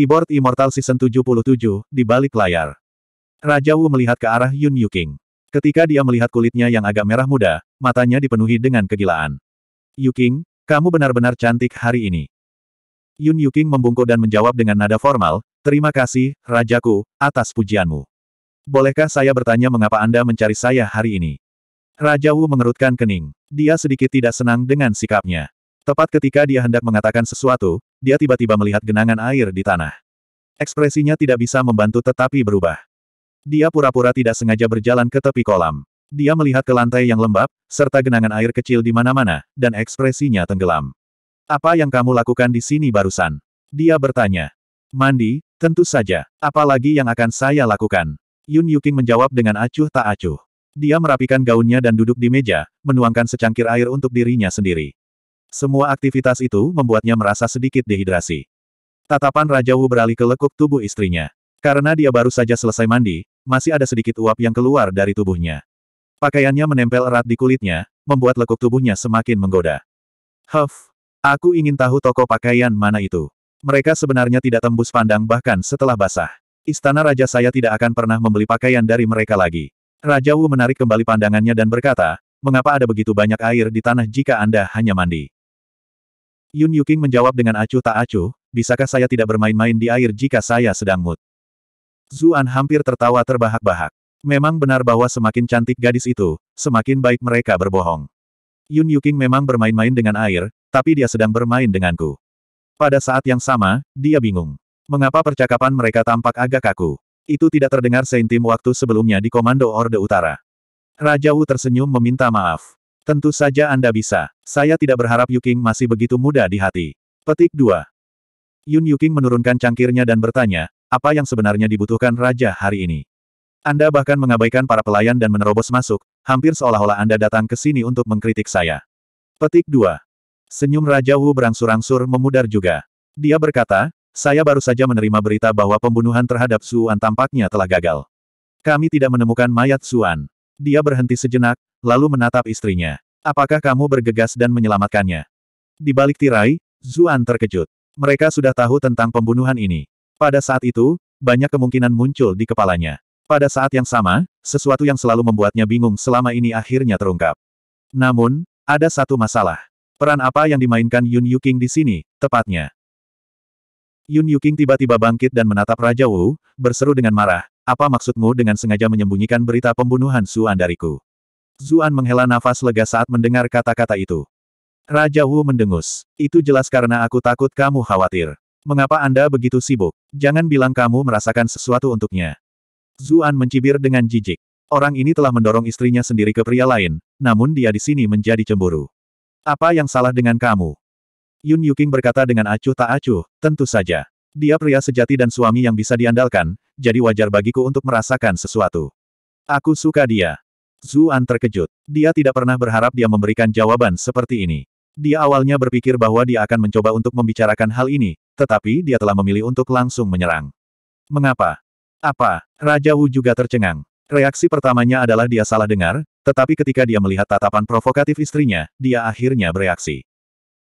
Keyboard Immortal Season 77, di balik layar. Raja Wu melihat ke arah Yun Yuking. Ketika dia melihat kulitnya yang agak merah muda, matanya dipenuhi dengan kegilaan. Yuking, kamu benar-benar cantik hari ini. Yun Yuking membungkuk dan menjawab dengan nada formal, terima kasih, Rajaku, atas pujianmu. Bolehkah saya bertanya mengapa Anda mencari saya hari ini? Raja Wu mengerutkan kening. Dia sedikit tidak senang dengan sikapnya. Tepat ketika dia hendak mengatakan sesuatu, dia tiba-tiba melihat genangan air di tanah. Ekspresinya tidak bisa membantu tetapi berubah. Dia pura-pura tidak sengaja berjalan ke tepi kolam. Dia melihat ke lantai yang lembab, serta genangan air kecil di mana-mana, dan ekspresinya tenggelam. Apa yang kamu lakukan di sini barusan? Dia bertanya. Mandi, tentu saja. Apalagi yang akan saya lakukan? Yun Yuking menjawab dengan acuh tak acuh. Dia merapikan gaunnya dan duduk di meja, menuangkan secangkir air untuk dirinya sendiri. Semua aktivitas itu membuatnya merasa sedikit dehidrasi. Tatapan Raja Wu beralih ke lekuk tubuh istrinya. Karena dia baru saja selesai mandi, masih ada sedikit uap yang keluar dari tubuhnya. Pakaiannya menempel erat di kulitnya, membuat lekuk tubuhnya semakin menggoda. Huff, aku ingin tahu toko pakaian mana itu. Mereka sebenarnya tidak tembus pandang bahkan setelah basah. Istana Raja saya tidak akan pernah membeli pakaian dari mereka lagi. Raja Wu menarik kembali pandangannya dan berkata, mengapa ada begitu banyak air di tanah jika Anda hanya mandi? Yun Yuking menjawab dengan acuh tak acuh, bisakah saya tidak bermain-main di air jika saya sedang mood? Zuan hampir tertawa terbahak-bahak. Memang benar bahwa semakin cantik gadis itu, semakin baik mereka berbohong. Yun Yuking memang bermain-main dengan air, tapi dia sedang bermain denganku. Pada saat yang sama, dia bingung. Mengapa percakapan mereka tampak agak kaku? Itu tidak terdengar seintim waktu sebelumnya di Komando Orde Utara. Raja Wu tersenyum meminta maaf. Tentu saja Anda bisa. Saya tidak berharap Yuking masih begitu muda di hati. Petik 2. Yun Yuking menurunkan cangkirnya dan bertanya, apa yang sebenarnya dibutuhkan raja hari ini? Anda bahkan mengabaikan para pelayan dan menerobos masuk, hampir seolah-olah Anda datang ke sini untuk mengkritik saya. Petik 2. Senyum Raja Wu berangsur-angsur memudar juga. Dia berkata, saya baru saja menerima berita bahwa pembunuhan terhadap Suan tampaknya telah gagal. Kami tidak menemukan mayat Suan. Dia berhenti sejenak, lalu menatap istrinya. Apakah kamu bergegas dan menyelamatkannya? Di balik tirai, Zuan terkejut. Mereka sudah tahu tentang pembunuhan ini. Pada saat itu, banyak kemungkinan muncul di kepalanya. Pada saat yang sama, sesuatu yang selalu membuatnya bingung selama ini akhirnya terungkap. Namun, ada satu masalah. Peran apa yang dimainkan Yun Yuking di sini, tepatnya? Yun Yuking tiba-tiba bangkit dan menatap Raja Wu, berseru dengan marah, apa maksudmu dengan sengaja menyembunyikan berita pembunuhan Zuan dariku? Zuan menghela nafas lega saat mendengar kata-kata itu. Raja Wu mendengus. Itu jelas karena aku takut kamu khawatir. Mengapa Anda begitu sibuk? Jangan bilang kamu merasakan sesuatu untuknya. Zuan mencibir dengan jijik. Orang ini telah mendorong istrinya sendiri ke pria lain, namun dia di sini menjadi cemburu. Apa yang salah dengan kamu? Yun Yuking berkata dengan acuh tak acuh, tentu saja. Dia pria sejati dan suami yang bisa diandalkan, jadi wajar bagiku untuk merasakan sesuatu. Aku suka dia. Zuan terkejut. Dia tidak pernah berharap dia memberikan jawaban seperti ini. Dia awalnya berpikir bahwa dia akan mencoba untuk membicarakan hal ini, tetapi dia telah memilih untuk langsung menyerang. Mengapa? Apa? Raja Wu juga tercengang. Reaksi pertamanya adalah dia salah dengar, tetapi ketika dia melihat tatapan provokatif istrinya, dia akhirnya bereaksi.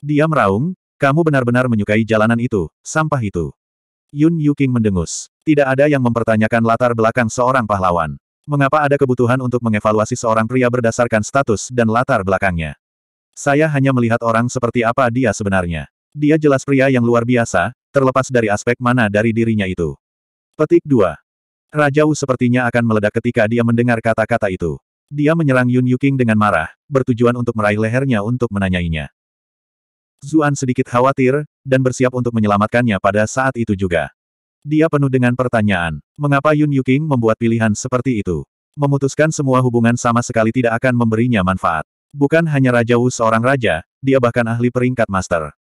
Dia meraung, kamu benar-benar menyukai jalanan itu, sampah itu. Yun Yuking mendengus. Tidak ada yang mempertanyakan latar belakang seorang pahlawan. Mengapa ada kebutuhan untuk mengevaluasi seorang pria berdasarkan status dan latar belakangnya? Saya hanya melihat orang seperti apa dia sebenarnya. Dia jelas pria yang luar biasa, terlepas dari aspek mana dari dirinya itu. Petik 2. Raja Wu sepertinya akan meledak ketika dia mendengar kata-kata itu. Dia menyerang Yun Yuking dengan marah, bertujuan untuk meraih lehernya untuk menanyainya. Zuan sedikit khawatir, dan bersiap untuk menyelamatkannya pada saat itu juga. Dia penuh dengan pertanyaan, mengapa Yun Yuking membuat pilihan seperti itu? Memutuskan semua hubungan sama sekali tidak akan memberinya manfaat. Bukan hanya Raja Wu seorang raja, dia bahkan ahli peringkat master.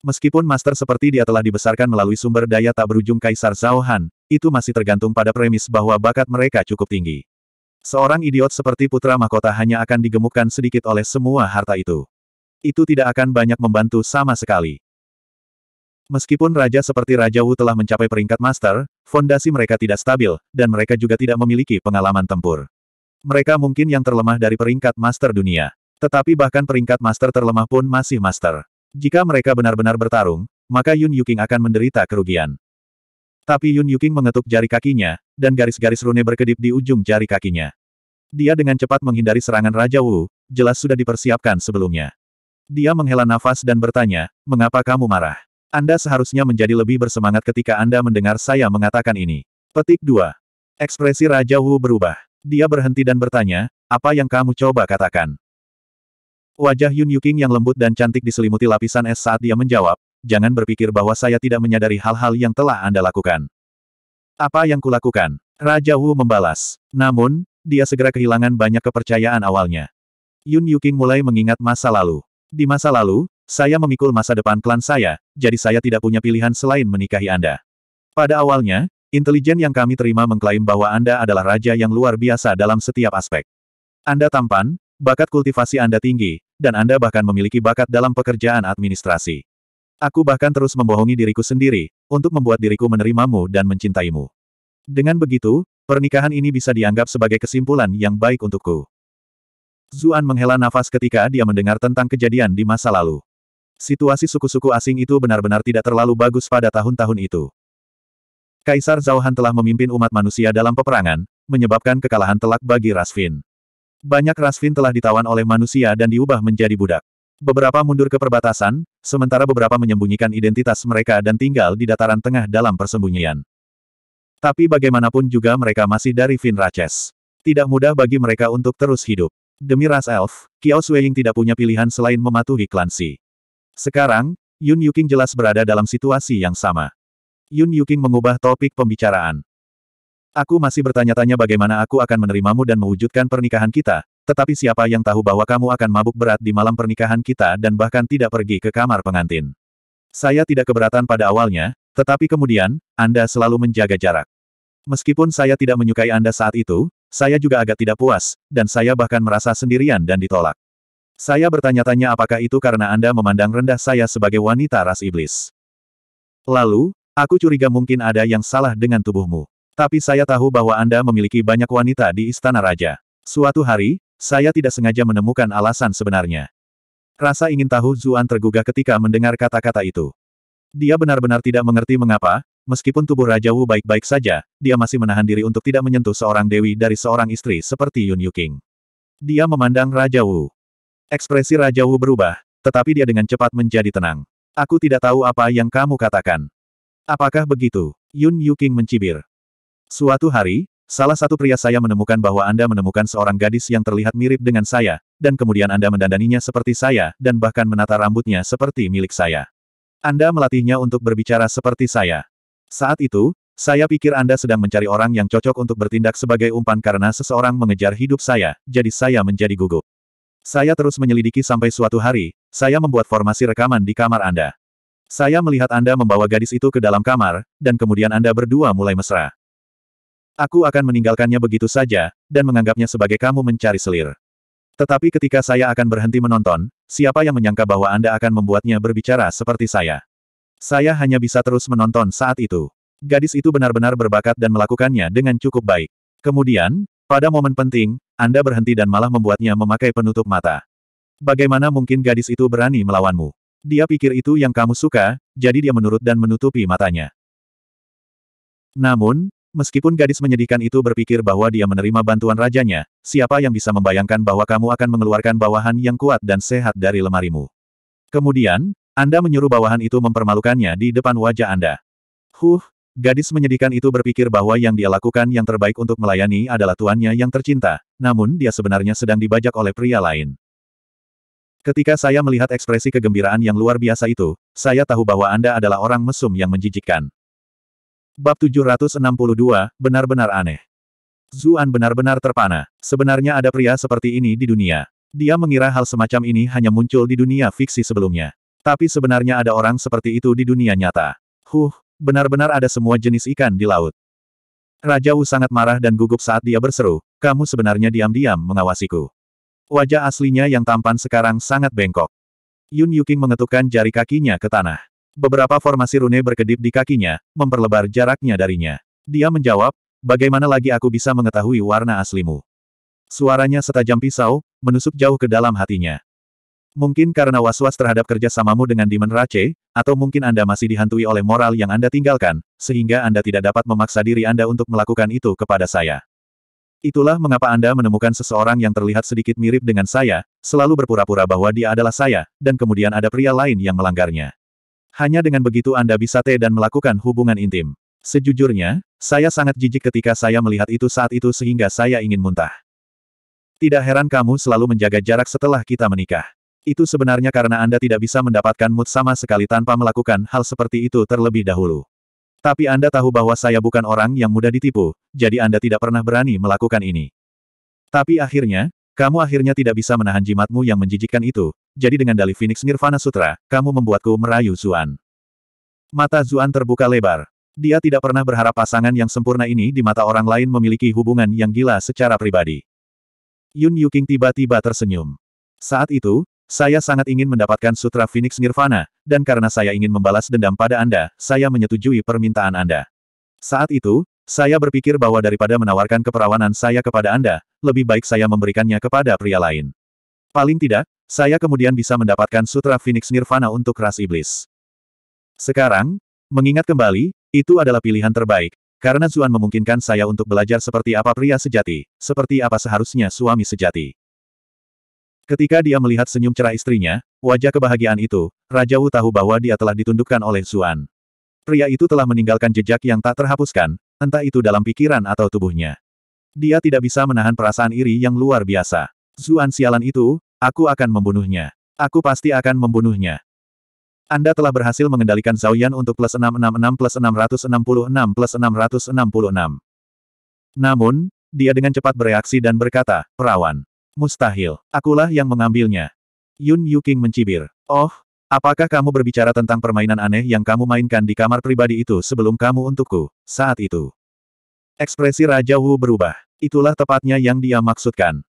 Meskipun master seperti dia telah dibesarkan melalui sumber daya tak berujung Kaisar Zhao Han, itu masih tergantung pada premis bahwa bakat mereka cukup tinggi. Seorang idiot seperti putra mahkota hanya akan digemukkan sedikit oleh semua harta itu itu tidak akan banyak membantu sama sekali. Meskipun raja seperti Raja Wu telah mencapai peringkat master, fondasi mereka tidak stabil, dan mereka juga tidak memiliki pengalaman tempur. Mereka mungkin yang terlemah dari peringkat master dunia. Tetapi bahkan peringkat master terlemah pun masih master. Jika mereka benar-benar bertarung, maka Yun Yuking akan menderita kerugian. Tapi Yun Yuking mengetuk jari kakinya, dan garis-garis rune berkedip di ujung jari kakinya. Dia dengan cepat menghindari serangan Raja Wu, jelas sudah dipersiapkan sebelumnya. Dia menghela nafas dan bertanya, mengapa kamu marah? Anda seharusnya menjadi lebih bersemangat ketika Anda mendengar saya mengatakan ini. Petik 2. Ekspresi Raja Wu berubah. Dia berhenti dan bertanya, apa yang kamu coba katakan? Wajah Yun Yuking yang lembut dan cantik diselimuti lapisan es saat dia menjawab, jangan berpikir bahwa saya tidak menyadari hal-hal yang telah Anda lakukan. Apa yang kulakukan? Raja Wu membalas. Namun, dia segera kehilangan banyak kepercayaan awalnya. Yun Yuking mulai mengingat masa lalu. Di masa lalu, saya memikul masa depan klan saya, jadi saya tidak punya pilihan selain menikahi Anda. Pada awalnya, intelijen yang kami terima mengklaim bahwa Anda adalah raja yang luar biasa dalam setiap aspek. Anda tampan, bakat kultivasi Anda tinggi, dan Anda bahkan memiliki bakat dalam pekerjaan administrasi. Aku bahkan terus membohongi diriku sendiri, untuk membuat diriku menerimamu dan mencintaimu. Dengan begitu, pernikahan ini bisa dianggap sebagai kesimpulan yang baik untukku. Zuan menghela nafas ketika dia mendengar tentang kejadian di masa lalu. Situasi suku-suku asing itu benar-benar tidak terlalu bagus pada tahun-tahun itu. Kaisar Zauhan telah memimpin umat manusia dalam peperangan, menyebabkan kekalahan telak bagi Rasvin. Banyak Rasvin telah ditawan oleh manusia dan diubah menjadi budak. Beberapa mundur ke perbatasan, sementara beberapa menyembunyikan identitas mereka dan tinggal di dataran tengah dalam persembunyian. Tapi bagaimanapun juga mereka masih dari Finraces. Tidak mudah bagi mereka untuk terus hidup. Demi ras elf, Qiao Shuiying tidak punya pilihan selain mematuhi klan Si. Sekarang, Yun Yuking jelas berada dalam situasi yang sama. Yun Yuking mengubah topik pembicaraan. Aku masih bertanya-tanya bagaimana aku akan menerimamu dan mewujudkan pernikahan kita, tetapi siapa yang tahu bahwa kamu akan mabuk berat di malam pernikahan kita dan bahkan tidak pergi ke kamar pengantin. Saya tidak keberatan pada awalnya, tetapi kemudian, Anda selalu menjaga jarak. Meskipun saya tidak menyukai Anda saat itu, saya juga agak tidak puas, dan saya bahkan merasa sendirian dan ditolak. Saya bertanya-tanya apakah itu karena Anda memandang rendah saya sebagai wanita ras iblis. Lalu, aku curiga mungkin ada yang salah dengan tubuhmu. Tapi saya tahu bahwa Anda memiliki banyak wanita di Istana Raja. Suatu hari, saya tidak sengaja menemukan alasan sebenarnya. Rasa ingin tahu Zuan tergugah ketika mendengar kata-kata itu. Dia benar-benar tidak mengerti mengapa, Meskipun tubuh Raja Wu baik-baik saja, dia masih menahan diri untuk tidak menyentuh seorang dewi dari seorang istri seperti Yun Yuking. Dia memandang Raja Wu. Ekspresi Raja Wu berubah, tetapi dia dengan cepat menjadi tenang. Aku tidak tahu apa yang kamu katakan. Apakah begitu? Yun Yuking mencibir. Suatu hari, salah satu pria saya menemukan bahwa Anda menemukan seorang gadis yang terlihat mirip dengan saya, dan kemudian Anda mendandaninya seperti saya dan bahkan menata rambutnya seperti milik saya. Anda melatihnya untuk berbicara seperti saya. Saat itu, saya pikir Anda sedang mencari orang yang cocok untuk bertindak sebagai umpan karena seseorang mengejar hidup saya, jadi saya menjadi gugup. Saya terus menyelidiki sampai suatu hari, saya membuat formasi rekaman di kamar Anda. Saya melihat Anda membawa gadis itu ke dalam kamar, dan kemudian Anda berdua mulai mesra. Aku akan meninggalkannya begitu saja, dan menganggapnya sebagai kamu mencari selir. Tetapi ketika saya akan berhenti menonton, siapa yang menyangka bahwa Anda akan membuatnya berbicara seperti saya? Saya hanya bisa terus menonton saat itu. Gadis itu benar-benar berbakat dan melakukannya dengan cukup baik. Kemudian, pada momen penting, Anda berhenti dan malah membuatnya memakai penutup mata. Bagaimana mungkin gadis itu berani melawanmu? Dia pikir itu yang kamu suka, jadi dia menurut dan menutupi matanya. Namun, meskipun gadis menyedihkan itu berpikir bahwa dia menerima bantuan rajanya, siapa yang bisa membayangkan bahwa kamu akan mengeluarkan bawahan yang kuat dan sehat dari lemarimu? Kemudian, anda menyuruh bawahan itu mempermalukannya di depan wajah Anda. Huh, gadis menyedihkan itu berpikir bahwa yang dia lakukan yang terbaik untuk melayani adalah tuannya yang tercinta, namun dia sebenarnya sedang dibajak oleh pria lain. Ketika saya melihat ekspresi kegembiraan yang luar biasa itu, saya tahu bahwa Anda adalah orang mesum yang menjijikkan. Bab 762, benar-benar aneh. Zuan benar-benar terpana. Sebenarnya ada pria seperti ini di dunia. Dia mengira hal semacam ini hanya muncul di dunia fiksi sebelumnya. Tapi sebenarnya ada orang seperti itu di dunia nyata. Huh, benar-benar ada semua jenis ikan di laut. Raja Wu sangat marah dan gugup saat dia berseru, kamu sebenarnya diam-diam mengawasiku. Wajah aslinya yang tampan sekarang sangat bengkok. Yun Yuking mengetukkan jari kakinya ke tanah. Beberapa formasi rune berkedip di kakinya, memperlebar jaraknya darinya. Dia menjawab, bagaimana lagi aku bisa mengetahui warna aslimu? Suaranya setajam pisau, menusuk jauh ke dalam hatinya. Mungkin karena was-was terhadap kerja samamu dengan Demon Rache, atau mungkin Anda masih dihantui oleh moral yang Anda tinggalkan, sehingga Anda tidak dapat memaksa diri Anda untuk melakukan itu kepada saya. Itulah mengapa Anda menemukan seseorang yang terlihat sedikit mirip dengan saya, selalu berpura-pura bahwa dia adalah saya, dan kemudian ada pria lain yang melanggarnya. Hanya dengan begitu Anda bisa teh dan melakukan hubungan intim. Sejujurnya, saya sangat jijik ketika saya melihat itu saat itu sehingga saya ingin muntah. Tidak heran kamu selalu menjaga jarak setelah kita menikah. Itu sebenarnya karena Anda tidak bisa mendapatkan mood sama sekali tanpa melakukan hal seperti itu terlebih dahulu. Tapi Anda tahu bahwa saya bukan orang yang mudah ditipu, jadi Anda tidak pernah berani melakukan ini. Tapi akhirnya, kamu akhirnya tidak bisa menahan jimatmu yang menjijikkan itu, jadi dengan dali Phoenix Nirvana Sutra, kamu membuatku merayu Zuan. Mata Zuan terbuka lebar. Dia tidak pernah berharap pasangan yang sempurna ini di mata orang lain memiliki hubungan yang gila secara pribadi. Yun Yuking tiba-tiba tersenyum. Saat itu, saya sangat ingin mendapatkan Sutra Phoenix Nirvana, dan karena saya ingin membalas dendam pada Anda, saya menyetujui permintaan Anda. Saat itu, saya berpikir bahwa daripada menawarkan keperawanan saya kepada Anda, lebih baik saya memberikannya kepada pria lain. Paling tidak, saya kemudian bisa mendapatkan Sutra Phoenix Nirvana untuk ras iblis. Sekarang, mengingat kembali, itu adalah pilihan terbaik, karena Zuan memungkinkan saya untuk belajar seperti apa pria sejati, seperti apa seharusnya suami sejati. Ketika dia melihat senyum cerah istrinya, wajah kebahagiaan itu, Raja Wu tahu bahwa dia telah ditundukkan oleh Zuan. Pria itu telah meninggalkan jejak yang tak terhapuskan, entah itu dalam pikiran atau tubuhnya. Dia tidak bisa menahan perasaan iri yang luar biasa. Zuan sialan itu, aku akan membunuhnya. Aku pasti akan membunuhnya. Anda telah berhasil mengendalikan Zhao Yan untuk plus 666 plus 666 plus 666. Namun, dia dengan cepat bereaksi dan berkata, perawan. Mustahil. Akulah yang mengambilnya. Yun Yuking mencibir. Oh, apakah kamu berbicara tentang permainan aneh yang kamu mainkan di kamar pribadi itu sebelum kamu untukku, saat itu? Ekspresi Raja Wu berubah. Itulah tepatnya yang dia maksudkan.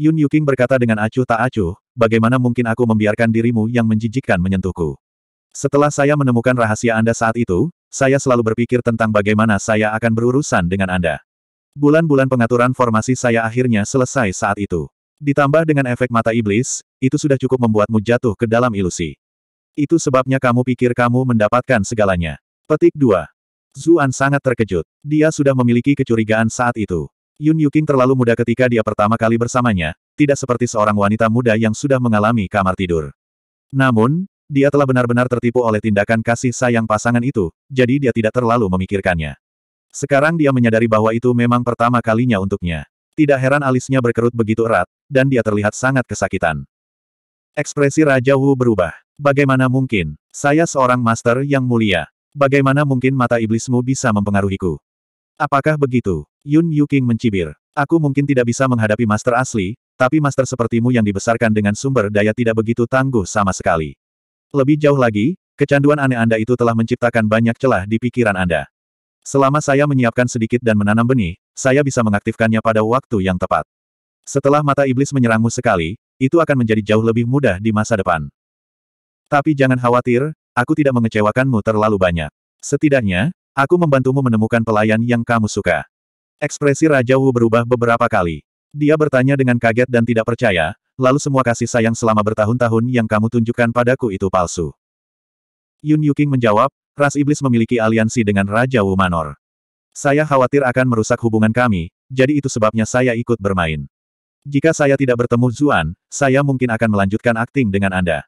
Yun Yuking berkata dengan acuh tak acuh, bagaimana mungkin aku membiarkan dirimu yang menjijikkan menyentuhku. Setelah saya menemukan rahasia Anda saat itu, saya selalu berpikir tentang bagaimana saya akan berurusan dengan Anda. Bulan-bulan pengaturan formasi saya akhirnya selesai saat itu. Ditambah dengan efek mata iblis, itu sudah cukup membuatmu jatuh ke dalam ilusi. Itu sebabnya kamu pikir kamu mendapatkan segalanya. Petik 2. Zuan sangat terkejut. Dia sudah memiliki kecurigaan saat itu. Yun Yuking terlalu muda ketika dia pertama kali bersamanya, tidak seperti seorang wanita muda yang sudah mengalami kamar tidur. Namun, dia telah benar-benar tertipu oleh tindakan kasih sayang pasangan itu, jadi dia tidak terlalu memikirkannya. Sekarang dia menyadari bahwa itu memang pertama kalinya untuknya. Tidak heran alisnya berkerut begitu erat, dan dia terlihat sangat kesakitan. Ekspresi Raja Wu berubah. Bagaimana mungkin? Saya seorang master yang mulia. Bagaimana mungkin mata iblismu bisa mempengaruhiku? Apakah begitu? Yun Yuking mencibir. Aku mungkin tidak bisa menghadapi master asli, tapi master sepertimu yang dibesarkan dengan sumber daya tidak begitu tangguh sama sekali. Lebih jauh lagi, kecanduan aneh Anda itu telah menciptakan banyak celah di pikiran Anda. Selama saya menyiapkan sedikit dan menanam benih, saya bisa mengaktifkannya pada waktu yang tepat. Setelah mata iblis menyerangmu sekali, itu akan menjadi jauh lebih mudah di masa depan. Tapi jangan khawatir, aku tidak mengecewakanmu terlalu banyak. Setidaknya, aku membantumu menemukan pelayan yang kamu suka. Ekspresi Raja Wu berubah beberapa kali. Dia bertanya dengan kaget dan tidak percaya, lalu semua kasih sayang selama bertahun-tahun yang kamu tunjukkan padaku itu palsu. Yun Yuking menjawab, Ras Iblis memiliki aliansi dengan Raja Wumanor. Saya khawatir akan merusak hubungan kami, jadi itu sebabnya saya ikut bermain. Jika saya tidak bertemu Zuan, saya mungkin akan melanjutkan akting dengan Anda.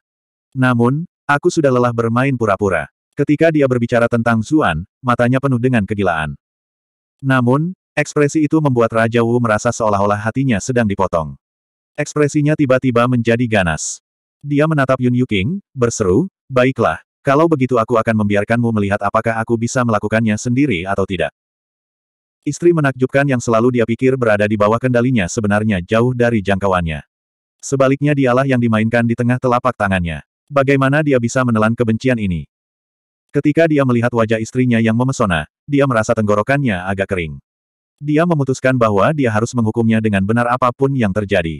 Namun, aku sudah lelah bermain pura-pura. Ketika dia berbicara tentang Zuan, matanya penuh dengan kegilaan. Namun, ekspresi itu membuat Raja Wu merasa seolah-olah hatinya sedang dipotong. Ekspresinya tiba-tiba menjadi ganas. Dia menatap Yun Yuking, berseru, Baiklah, kalau begitu aku akan membiarkanmu melihat apakah aku bisa melakukannya sendiri atau tidak. Istri menakjubkan yang selalu dia pikir berada di bawah kendalinya sebenarnya jauh dari jangkauannya. Sebaliknya dialah yang dimainkan di tengah telapak tangannya. Bagaimana dia bisa menelan kebencian ini? Ketika dia melihat wajah istrinya yang memesona, dia merasa tenggorokannya agak kering. Dia memutuskan bahwa dia harus menghukumnya dengan benar apapun yang terjadi.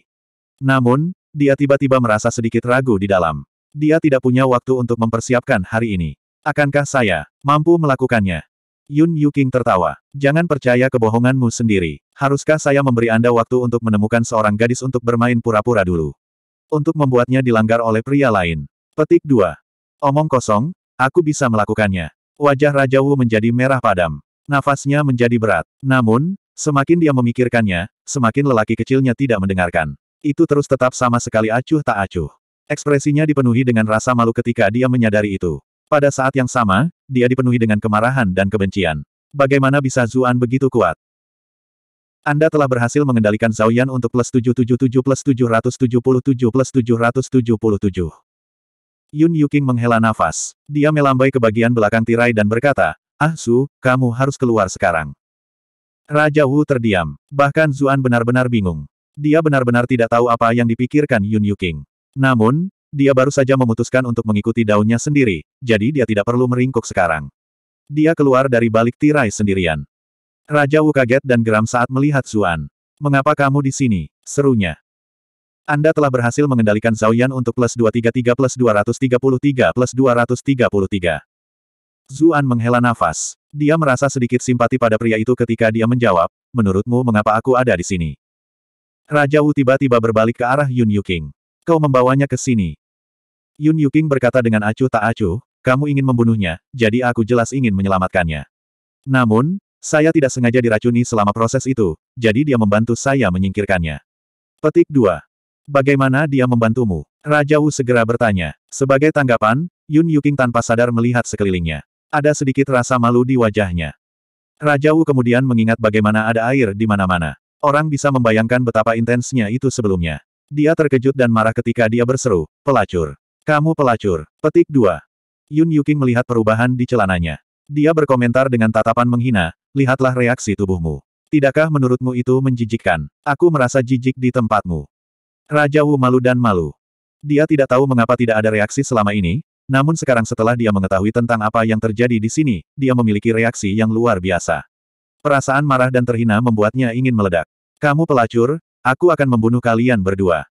Namun, dia tiba-tiba merasa sedikit ragu di dalam. Dia tidak punya waktu untuk mempersiapkan hari ini. Akankah saya mampu melakukannya? Yun Yuking tertawa. Jangan percaya kebohonganmu sendiri. Haruskah saya memberi Anda waktu untuk menemukan seorang gadis untuk bermain pura-pura dulu? Untuk membuatnya dilanggar oleh pria lain. Petik 2. Omong kosong, aku bisa melakukannya. Wajah Raja Wu menjadi merah padam. Nafasnya menjadi berat. Namun, semakin dia memikirkannya, semakin lelaki kecilnya tidak mendengarkan. Itu terus tetap sama sekali acuh tak acuh. Ekspresinya dipenuhi dengan rasa malu ketika dia menyadari itu. Pada saat yang sama, dia dipenuhi dengan kemarahan dan kebencian. Bagaimana bisa Zuan begitu kuat? Anda telah berhasil mengendalikan Zhao Yan untuk plus 777 plus 777 plus 777. Yun Yuking menghela nafas. Dia melambai ke bagian belakang tirai dan berkata, Ah Su, kamu harus keluar sekarang. Raja Wu terdiam. Bahkan Zuan benar-benar bingung. Dia benar-benar tidak tahu apa yang dipikirkan Yun Yuking. Namun, dia baru saja memutuskan untuk mengikuti daunnya sendiri, jadi dia tidak perlu meringkuk sekarang. Dia keluar dari balik tirai sendirian. Raja Wu kaget dan geram saat melihat Zuan. Mengapa kamu di sini? Serunya. Anda telah berhasil mengendalikan Zhao Yan untuk plus 233 plus 233 plus 233. Zuan menghela nafas. Dia merasa sedikit simpati pada pria itu ketika dia menjawab, menurutmu mengapa aku ada di sini? Raja Wu tiba-tiba berbalik ke arah Yun Yuking kau membawanya ke sini? Yun Yuking berkata dengan acuh tak acuh, kamu ingin membunuhnya, jadi aku jelas ingin menyelamatkannya. Namun, saya tidak sengaja diracuni selama proses itu, jadi dia membantu saya menyingkirkannya. Petik 2. Bagaimana dia membantumu? Raja Wu segera bertanya. Sebagai tanggapan, Yun Yuking tanpa sadar melihat sekelilingnya. Ada sedikit rasa malu di wajahnya. Raja Wu kemudian mengingat bagaimana ada air di mana-mana. Orang bisa membayangkan betapa intensnya itu sebelumnya. Dia terkejut dan marah ketika dia berseru, pelacur. Kamu pelacur. Petik dua. Yun Yuking melihat perubahan di celananya. Dia berkomentar dengan tatapan menghina, lihatlah reaksi tubuhmu. Tidakkah menurutmu itu menjijikkan? Aku merasa jijik di tempatmu. Raja Wu malu dan malu. Dia tidak tahu mengapa tidak ada reaksi selama ini, namun sekarang setelah dia mengetahui tentang apa yang terjadi di sini, dia memiliki reaksi yang luar biasa. Perasaan marah dan terhina membuatnya ingin meledak. Kamu pelacur, Aku akan membunuh kalian berdua.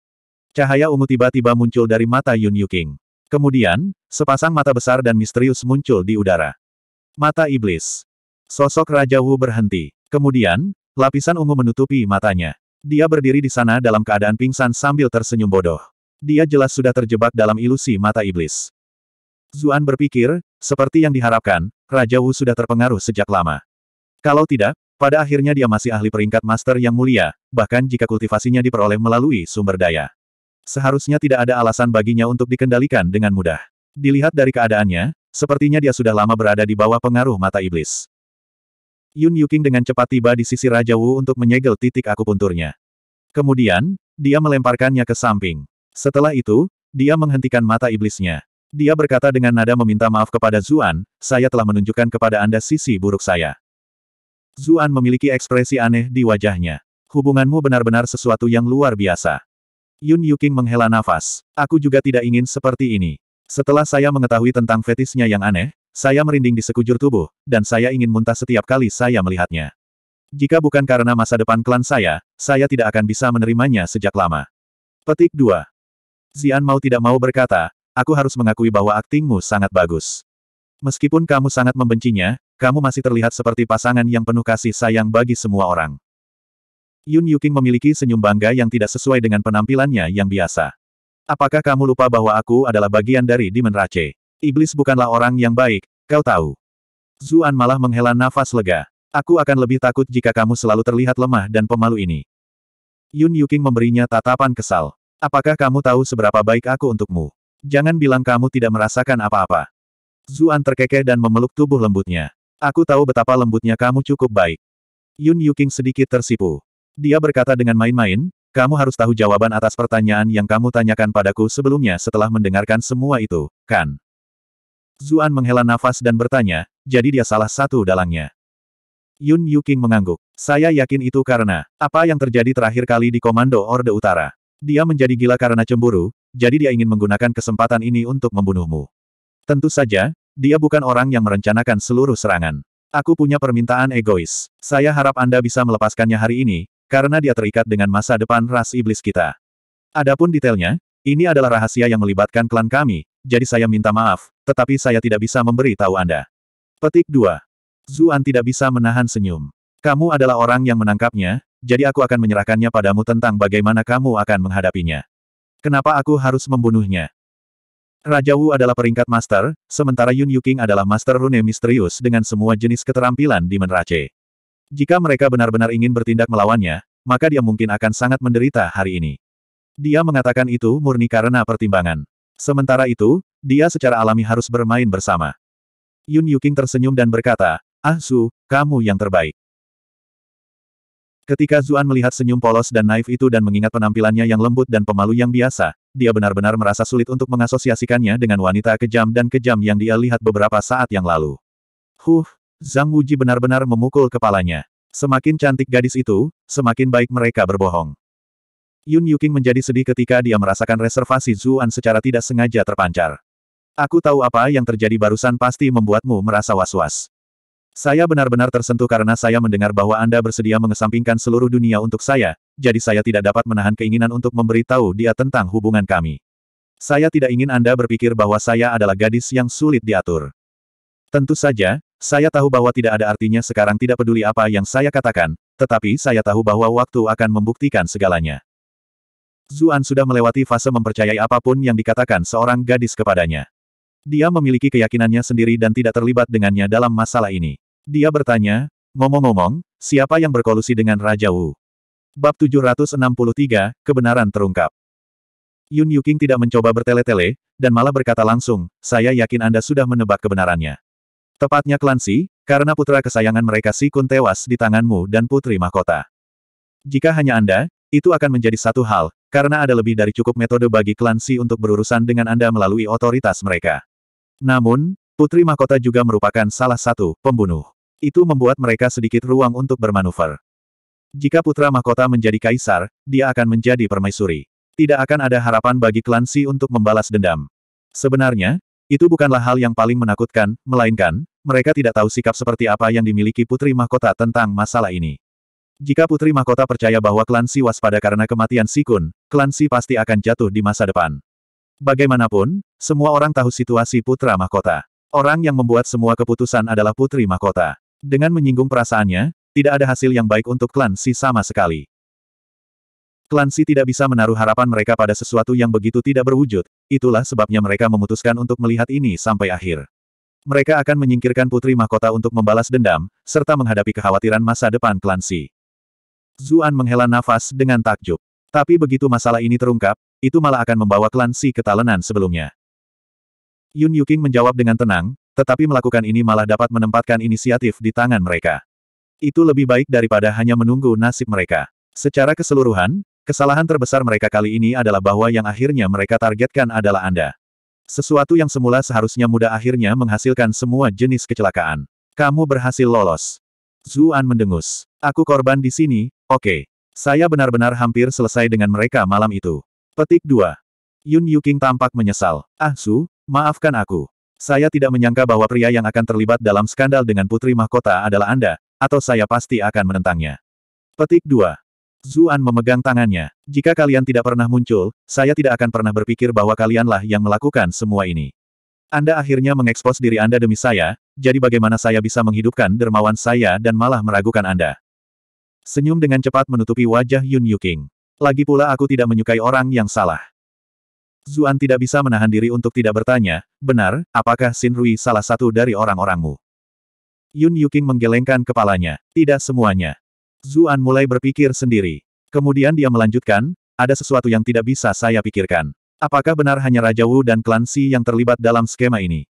Cahaya ungu tiba-tiba muncul dari mata Yun Yuking. Kemudian, sepasang mata besar dan misterius muncul di udara. Mata iblis. Sosok Raja Wu berhenti. Kemudian, lapisan ungu menutupi matanya. Dia berdiri di sana dalam keadaan pingsan sambil tersenyum bodoh. Dia jelas sudah terjebak dalam ilusi mata iblis. Zuan berpikir, seperti yang diharapkan, Raja Wu sudah terpengaruh sejak lama. Kalau tidak, pada akhirnya dia masih ahli peringkat master yang mulia, bahkan jika kultivasinya diperoleh melalui sumber daya. Seharusnya tidak ada alasan baginya untuk dikendalikan dengan mudah. Dilihat dari keadaannya, sepertinya dia sudah lama berada di bawah pengaruh mata iblis. Yun Yuking dengan cepat tiba di sisi Raja Wu untuk menyegel titik akupunturnya. Kemudian, dia melemparkannya ke samping. Setelah itu, dia menghentikan mata iblisnya. Dia berkata dengan nada meminta maaf kepada Zuan, saya telah menunjukkan kepada Anda sisi buruk saya. Zuan memiliki ekspresi aneh di wajahnya. Hubunganmu benar-benar sesuatu yang luar biasa. Yun Yuking menghela nafas. Aku juga tidak ingin seperti ini. Setelah saya mengetahui tentang fetisnya yang aneh, saya merinding di sekujur tubuh, dan saya ingin muntah setiap kali saya melihatnya. Jika bukan karena masa depan klan saya, saya tidak akan bisa menerimanya sejak lama. Petik 2. Zian mau tidak mau berkata, aku harus mengakui bahwa aktingmu sangat bagus. Meskipun kamu sangat membencinya, kamu masih terlihat seperti pasangan yang penuh kasih sayang bagi semua orang. Yun Yuking memiliki senyum bangga yang tidak sesuai dengan penampilannya yang biasa. Apakah kamu lupa bahwa aku adalah bagian dari Demon Rache? Iblis bukanlah orang yang baik, kau tahu. Zuan malah menghela nafas lega. Aku akan lebih takut jika kamu selalu terlihat lemah dan pemalu ini. Yun Yuking memberinya tatapan kesal. Apakah kamu tahu seberapa baik aku untukmu? Jangan bilang kamu tidak merasakan apa-apa. Zuan terkekeh dan memeluk tubuh lembutnya. Aku tahu betapa lembutnya kamu cukup baik. Yun Yuking sedikit tersipu. Dia berkata dengan main-main, kamu harus tahu jawaban atas pertanyaan yang kamu tanyakan padaku sebelumnya setelah mendengarkan semua itu, kan? Zuan menghela nafas dan bertanya, jadi dia salah satu dalangnya. Yun Yuking mengangguk. Saya yakin itu karena, apa yang terjadi terakhir kali di Komando Orde Utara. Dia menjadi gila karena cemburu, jadi dia ingin menggunakan kesempatan ini untuk membunuhmu. Tentu saja, dia bukan orang yang merencanakan seluruh serangan. Aku punya permintaan egois. Saya harap Anda bisa melepaskannya hari ini, karena dia terikat dengan masa depan ras iblis kita. Adapun detailnya, ini adalah rahasia yang melibatkan klan kami, jadi saya minta maaf, tetapi saya tidak bisa memberi tahu Anda. Petik 2. Zuan tidak bisa menahan senyum. Kamu adalah orang yang menangkapnya, jadi aku akan menyerahkannya padamu tentang bagaimana kamu akan menghadapinya. Kenapa aku harus membunuhnya? Raja Wu adalah peringkat master, sementara Yun Yuking adalah master rune misterius dengan semua jenis keterampilan di Menrace. Jika mereka benar-benar ingin bertindak melawannya, maka dia mungkin akan sangat menderita hari ini. Dia mengatakan itu murni karena pertimbangan. Sementara itu, dia secara alami harus bermain bersama. Yun Yuking tersenyum dan berkata, Ah Su, kamu yang terbaik. Ketika Zuan melihat senyum polos dan naif itu dan mengingat penampilannya yang lembut dan pemalu yang biasa, dia benar-benar merasa sulit untuk mengasosiasikannya dengan wanita kejam dan kejam yang dia lihat beberapa saat yang lalu. Huh, Zhang Wuji benar-benar memukul kepalanya. Semakin cantik gadis itu, semakin baik mereka berbohong. Yun Yuking menjadi sedih ketika dia merasakan reservasi Zuan secara tidak sengaja terpancar. Aku tahu apa yang terjadi barusan pasti membuatmu merasa was-was. Saya benar-benar tersentuh karena saya mendengar bahwa Anda bersedia mengesampingkan seluruh dunia untuk saya, jadi saya tidak dapat menahan keinginan untuk memberitahu dia tentang hubungan kami. Saya tidak ingin Anda berpikir bahwa saya adalah gadis yang sulit diatur. Tentu saja, saya tahu bahwa tidak ada artinya sekarang tidak peduli apa yang saya katakan, tetapi saya tahu bahwa waktu akan membuktikan segalanya. Zuan sudah melewati fase mempercayai apapun yang dikatakan seorang gadis kepadanya. Dia memiliki keyakinannya sendiri dan tidak terlibat dengannya dalam masalah ini. Dia bertanya, ngomong-ngomong, siapa yang berkolusi dengan Raja Wu? Bab 763, Kebenaran Terungkap. Yun Yuking tidak mencoba bertele-tele, dan malah berkata langsung, saya yakin Anda sudah menebak kebenarannya. Tepatnya Si, karena putra kesayangan mereka Si Kun tewas di tanganmu dan putri mahkota. Jika hanya Anda, itu akan menjadi satu hal, karena ada lebih dari cukup metode bagi Si untuk berurusan dengan Anda melalui otoritas mereka. Namun, putri mahkota juga merupakan salah satu pembunuh. Itu membuat mereka sedikit ruang untuk bermanuver. Jika putra mahkota menjadi kaisar, dia akan menjadi permaisuri. Tidak akan ada harapan bagi klan Si untuk membalas dendam. Sebenarnya, itu bukanlah hal yang paling menakutkan, melainkan, mereka tidak tahu sikap seperti apa yang dimiliki putri mahkota tentang masalah ini. Jika putri mahkota percaya bahwa klan Si waspada karena kematian Sikun, klan Si pasti akan jatuh di masa depan. Bagaimanapun, semua orang tahu situasi putra mahkota. Orang yang membuat semua keputusan adalah putri mahkota. Dengan menyinggung perasaannya, tidak ada hasil yang baik untuk klan Si sama sekali. Klan Si tidak bisa menaruh harapan mereka pada sesuatu yang begitu tidak berwujud, itulah sebabnya mereka memutuskan untuk melihat ini sampai akhir. Mereka akan menyingkirkan Putri Mahkota untuk membalas dendam, serta menghadapi kekhawatiran masa depan klan Si. Zuan menghela nafas dengan takjub. Tapi begitu masalah ini terungkap, itu malah akan membawa klan Si ke talenan sebelumnya. Yun Yuking menjawab dengan tenang, tetapi melakukan ini malah dapat menempatkan inisiatif di tangan mereka. Itu lebih baik daripada hanya menunggu nasib mereka. Secara keseluruhan, kesalahan terbesar mereka kali ini adalah bahwa yang akhirnya mereka targetkan adalah Anda. Sesuatu yang semula seharusnya mudah akhirnya menghasilkan semua jenis kecelakaan. Kamu berhasil lolos. Zuan mendengus. Aku korban di sini, oke. Okay. Saya benar-benar hampir selesai dengan mereka malam itu. Petik 2. Yun Yuking tampak menyesal. Ah Su, maafkan aku. Saya tidak menyangka bahwa pria yang akan terlibat dalam skandal dengan Putri Mahkota adalah Anda, atau saya pasti akan menentangnya. Petik 2. Zuan memegang tangannya. Jika kalian tidak pernah muncul, saya tidak akan pernah berpikir bahwa kalianlah yang melakukan semua ini. Anda akhirnya mengekspos diri Anda demi saya, jadi bagaimana saya bisa menghidupkan dermawan saya dan malah meragukan Anda? Senyum dengan cepat menutupi wajah Yun Yuking. Lagi pula aku tidak menyukai orang yang salah. Zuan tidak bisa menahan diri untuk tidak bertanya, benar, apakah Xin Rui salah satu dari orang-orangmu? Yun Yuking menggelengkan kepalanya, tidak semuanya. Zuan mulai berpikir sendiri. Kemudian dia melanjutkan, ada sesuatu yang tidak bisa saya pikirkan. Apakah benar hanya Raja Wu dan klan Si yang terlibat dalam skema ini?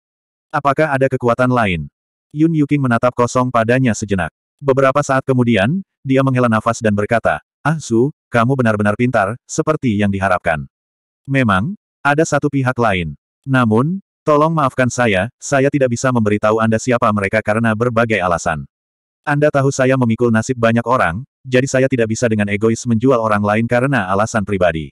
Apakah ada kekuatan lain? Yun Yuking menatap kosong padanya sejenak. Beberapa saat kemudian, dia menghela nafas dan berkata, Ah Su, kamu benar-benar pintar, seperti yang diharapkan. Memang, ada satu pihak lain. Namun, tolong maafkan saya, saya tidak bisa memberitahu Anda siapa mereka karena berbagai alasan. Anda tahu saya memikul nasib banyak orang, jadi saya tidak bisa dengan egois menjual orang lain karena alasan pribadi.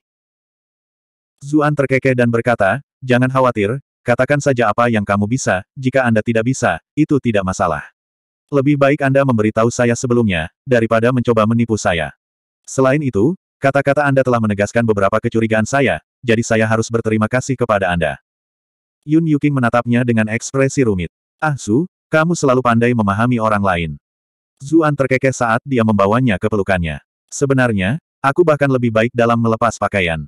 Zuan terkekeh dan berkata, jangan khawatir, katakan saja apa yang kamu bisa, jika Anda tidak bisa, itu tidak masalah. Lebih baik Anda memberitahu saya sebelumnya, daripada mencoba menipu saya. Selain itu, kata-kata Anda telah menegaskan beberapa kecurigaan saya, jadi saya harus berterima kasih kepada Anda. Yun Yuking menatapnya dengan ekspresi rumit. Ah Su, kamu selalu pandai memahami orang lain. Zuan terkekeh saat dia membawanya ke pelukannya. Sebenarnya, aku bahkan lebih baik dalam melepas pakaian.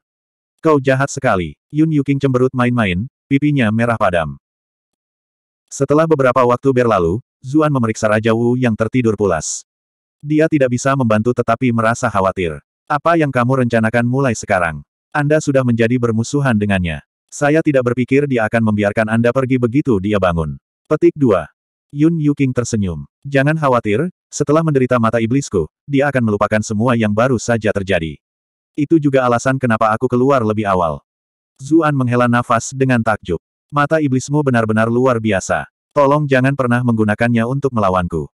Kau jahat sekali. Yun Yuking cemberut main-main, pipinya merah padam. Setelah beberapa waktu berlalu, Zuan memeriksa Raja Wu yang tertidur pulas. Dia tidak bisa membantu tetapi merasa khawatir. Apa yang kamu rencanakan mulai sekarang? Anda sudah menjadi bermusuhan dengannya. Saya tidak berpikir dia akan membiarkan Anda pergi begitu dia bangun. Petik 2. Yun Yuking tersenyum. Jangan khawatir, setelah menderita mata iblisku, dia akan melupakan semua yang baru saja terjadi. Itu juga alasan kenapa aku keluar lebih awal. Zuan menghela nafas dengan takjub. Mata iblismu benar-benar luar biasa. Tolong jangan pernah menggunakannya untuk melawanku.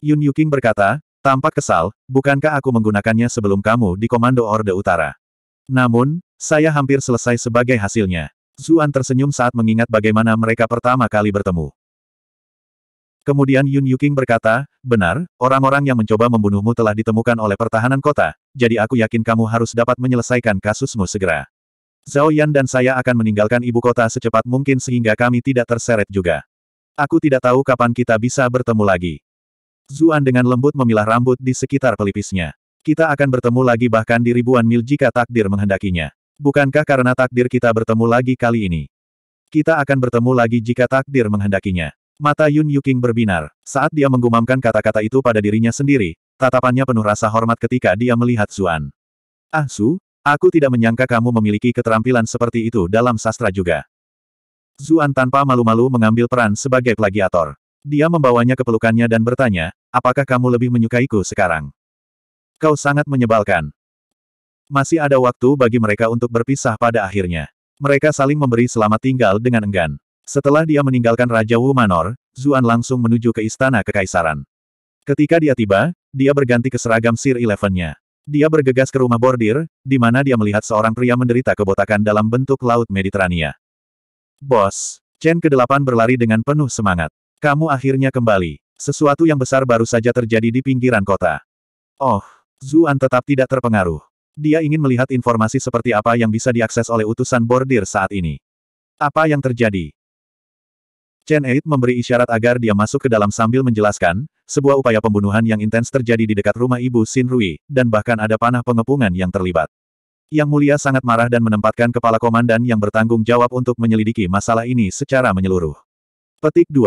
Yun Yuking berkata, tampak kesal, bukankah aku menggunakannya sebelum kamu di Komando Orde Utara? Namun, saya hampir selesai sebagai hasilnya. Zuan tersenyum saat mengingat bagaimana mereka pertama kali bertemu. Kemudian Yun Yuking berkata, benar, orang-orang yang mencoba membunuhmu telah ditemukan oleh pertahanan kota, jadi aku yakin kamu harus dapat menyelesaikan kasusmu segera. Zhao Yan dan saya akan meninggalkan ibu kota secepat mungkin sehingga kami tidak terseret juga. Aku tidak tahu kapan kita bisa bertemu lagi. Zuan dengan lembut memilah rambut di sekitar pelipisnya. Kita akan bertemu lagi bahkan di ribuan mil jika takdir menghendakinya. Bukankah karena takdir kita bertemu lagi kali ini? Kita akan bertemu lagi jika takdir menghendakinya. Mata Yun Yuking berbinar. Saat dia menggumamkan kata-kata itu pada dirinya sendiri, tatapannya penuh rasa hormat ketika dia melihat Zuan. Ah Su, aku tidak menyangka kamu memiliki keterampilan seperti itu dalam sastra juga. Zuan tanpa malu-malu mengambil peran sebagai plagiator. Dia membawanya ke pelukannya dan bertanya, apakah kamu lebih menyukaiku sekarang? Kau sangat menyebalkan. Masih ada waktu bagi mereka untuk berpisah pada akhirnya. Mereka saling memberi selamat tinggal dengan enggan. Setelah dia meninggalkan Raja Wu Manor, Zuan langsung menuju ke Istana Kekaisaran. Ketika dia tiba, dia berganti ke seragam Sir Eleven-nya. Dia bergegas ke rumah bordir, di mana dia melihat seorang pria menderita kebotakan dalam bentuk Laut Mediterania. Bos, Chen ke-8 berlari dengan penuh semangat. Kamu akhirnya kembali. Sesuatu yang besar baru saja terjadi di pinggiran kota. Oh, Zuan tetap tidak terpengaruh. Dia ingin melihat informasi seperti apa yang bisa diakses oleh utusan bordir saat ini. Apa yang terjadi? Chen Eit memberi isyarat agar dia masuk ke dalam sambil menjelaskan, sebuah upaya pembunuhan yang intens terjadi di dekat rumah ibu Xin Rui, dan bahkan ada panah pengepungan yang terlibat. Yang Mulia sangat marah dan menempatkan kepala komandan yang bertanggung jawab untuk menyelidiki masalah ini secara menyeluruh. Petik 2.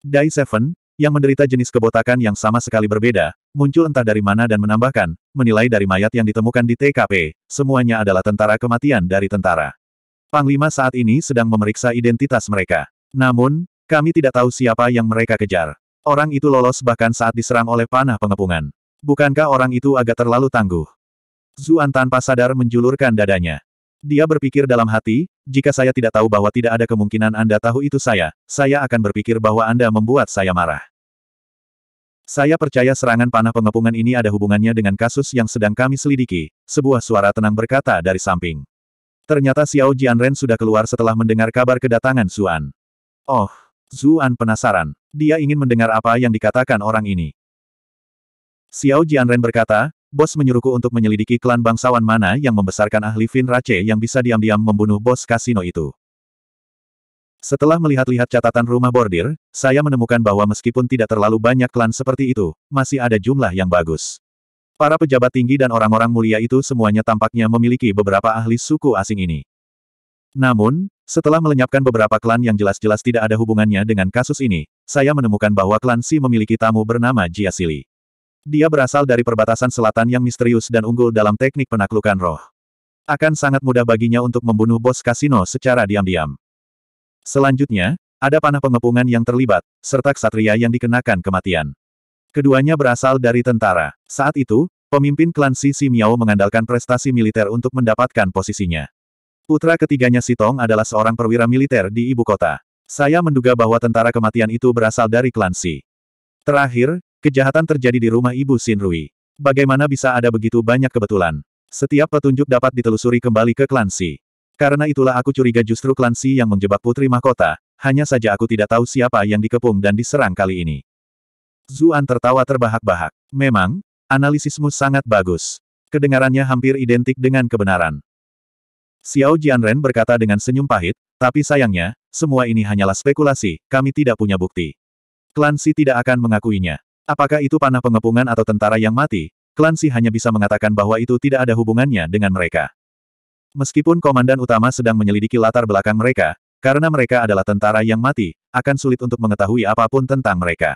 Dai Seven, yang menderita jenis kebotakan yang sama sekali berbeda, muncul entah dari mana dan menambahkan, menilai dari mayat yang ditemukan di TKP, semuanya adalah tentara kematian dari tentara. Panglima saat ini sedang memeriksa identitas mereka. Namun, kami tidak tahu siapa yang mereka kejar. Orang itu lolos bahkan saat diserang oleh panah pengepungan. Bukankah orang itu agak terlalu tangguh? Zuan tanpa sadar menjulurkan dadanya. Dia berpikir dalam hati, jika saya tidak tahu bahwa tidak ada kemungkinan Anda tahu itu saya, saya akan berpikir bahwa Anda membuat saya marah. Saya percaya serangan panah pengepungan ini ada hubungannya dengan kasus yang sedang kami selidiki, sebuah suara tenang berkata dari samping. Ternyata Xiao Jianren sudah keluar setelah mendengar kabar kedatangan Zuan. Oh, Zuan penasaran. Dia ingin mendengar apa yang dikatakan orang ini. Xiao Jianren berkata, bos menyuruhku untuk menyelidiki klan bangsawan mana yang membesarkan ahli Fin Rache yang bisa diam-diam membunuh bos kasino itu. Setelah melihat-lihat catatan rumah bordir, saya menemukan bahwa meskipun tidak terlalu banyak klan seperti itu, masih ada jumlah yang bagus. Para pejabat tinggi dan orang-orang mulia itu semuanya tampaknya memiliki beberapa ahli suku asing ini. Namun, setelah melenyapkan beberapa klan yang jelas-jelas tidak ada hubungannya dengan kasus ini, saya menemukan bahwa klan Si memiliki tamu bernama Jia Sili. Dia berasal dari perbatasan selatan yang misterius dan unggul dalam teknik penaklukan roh. Akan sangat mudah baginya untuk membunuh bos kasino secara diam-diam. Selanjutnya, ada panah pengepungan yang terlibat, serta ksatria yang dikenakan kematian. Keduanya berasal dari tentara. Saat itu, pemimpin klan Si Si Miao mengandalkan prestasi militer untuk mendapatkan posisinya. Putra ketiganya Si Tong adalah seorang perwira militer di ibu kota. Saya menduga bahwa tentara kematian itu berasal dari klan Si. Terakhir, kejahatan terjadi di rumah ibu Sin Rui. Bagaimana bisa ada begitu banyak kebetulan? Setiap petunjuk dapat ditelusuri kembali ke klan Si. Karena itulah aku curiga justru klan Si yang menjebak Putri Mahkota, hanya saja aku tidak tahu siapa yang dikepung dan diserang kali ini. Zuan tertawa terbahak-bahak. Memang, analisismu sangat bagus. Kedengarannya hampir identik dengan kebenaran. Xiao Jianren berkata dengan senyum pahit, tapi sayangnya, semua ini hanyalah spekulasi, kami tidak punya bukti. Klan Si tidak akan mengakuinya. Apakah itu panah pengepungan atau tentara yang mati? Klan Si hanya bisa mengatakan bahwa itu tidak ada hubungannya dengan mereka. Meskipun komandan utama sedang menyelidiki latar belakang mereka, karena mereka adalah tentara yang mati, akan sulit untuk mengetahui apapun tentang mereka.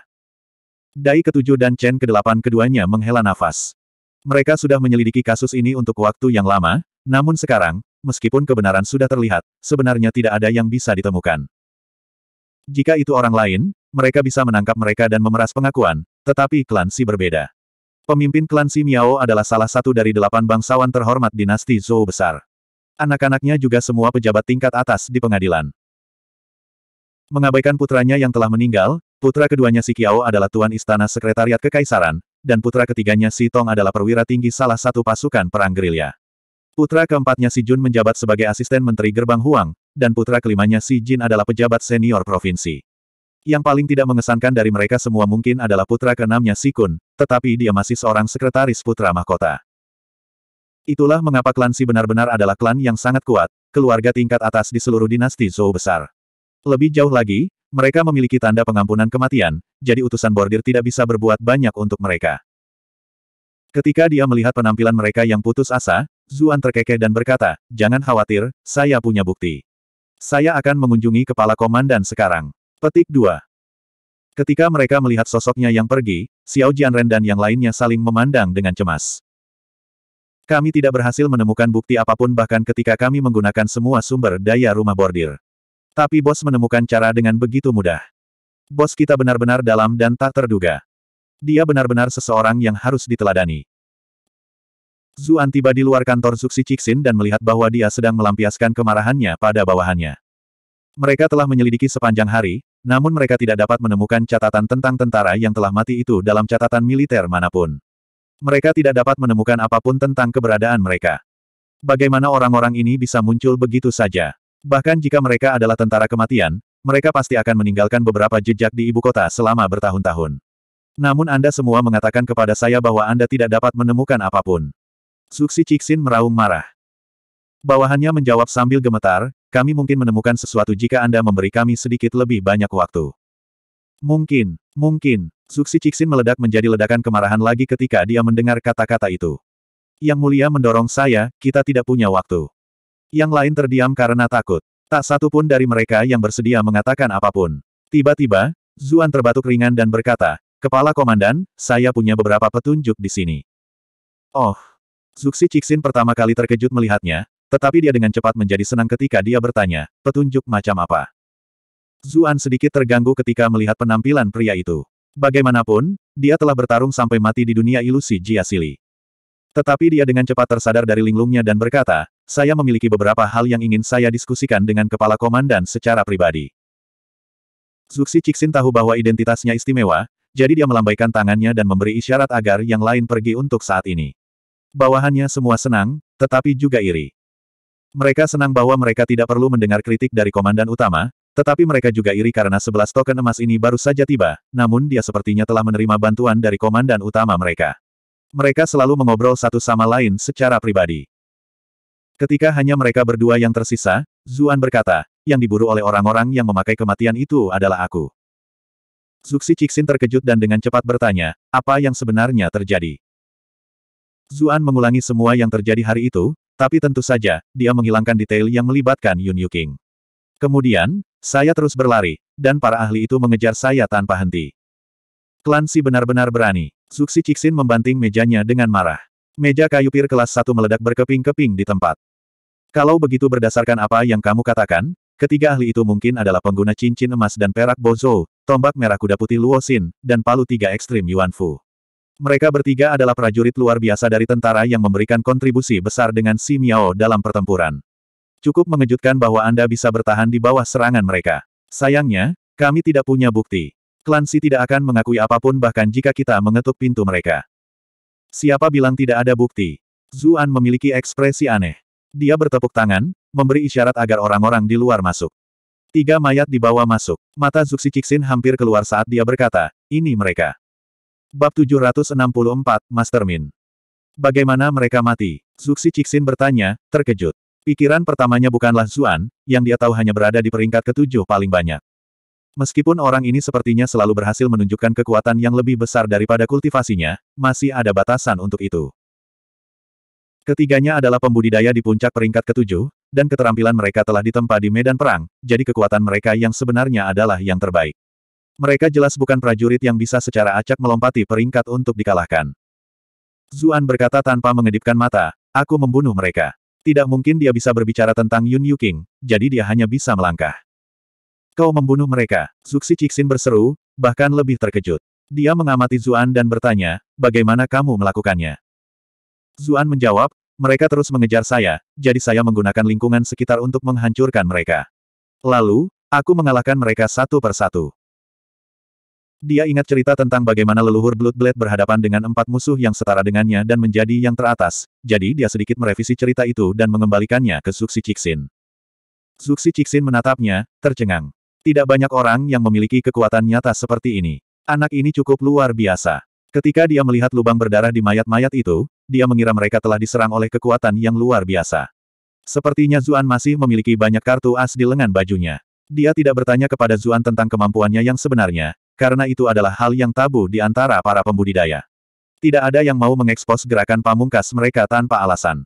Dai ketujuh dan Chen kedelapan keduanya menghela nafas. Mereka sudah menyelidiki kasus ini untuk waktu yang lama, namun sekarang, meskipun kebenaran sudah terlihat, sebenarnya tidak ada yang bisa ditemukan. Jika itu orang lain, mereka bisa menangkap mereka dan memeras pengakuan, tetapi klan Si berbeda. Pemimpin klan Si Miao adalah salah satu dari delapan bangsawan terhormat dinasti Zhou besar. Anak-anaknya juga semua pejabat tingkat atas di pengadilan. Mengabaikan putranya yang telah meninggal, putra keduanya Si Kiao adalah Tuan Istana Sekretariat Kekaisaran, dan putra ketiganya Si Tong adalah perwira tinggi salah satu pasukan perang gerilya. Putra keempatnya Si Jun menjabat sebagai asisten Menteri Gerbang Huang, dan putra kelimanya Si Jin adalah pejabat senior provinsi. Yang paling tidak mengesankan dari mereka semua mungkin adalah putra keenamnya Si Kun, tetapi dia masih seorang sekretaris putra mahkota. Itulah mengapa klan Si benar-benar adalah klan yang sangat kuat, keluarga tingkat atas di seluruh dinasti Zhou besar. Lebih jauh lagi, mereka memiliki tanda pengampunan kematian, jadi utusan bordir tidak bisa berbuat banyak untuk mereka. Ketika dia melihat penampilan mereka yang putus asa, Zuan terkekeh dan berkata, Jangan khawatir, saya punya bukti. Saya akan mengunjungi kepala komandan sekarang. Petik 2. Ketika mereka melihat sosoknya yang pergi, Xiao Jianren dan yang lainnya saling memandang dengan cemas. Kami tidak berhasil menemukan bukti apapun bahkan ketika kami menggunakan semua sumber daya rumah bordir. Tapi bos menemukan cara dengan begitu mudah. Bos kita benar-benar dalam dan tak terduga. Dia benar-benar seseorang yang harus diteladani. Zuan tiba di luar kantor Zuxi Cixin dan melihat bahwa dia sedang melampiaskan kemarahannya pada bawahannya. Mereka telah menyelidiki sepanjang hari, namun mereka tidak dapat menemukan catatan tentang tentara yang telah mati itu dalam catatan militer manapun. Mereka tidak dapat menemukan apapun tentang keberadaan mereka. Bagaimana orang-orang ini bisa muncul begitu saja? Bahkan jika mereka adalah tentara kematian, mereka pasti akan meninggalkan beberapa jejak di ibu kota selama bertahun-tahun. Namun Anda semua mengatakan kepada saya bahwa Anda tidak dapat menemukan apapun. Suksi Cixin meraung marah. Bawahannya menjawab sambil gemetar, kami mungkin menemukan sesuatu jika Anda memberi kami sedikit lebih banyak waktu. Mungkin, mungkin, Suksi Ciksin meledak menjadi ledakan kemarahan lagi ketika dia mendengar kata-kata itu. Yang mulia mendorong saya, kita tidak punya waktu. Yang lain terdiam karena takut. Tak satu pun dari mereka yang bersedia mengatakan apapun. Tiba-tiba, Zuan terbatuk ringan dan berkata, Kepala Komandan, saya punya beberapa petunjuk di sini. Oh. Zuxi Ciksin pertama kali terkejut melihatnya, tetapi dia dengan cepat menjadi senang ketika dia bertanya, petunjuk macam apa? Zuan sedikit terganggu ketika melihat penampilan pria itu. Bagaimanapun, dia telah bertarung sampai mati di dunia ilusi Jiasili. Tetapi dia dengan cepat tersadar dari linglungnya dan berkata, saya memiliki beberapa hal yang ingin saya diskusikan dengan kepala komandan secara pribadi. Zuxi Cixin tahu bahwa identitasnya istimewa, jadi dia melambaikan tangannya dan memberi isyarat agar yang lain pergi untuk saat ini. Bawahannya semua senang, tetapi juga iri. Mereka senang bahwa mereka tidak perlu mendengar kritik dari komandan utama, tetapi mereka juga iri karena sebelas token emas ini baru saja tiba, namun dia sepertinya telah menerima bantuan dari komandan utama mereka. Mereka selalu mengobrol satu sama lain secara pribadi. Ketika hanya mereka berdua yang tersisa, Zuan berkata, yang diburu oleh orang-orang yang memakai kematian itu adalah aku. Zuxi Cixin terkejut dan dengan cepat bertanya, apa yang sebenarnya terjadi? Zuan mengulangi semua yang terjadi hari itu, tapi tentu saja, dia menghilangkan detail yang melibatkan Yun Yuking. Kemudian, saya terus berlari, dan para ahli itu mengejar saya tanpa henti. Klan Si benar-benar berani. Suksi Cixin membanting mejanya dengan marah. Meja kayu pir kelas satu meledak berkeping-keping di tempat. Kalau begitu berdasarkan apa yang kamu katakan, ketiga ahli itu mungkin adalah pengguna cincin emas dan perak Bozo, tombak merah kuda putih Luosin, dan palu tiga ekstrim Yuanfu. Mereka bertiga adalah prajurit luar biasa dari tentara yang memberikan kontribusi besar dengan Si Miao dalam pertempuran. Cukup mengejutkan bahwa Anda bisa bertahan di bawah serangan mereka. Sayangnya, kami tidak punya bukti. Klan Si tidak akan mengakui apapun bahkan jika kita mengetuk pintu mereka. Siapa bilang tidak ada bukti? Zuan memiliki ekspresi aneh. Dia bertepuk tangan, memberi isyarat agar orang-orang di luar masuk. Tiga mayat dibawa masuk. Mata Zuxi Cixin hampir keluar saat dia berkata, ini mereka. Bab 764, Min. Bagaimana mereka mati? Zuxi Cixin bertanya, terkejut. Pikiran pertamanya bukanlah Zuan, yang dia tahu hanya berada di peringkat ketujuh paling banyak. Meskipun orang ini sepertinya selalu berhasil menunjukkan kekuatan yang lebih besar daripada kultivasinya, masih ada batasan untuk itu. Ketiganya adalah pembudidaya di puncak peringkat ketujuh, dan keterampilan mereka telah ditempa di medan perang, jadi kekuatan mereka yang sebenarnya adalah yang terbaik. Mereka jelas bukan prajurit yang bisa secara acak melompati peringkat untuk dikalahkan. Zuan berkata tanpa mengedipkan mata, aku membunuh mereka. Tidak mungkin dia bisa berbicara tentang Yun Yu King, jadi dia hanya bisa melangkah. Kau membunuh mereka, Zuxi Cixin berseru, bahkan lebih terkejut. Dia mengamati Zuan dan bertanya, bagaimana kamu melakukannya? Zuan menjawab, mereka terus mengejar saya, jadi saya menggunakan lingkungan sekitar untuk menghancurkan mereka. Lalu, aku mengalahkan mereka satu persatu. Dia ingat cerita tentang bagaimana leluhur Bloodblade berhadapan dengan empat musuh yang setara dengannya dan menjadi yang teratas, jadi dia sedikit merevisi cerita itu dan mengembalikannya ke Zuxi Cixin. Zuxi Cixin menatapnya, tercengang. Tidak banyak orang yang memiliki kekuatan nyata seperti ini. Anak ini cukup luar biasa. Ketika dia melihat lubang berdarah di mayat-mayat itu, dia mengira mereka telah diserang oleh kekuatan yang luar biasa. Sepertinya Zuan masih memiliki banyak kartu as di lengan bajunya. Dia tidak bertanya kepada Zuan tentang kemampuannya yang sebenarnya, karena itu adalah hal yang tabu di antara para pembudidaya. Tidak ada yang mau mengekspos gerakan pamungkas mereka tanpa alasan.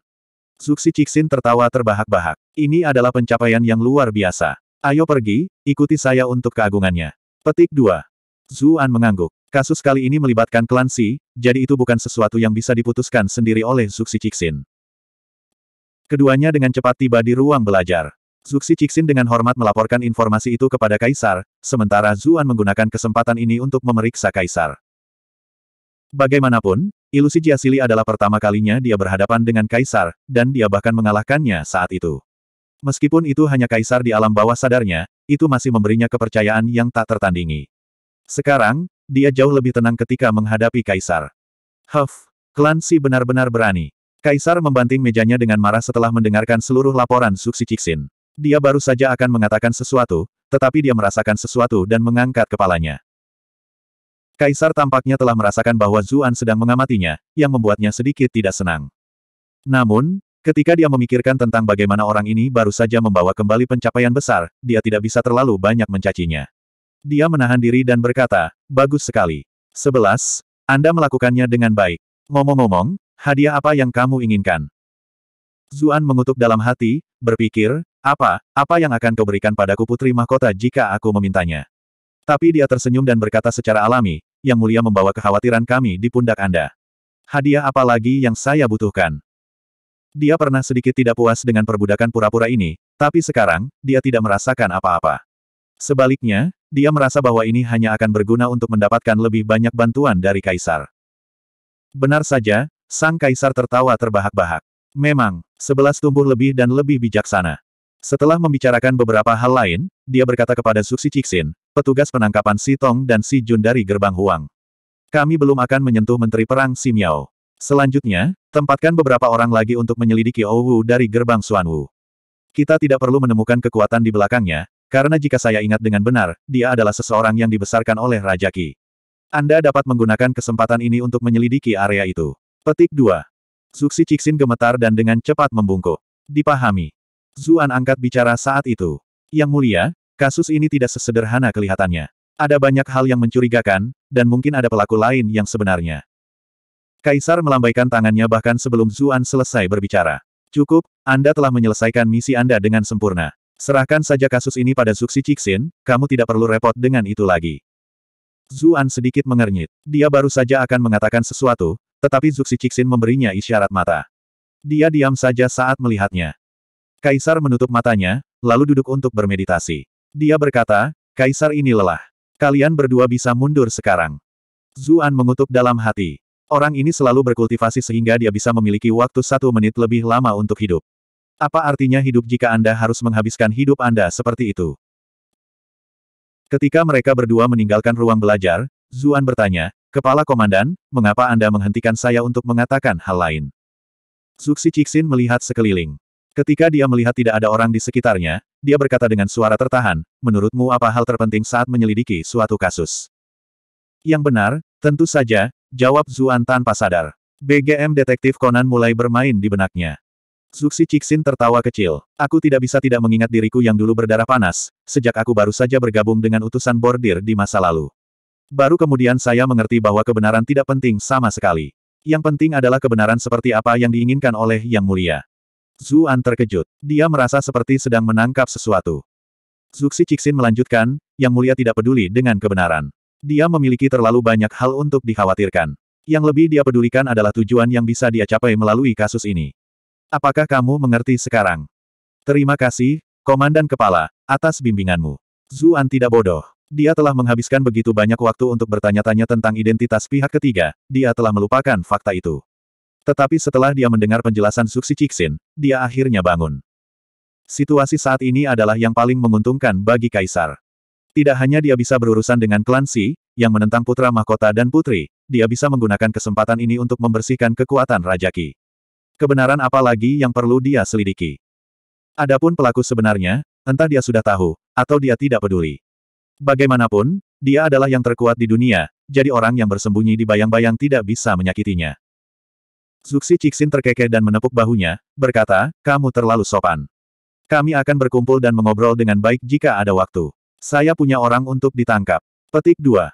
Zuxi Cixin tertawa terbahak-bahak. Ini adalah pencapaian yang luar biasa. Ayo pergi, ikuti saya untuk keagungannya. Petik 2. Zuan mengangguk. Kasus kali ini melibatkan klan Si, jadi itu bukan sesuatu yang bisa diputuskan sendiri oleh Zuxi Cixin. Keduanya dengan cepat tiba di ruang belajar. Zuxi Cixin dengan hormat melaporkan informasi itu kepada Kaisar, sementara Zuan menggunakan kesempatan ini untuk memeriksa Kaisar. Bagaimanapun, ilusi Jiasili adalah pertama kalinya dia berhadapan dengan Kaisar, dan dia bahkan mengalahkannya saat itu. Meskipun itu hanya Kaisar di alam bawah sadarnya, itu masih memberinya kepercayaan yang tak tertandingi. Sekarang, dia jauh lebih tenang ketika menghadapi Kaisar. Huff, klan si benar-benar berani. Kaisar membanting mejanya dengan marah setelah mendengarkan seluruh laporan Suksi Cixin. Dia baru saja akan mengatakan sesuatu, tetapi dia merasakan sesuatu dan mengangkat kepalanya. Kaisar tampaknya telah merasakan bahwa Zuan sedang mengamatinya, yang membuatnya sedikit tidak senang. Namun, ketika dia memikirkan tentang bagaimana orang ini baru saja membawa kembali pencapaian besar, dia tidak bisa terlalu banyak mencacinya. Dia menahan diri dan berkata, bagus sekali. Sebelas, Anda melakukannya dengan baik. Ngomong-ngomong, hadiah apa yang kamu inginkan? Zuan mengutuk dalam hati, berpikir, apa, apa yang akan kau berikan padaku putri mahkota jika aku memintanya? Tapi dia tersenyum dan berkata secara alami, yang mulia membawa kekhawatiran kami di pundak Anda. Hadiah apa lagi yang saya butuhkan? Dia pernah sedikit tidak puas dengan perbudakan pura-pura ini, tapi sekarang, dia tidak merasakan apa-apa. Sebaliknya, dia merasa bahwa ini hanya akan berguna untuk mendapatkan lebih banyak bantuan dari Kaisar. Benar saja, Sang Kaisar tertawa terbahak-bahak. Memang, Sebelas tumbuh lebih dan lebih bijaksana. Setelah membicarakan beberapa hal lain, dia berkata kepada Suksi Cixin, petugas penangkapan Si Tong dan Si Jun dari gerbang Huang. Kami belum akan menyentuh Menteri Perang Si Miao. Selanjutnya, tempatkan beberapa orang lagi untuk menyelidiki Owu dari gerbang Suanwu. Kita tidak perlu menemukan kekuatan di belakangnya, karena jika saya ingat dengan benar, dia adalah seseorang yang dibesarkan oleh Raja Qi. Anda dapat menggunakan kesempatan ini untuk menyelidiki area itu. Petik 2. Zuxi Cixin gemetar dan dengan cepat membungkuk. Dipahami. Zuan angkat bicara saat itu. Yang mulia, kasus ini tidak sesederhana kelihatannya. Ada banyak hal yang mencurigakan, dan mungkin ada pelaku lain yang sebenarnya. Kaisar melambaikan tangannya bahkan sebelum Zuan selesai berbicara. Cukup, Anda telah menyelesaikan misi Anda dengan sempurna. Serahkan saja kasus ini pada Zuxi Cixin, kamu tidak perlu repot dengan itu lagi. Zuan sedikit mengernyit. Dia baru saja akan mengatakan sesuatu, tetapi Zuxi Cixin memberinya isyarat mata. Dia diam saja saat melihatnya. Kaisar menutup matanya, lalu duduk untuk bermeditasi. Dia berkata, Kaisar ini lelah. Kalian berdua bisa mundur sekarang. Zuan mengutuk dalam hati. Orang ini selalu berkultivasi sehingga dia bisa memiliki waktu satu menit lebih lama untuk hidup. Apa artinya hidup jika Anda harus menghabiskan hidup Anda seperti itu? Ketika mereka berdua meninggalkan ruang belajar, Zuan bertanya, Kepala Komandan, mengapa Anda menghentikan saya untuk mengatakan hal lain? Zuxi Cixin melihat sekeliling. Ketika dia melihat tidak ada orang di sekitarnya, dia berkata dengan suara tertahan, menurutmu apa hal terpenting saat menyelidiki suatu kasus? Yang benar, tentu saja, jawab Zuan tanpa sadar. BGM detektif Conan mulai bermain di benaknya. Zuxi Cixin tertawa kecil. Aku tidak bisa tidak mengingat diriku yang dulu berdarah panas, sejak aku baru saja bergabung dengan utusan bordir di masa lalu. Baru kemudian saya mengerti bahwa kebenaran tidak penting sama sekali. Yang penting adalah kebenaran seperti apa yang diinginkan oleh Yang Mulia. Zuan terkejut. Dia merasa seperti sedang menangkap sesuatu. Zuxi Cixin melanjutkan, Yang Mulia tidak peduli dengan kebenaran. Dia memiliki terlalu banyak hal untuk dikhawatirkan. Yang lebih dia pedulikan adalah tujuan yang bisa dia capai melalui kasus ini. Apakah kamu mengerti sekarang? Terima kasih, Komandan Kepala, atas bimbinganmu. Zuan tidak bodoh. Dia telah menghabiskan begitu banyak waktu untuk bertanya-tanya tentang identitas pihak ketiga, dia telah melupakan fakta itu. Tetapi setelah dia mendengar penjelasan Suksi Cixin, dia akhirnya bangun. Situasi saat ini adalah yang paling menguntungkan bagi Kaisar. Tidak hanya dia bisa berurusan dengan klan Si, yang menentang putra mahkota dan putri, dia bisa menggunakan kesempatan ini untuk membersihkan kekuatan Rajaki. Kebenaran apa lagi yang perlu dia selidiki? Adapun pelaku sebenarnya, entah dia sudah tahu, atau dia tidak peduli. Bagaimanapun, dia adalah yang terkuat di dunia, jadi orang yang bersembunyi di bayang-bayang tidak bisa menyakitinya. Zuxi Cixin terkekeh dan menepuk bahunya, berkata, kamu terlalu sopan. Kami akan berkumpul dan mengobrol dengan baik jika ada waktu. Saya punya orang untuk ditangkap. Petik 2.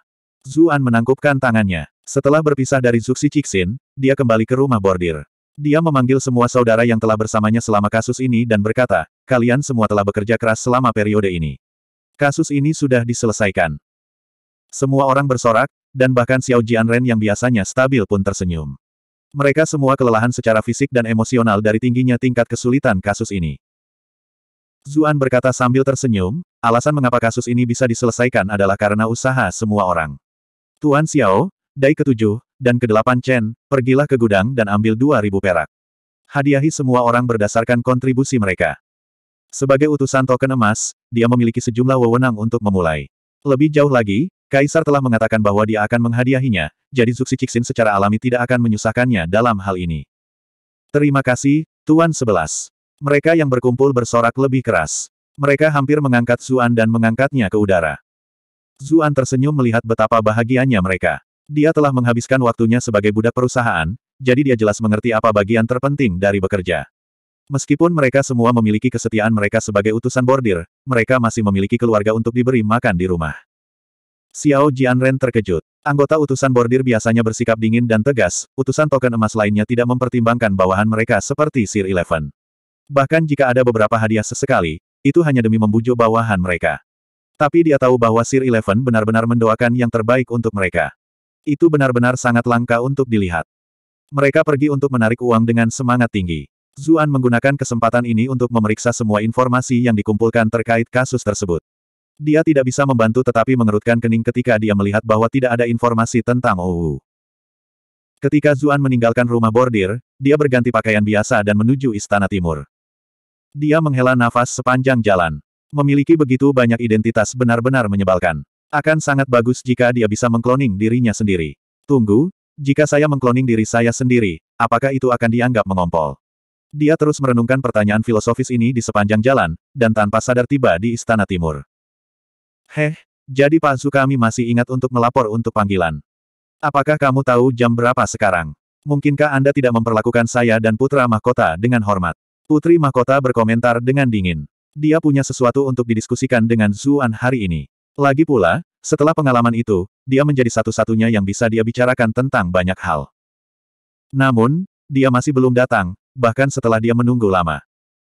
Zuan menangkupkan tangannya. Setelah berpisah dari Zuxi Cixin, dia kembali ke rumah bordir. Dia memanggil semua saudara yang telah bersamanya selama kasus ini dan berkata, kalian semua telah bekerja keras selama periode ini. Kasus ini sudah diselesaikan. Semua orang bersorak, dan bahkan Xiao Jianren yang biasanya stabil pun tersenyum. Mereka semua kelelahan secara fisik dan emosional dari tingginya tingkat kesulitan kasus ini. Zuan berkata sambil tersenyum, alasan mengapa kasus ini bisa diselesaikan adalah karena usaha semua orang. Tuan Xiao, Dai ketujuh, dan kedelapan Chen, pergilah ke gudang dan ambil dua ribu perak. Hadiahi semua orang berdasarkan kontribusi mereka. Sebagai utusan token emas, dia memiliki sejumlah wewenang untuk memulai. Lebih jauh lagi, Kaisar telah mengatakan bahwa dia akan menghadiahinya, jadi Zuxi Cixin secara alami tidak akan menyusahkannya dalam hal ini. Terima kasih, Tuan Sebelas. Mereka yang berkumpul bersorak lebih keras. Mereka hampir mengangkat Zuan dan mengangkatnya ke udara. Zuan tersenyum melihat betapa bahagianya mereka. Dia telah menghabiskan waktunya sebagai budak perusahaan, jadi dia jelas mengerti apa bagian terpenting dari bekerja. Meskipun mereka semua memiliki kesetiaan mereka sebagai utusan bordir, mereka masih memiliki keluarga untuk diberi makan di rumah. Xiao Jianren terkejut. Anggota utusan bordir biasanya bersikap dingin dan tegas, utusan token emas lainnya tidak mempertimbangkan bawahan mereka seperti Sir Eleven. Bahkan jika ada beberapa hadiah sesekali, itu hanya demi membujuk bawahan mereka. Tapi dia tahu bahwa Sir Eleven benar-benar mendoakan yang terbaik untuk mereka. Itu benar-benar sangat langka untuk dilihat. Mereka pergi untuk menarik uang dengan semangat tinggi. Zuan menggunakan kesempatan ini untuk memeriksa semua informasi yang dikumpulkan terkait kasus tersebut. Dia tidak bisa membantu tetapi mengerutkan kening ketika dia melihat bahwa tidak ada informasi tentang Ou. Ketika Zuan meninggalkan rumah bordir, dia berganti pakaian biasa dan menuju Istana Timur. Dia menghela nafas sepanjang jalan. Memiliki begitu banyak identitas benar-benar menyebalkan. Akan sangat bagus jika dia bisa mengkloning dirinya sendiri. Tunggu, jika saya mengkloning diri saya sendiri, apakah itu akan dianggap mengompol? Dia terus merenungkan pertanyaan filosofis ini di sepanjang jalan, dan tanpa sadar tiba di Istana Timur. Heh, jadi Pak kami masih ingat untuk melapor untuk panggilan. Apakah kamu tahu jam berapa sekarang? Mungkinkah Anda tidak memperlakukan saya dan Putra Mahkota dengan hormat? Putri Mahkota berkomentar dengan dingin. Dia punya sesuatu untuk didiskusikan dengan Zuan hari ini. Lagi pula, setelah pengalaman itu, dia menjadi satu-satunya yang bisa dia bicarakan tentang banyak hal. Namun, dia masih belum datang, bahkan setelah dia menunggu lama.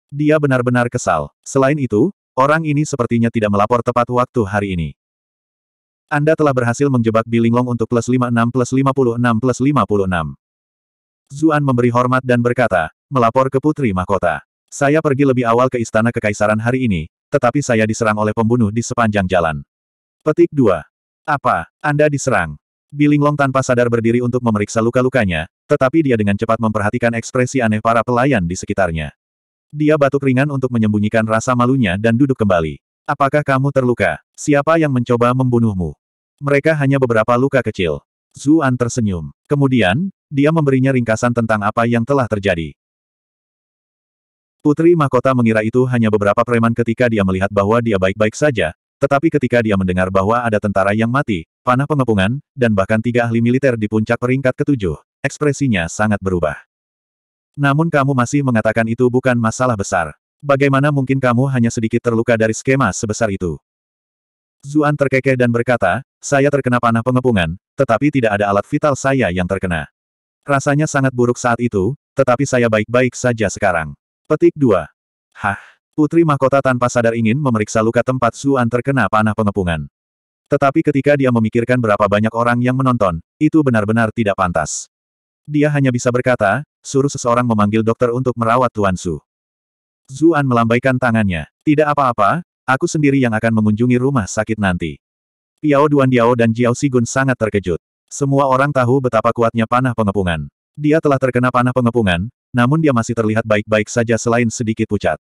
Dia benar-benar kesal. Selain itu, orang ini sepertinya tidak melapor tepat waktu hari ini. Anda telah berhasil menjebak Bilinglong untuk plus 56 plus 56 plus 56. Zuan memberi hormat dan berkata, melapor ke Putri Mahkota. Saya pergi lebih awal ke Istana Kekaisaran hari ini, tetapi saya diserang oleh pembunuh di sepanjang jalan. Petik 2. Apa? Anda diserang. Bilinglong tanpa sadar berdiri untuk memeriksa luka-lukanya, tetapi dia dengan cepat memperhatikan ekspresi aneh para pelayan di sekitarnya. Dia batuk ringan untuk menyembunyikan rasa malunya dan duduk kembali. Apakah kamu terluka? Siapa yang mencoba membunuhmu? Mereka hanya beberapa luka kecil. Zuan tersenyum. Kemudian, dia memberinya ringkasan tentang apa yang telah terjadi. Putri Mahkota mengira itu hanya beberapa preman ketika dia melihat bahwa dia baik-baik saja, tetapi ketika dia mendengar bahwa ada tentara yang mati, panah pengepungan, dan bahkan tiga ahli militer di puncak peringkat ketujuh, ekspresinya sangat berubah. Namun kamu masih mengatakan itu bukan masalah besar. Bagaimana mungkin kamu hanya sedikit terluka dari skema sebesar itu? Zuan terkekeh dan berkata, saya terkena panah pengepungan, tetapi tidak ada alat vital saya yang terkena. Rasanya sangat buruk saat itu, tetapi saya baik-baik saja sekarang. Petik 2. Hah? Putri Mahkota tanpa sadar ingin memeriksa luka tempat Suan terkena panah pengepungan. Tetapi ketika dia memikirkan berapa banyak orang yang menonton, itu benar-benar tidak pantas. Dia hanya bisa berkata, suruh seseorang memanggil dokter untuk merawat Tuan Su. Zuan melambaikan tangannya. Tidak apa-apa, aku sendiri yang akan mengunjungi rumah sakit nanti. Piao Duan Diao dan Jiao Sigun sangat terkejut. Semua orang tahu betapa kuatnya panah pengepungan. Dia telah terkena panah pengepungan, namun dia masih terlihat baik-baik saja selain sedikit pucat.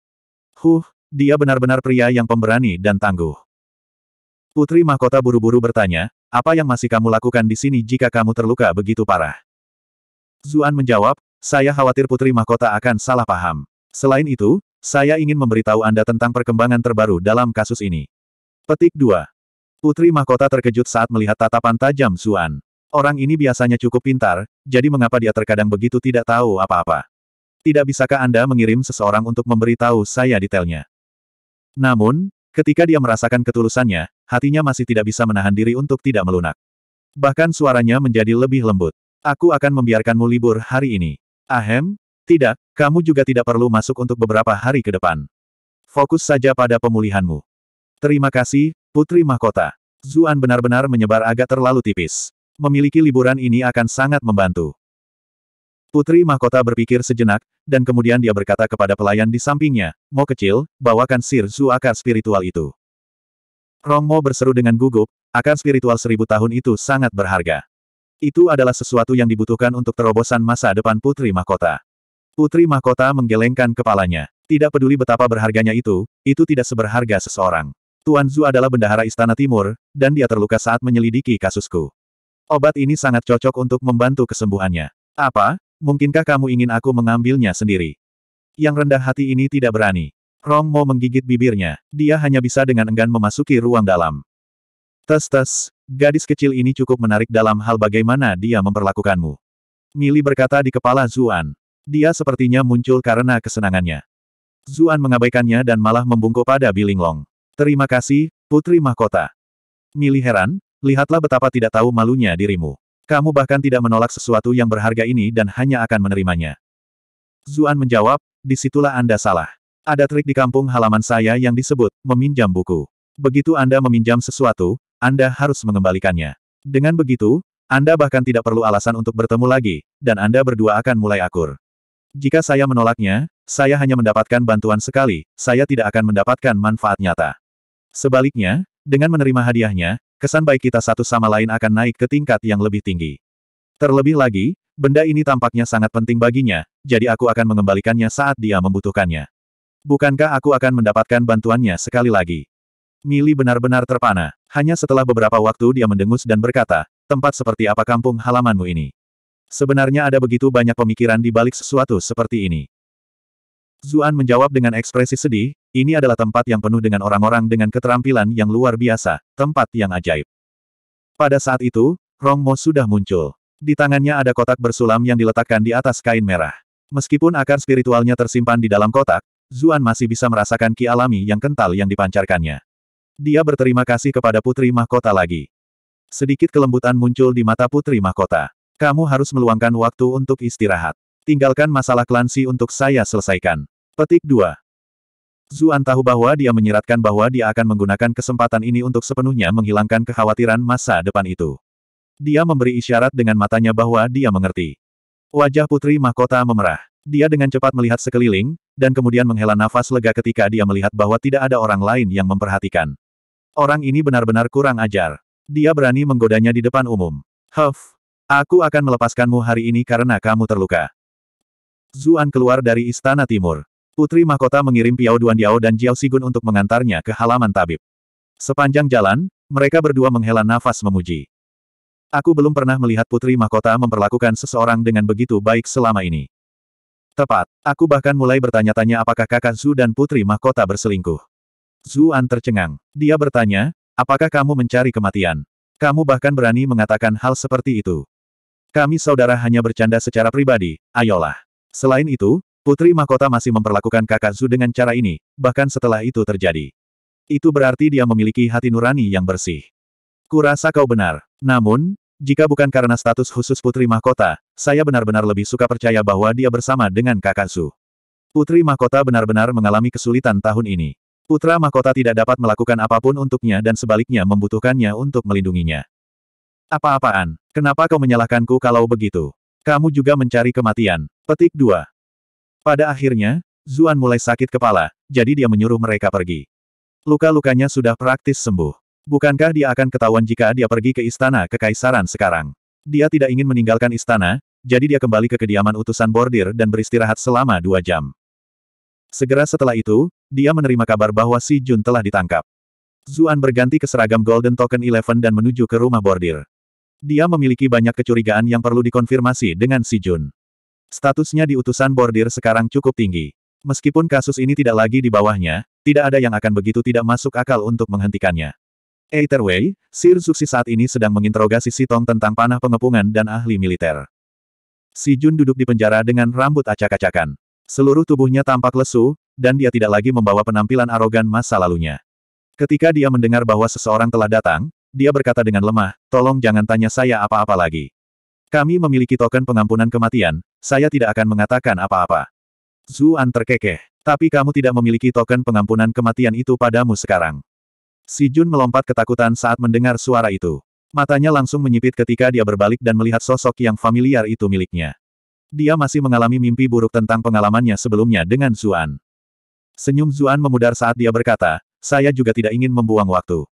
Huh, dia benar-benar pria yang pemberani dan tangguh. Putri mahkota buru-buru bertanya, apa yang masih kamu lakukan di sini jika kamu terluka begitu parah? Zuan menjawab, saya khawatir putri mahkota akan salah paham. Selain itu, saya ingin memberitahu Anda tentang perkembangan terbaru dalam kasus ini. Petik 2. Putri mahkota terkejut saat melihat tatapan tajam Zuan. Orang ini biasanya cukup pintar, jadi mengapa dia terkadang begitu tidak tahu apa-apa? Tidak bisakah Anda mengirim seseorang untuk memberitahu saya detailnya? Namun, ketika dia merasakan ketulusannya, hatinya masih tidak bisa menahan diri untuk tidak melunak. Bahkan suaranya menjadi lebih lembut. Aku akan membiarkanmu libur hari ini. Ahem, tidak, kamu juga tidak perlu masuk untuk beberapa hari ke depan. Fokus saja pada pemulihanmu. Terima kasih, Putri Mahkota. Zuan benar-benar menyebar agak terlalu tipis. Memiliki liburan ini akan sangat membantu. Putri Mahkota berpikir sejenak, dan kemudian dia berkata kepada pelayan di sampingnya, Mo kecil, bawakan Sir Zu akar spiritual itu. Rong Mo berseru dengan gugup, akar spiritual seribu tahun itu sangat berharga. Itu adalah sesuatu yang dibutuhkan untuk terobosan masa depan Putri Mahkota. Putri Mahkota menggelengkan kepalanya. Tidak peduli betapa berharganya itu, itu tidak seberharga seseorang. Tuan Zu adalah bendahara Istana Timur, dan dia terluka saat menyelidiki kasusku. Obat ini sangat cocok untuk membantu kesembuhannya. Apa? Mungkinkah kamu ingin aku mengambilnya sendiri? Yang rendah hati ini tidak berani. Rong Mo menggigit bibirnya. Dia hanya bisa dengan enggan memasuki ruang dalam. Tes-tes, gadis kecil ini cukup menarik dalam hal bagaimana dia memperlakukanmu. Mili berkata di kepala Zuan. Dia sepertinya muncul karena kesenangannya. Zuan mengabaikannya dan malah membungkuk pada Bilinglong. Terima kasih, Putri Mahkota. Mili heran, lihatlah betapa tidak tahu malunya dirimu. Kamu bahkan tidak menolak sesuatu yang berharga ini dan hanya akan menerimanya. Zuan menjawab, disitulah Anda salah. Ada trik di kampung halaman saya yang disebut, meminjam buku. Begitu Anda meminjam sesuatu, Anda harus mengembalikannya. Dengan begitu, Anda bahkan tidak perlu alasan untuk bertemu lagi, dan Anda berdua akan mulai akur. Jika saya menolaknya, saya hanya mendapatkan bantuan sekali, saya tidak akan mendapatkan manfaat nyata. Sebaliknya, dengan menerima hadiahnya, kesan baik kita satu sama lain akan naik ke tingkat yang lebih tinggi. Terlebih lagi, benda ini tampaknya sangat penting baginya, jadi aku akan mengembalikannya saat dia membutuhkannya. Bukankah aku akan mendapatkan bantuannya sekali lagi? Mili benar-benar terpana. Hanya setelah beberapa waktu dia mendengus dan berkata, tempat seperti apa kampung halamanmu ini? Sebenarnya ada begitu banyak pemikiran di balik sesuatu seperti ini. Zuan menjawab dengan ekspresi sedih, ini adalah tempat yang penuh dengan orang-orang dengan keterampilan yang luar biasa, tempat yang ajaib. Pada saat itu, Rong Mo sudah muncul. Di tangannya ada kotak bersulam yang diletakkan di atas kain merah. Meskipun akar spiritualnya tersimpan di dalam kotak, Zuan masih bisa merasakan ki alami yang kental yang dipancarkannya. Dia berterima kasih kepada Putri Mahkota lagi. Sedikit kelembutan muncul di mata Putri Mahkota. Kamu harus meluangkan waktu untuk istirahat. Tinggalkan masalah klansi untuk saya selesaikan. Petik 2. Zuan tahu bahwa dia menyiratkan bahwa dia akan menggunakan kesempatan ini untuk sepenuhnya menghilangkan kekhawatiran masa depan itu. Dia memberi isyarat dengan matanya bahwa dia mengerti. Wajah putri mahkota memerah. Dia dengan cepat melihat sekeliling, dan kemudian menghela nafas lega ketika dia melihat bahwa tidak ada orang lain yang memperhatikan. Orang ini benar-benar kurang ajar. Dia berani menggodanya di depan umum. Huff, aku akan melepaskanmu hari ini karena kamu terluka. Zuan keluar dari Istana Timur. Putri Mahkota mengirim Piao Duan Diao dan Jiao Sigun untuk mengantarnya ke halaman tabib. Sepanjang jalan, mereka berdua menghela nafas memuji. Aku belum pernah melihat Putri Mahkota memperlakukan seseorang dengan begitu baik selama ini. Tepat, aku bahkan mulai bertanya-tanya apakah kakak Zu dan Putri Mahkota berselingkuh. Zuan tercengang. Dia bertanya, apakah kamu mencari kematian? Kamu bahkan berani mengatakan hal seperti itu. Kami saudara hanya bercanda secara pribadi, ayolah. Selain itu, Putri Mahkota masih memperlakukan kakak Zu dengan cara ini, bahkan setelah itu terjadi. Itu berarti dia memiliki hati nurani yang bersih. Kurasa kau benar. Namun, jika bukan karena status khusus Putri Mahkota, saya benar-benar lebih suka percaya bahwa dia bersama dengan kakak Zu. Putri Mahkota benar-benar mengalami kesulitan tahun ini. Putra Mahkota tidak dapat melakukan apapun untuknya dan sebaliknya membutuhkannya untuk melindunginya. Apa-apaan? Kenapa kau menyalahkanku kalau begitu? Kamu juga mencari kematian. Petik 2. Pada akhirnya, Zuan mulai sakit kepala, jadi dia menyuruh mereka pergi. Luka-lukanya sudah praktis sembuh. Bukankah dia akan ketahuan jika dia pergi ke istana kekaisaran sekarang? Dia tidak ingin meninggalkan istana, jadi dia kembali ke kediaman utusan bordir dan beristirahat selama dua jam. Segera setelah itu, dia menerima kabar bahwa Si Jun telah ditangkap. Zuan berganti ke seragam Golden Token Eleven dan menuju ke rumah bordir. Dia memiliki banyak kecurigaan yang perlu dikonfirmasi dengan Si Jun. Statusnya di utusan bordir sekarang cukup tinggi. Meskipun kasus ini tidak lagi di bawahnya, tidak ada yang akan begitu tidak masuk akal untuk menghentikannya. Either way, Sir Suksi saat ini sedang menginterogasi Si Tong tentang panah pengepungan dan ahli militer. Si Jun duduk di penjara dengan rambut acak-acakan. Seluruh tubuhnya tampak lesu, dan dia tidak lagi membawa penampilan arogan masa lalunya. Ketika dia mendengar bahwa seseorang telah datang, dia berkata dengan lemah, tolong jangan tanya saya apa-apa lagi. Kami memiliki token pengampunan kematian, saya tidak akan mengatakan apa-apa. Zuan terkekeh, tapi kamu tidak memiliki token pengampunan kematian itu padamu sekarang. Si Jun melompat ketakutan saat mendengar suara itu. Matanya langsung menyipit ketika dia berbalik dan melihat sosok yang familiar itu miliknya. Dia masih mengalami mimpi buruk tentang pengalamannya sebelumnya dengan Zuan. Senyum Zuan memudar saat dia berkata, saya juga tidak ingin membuang waktu.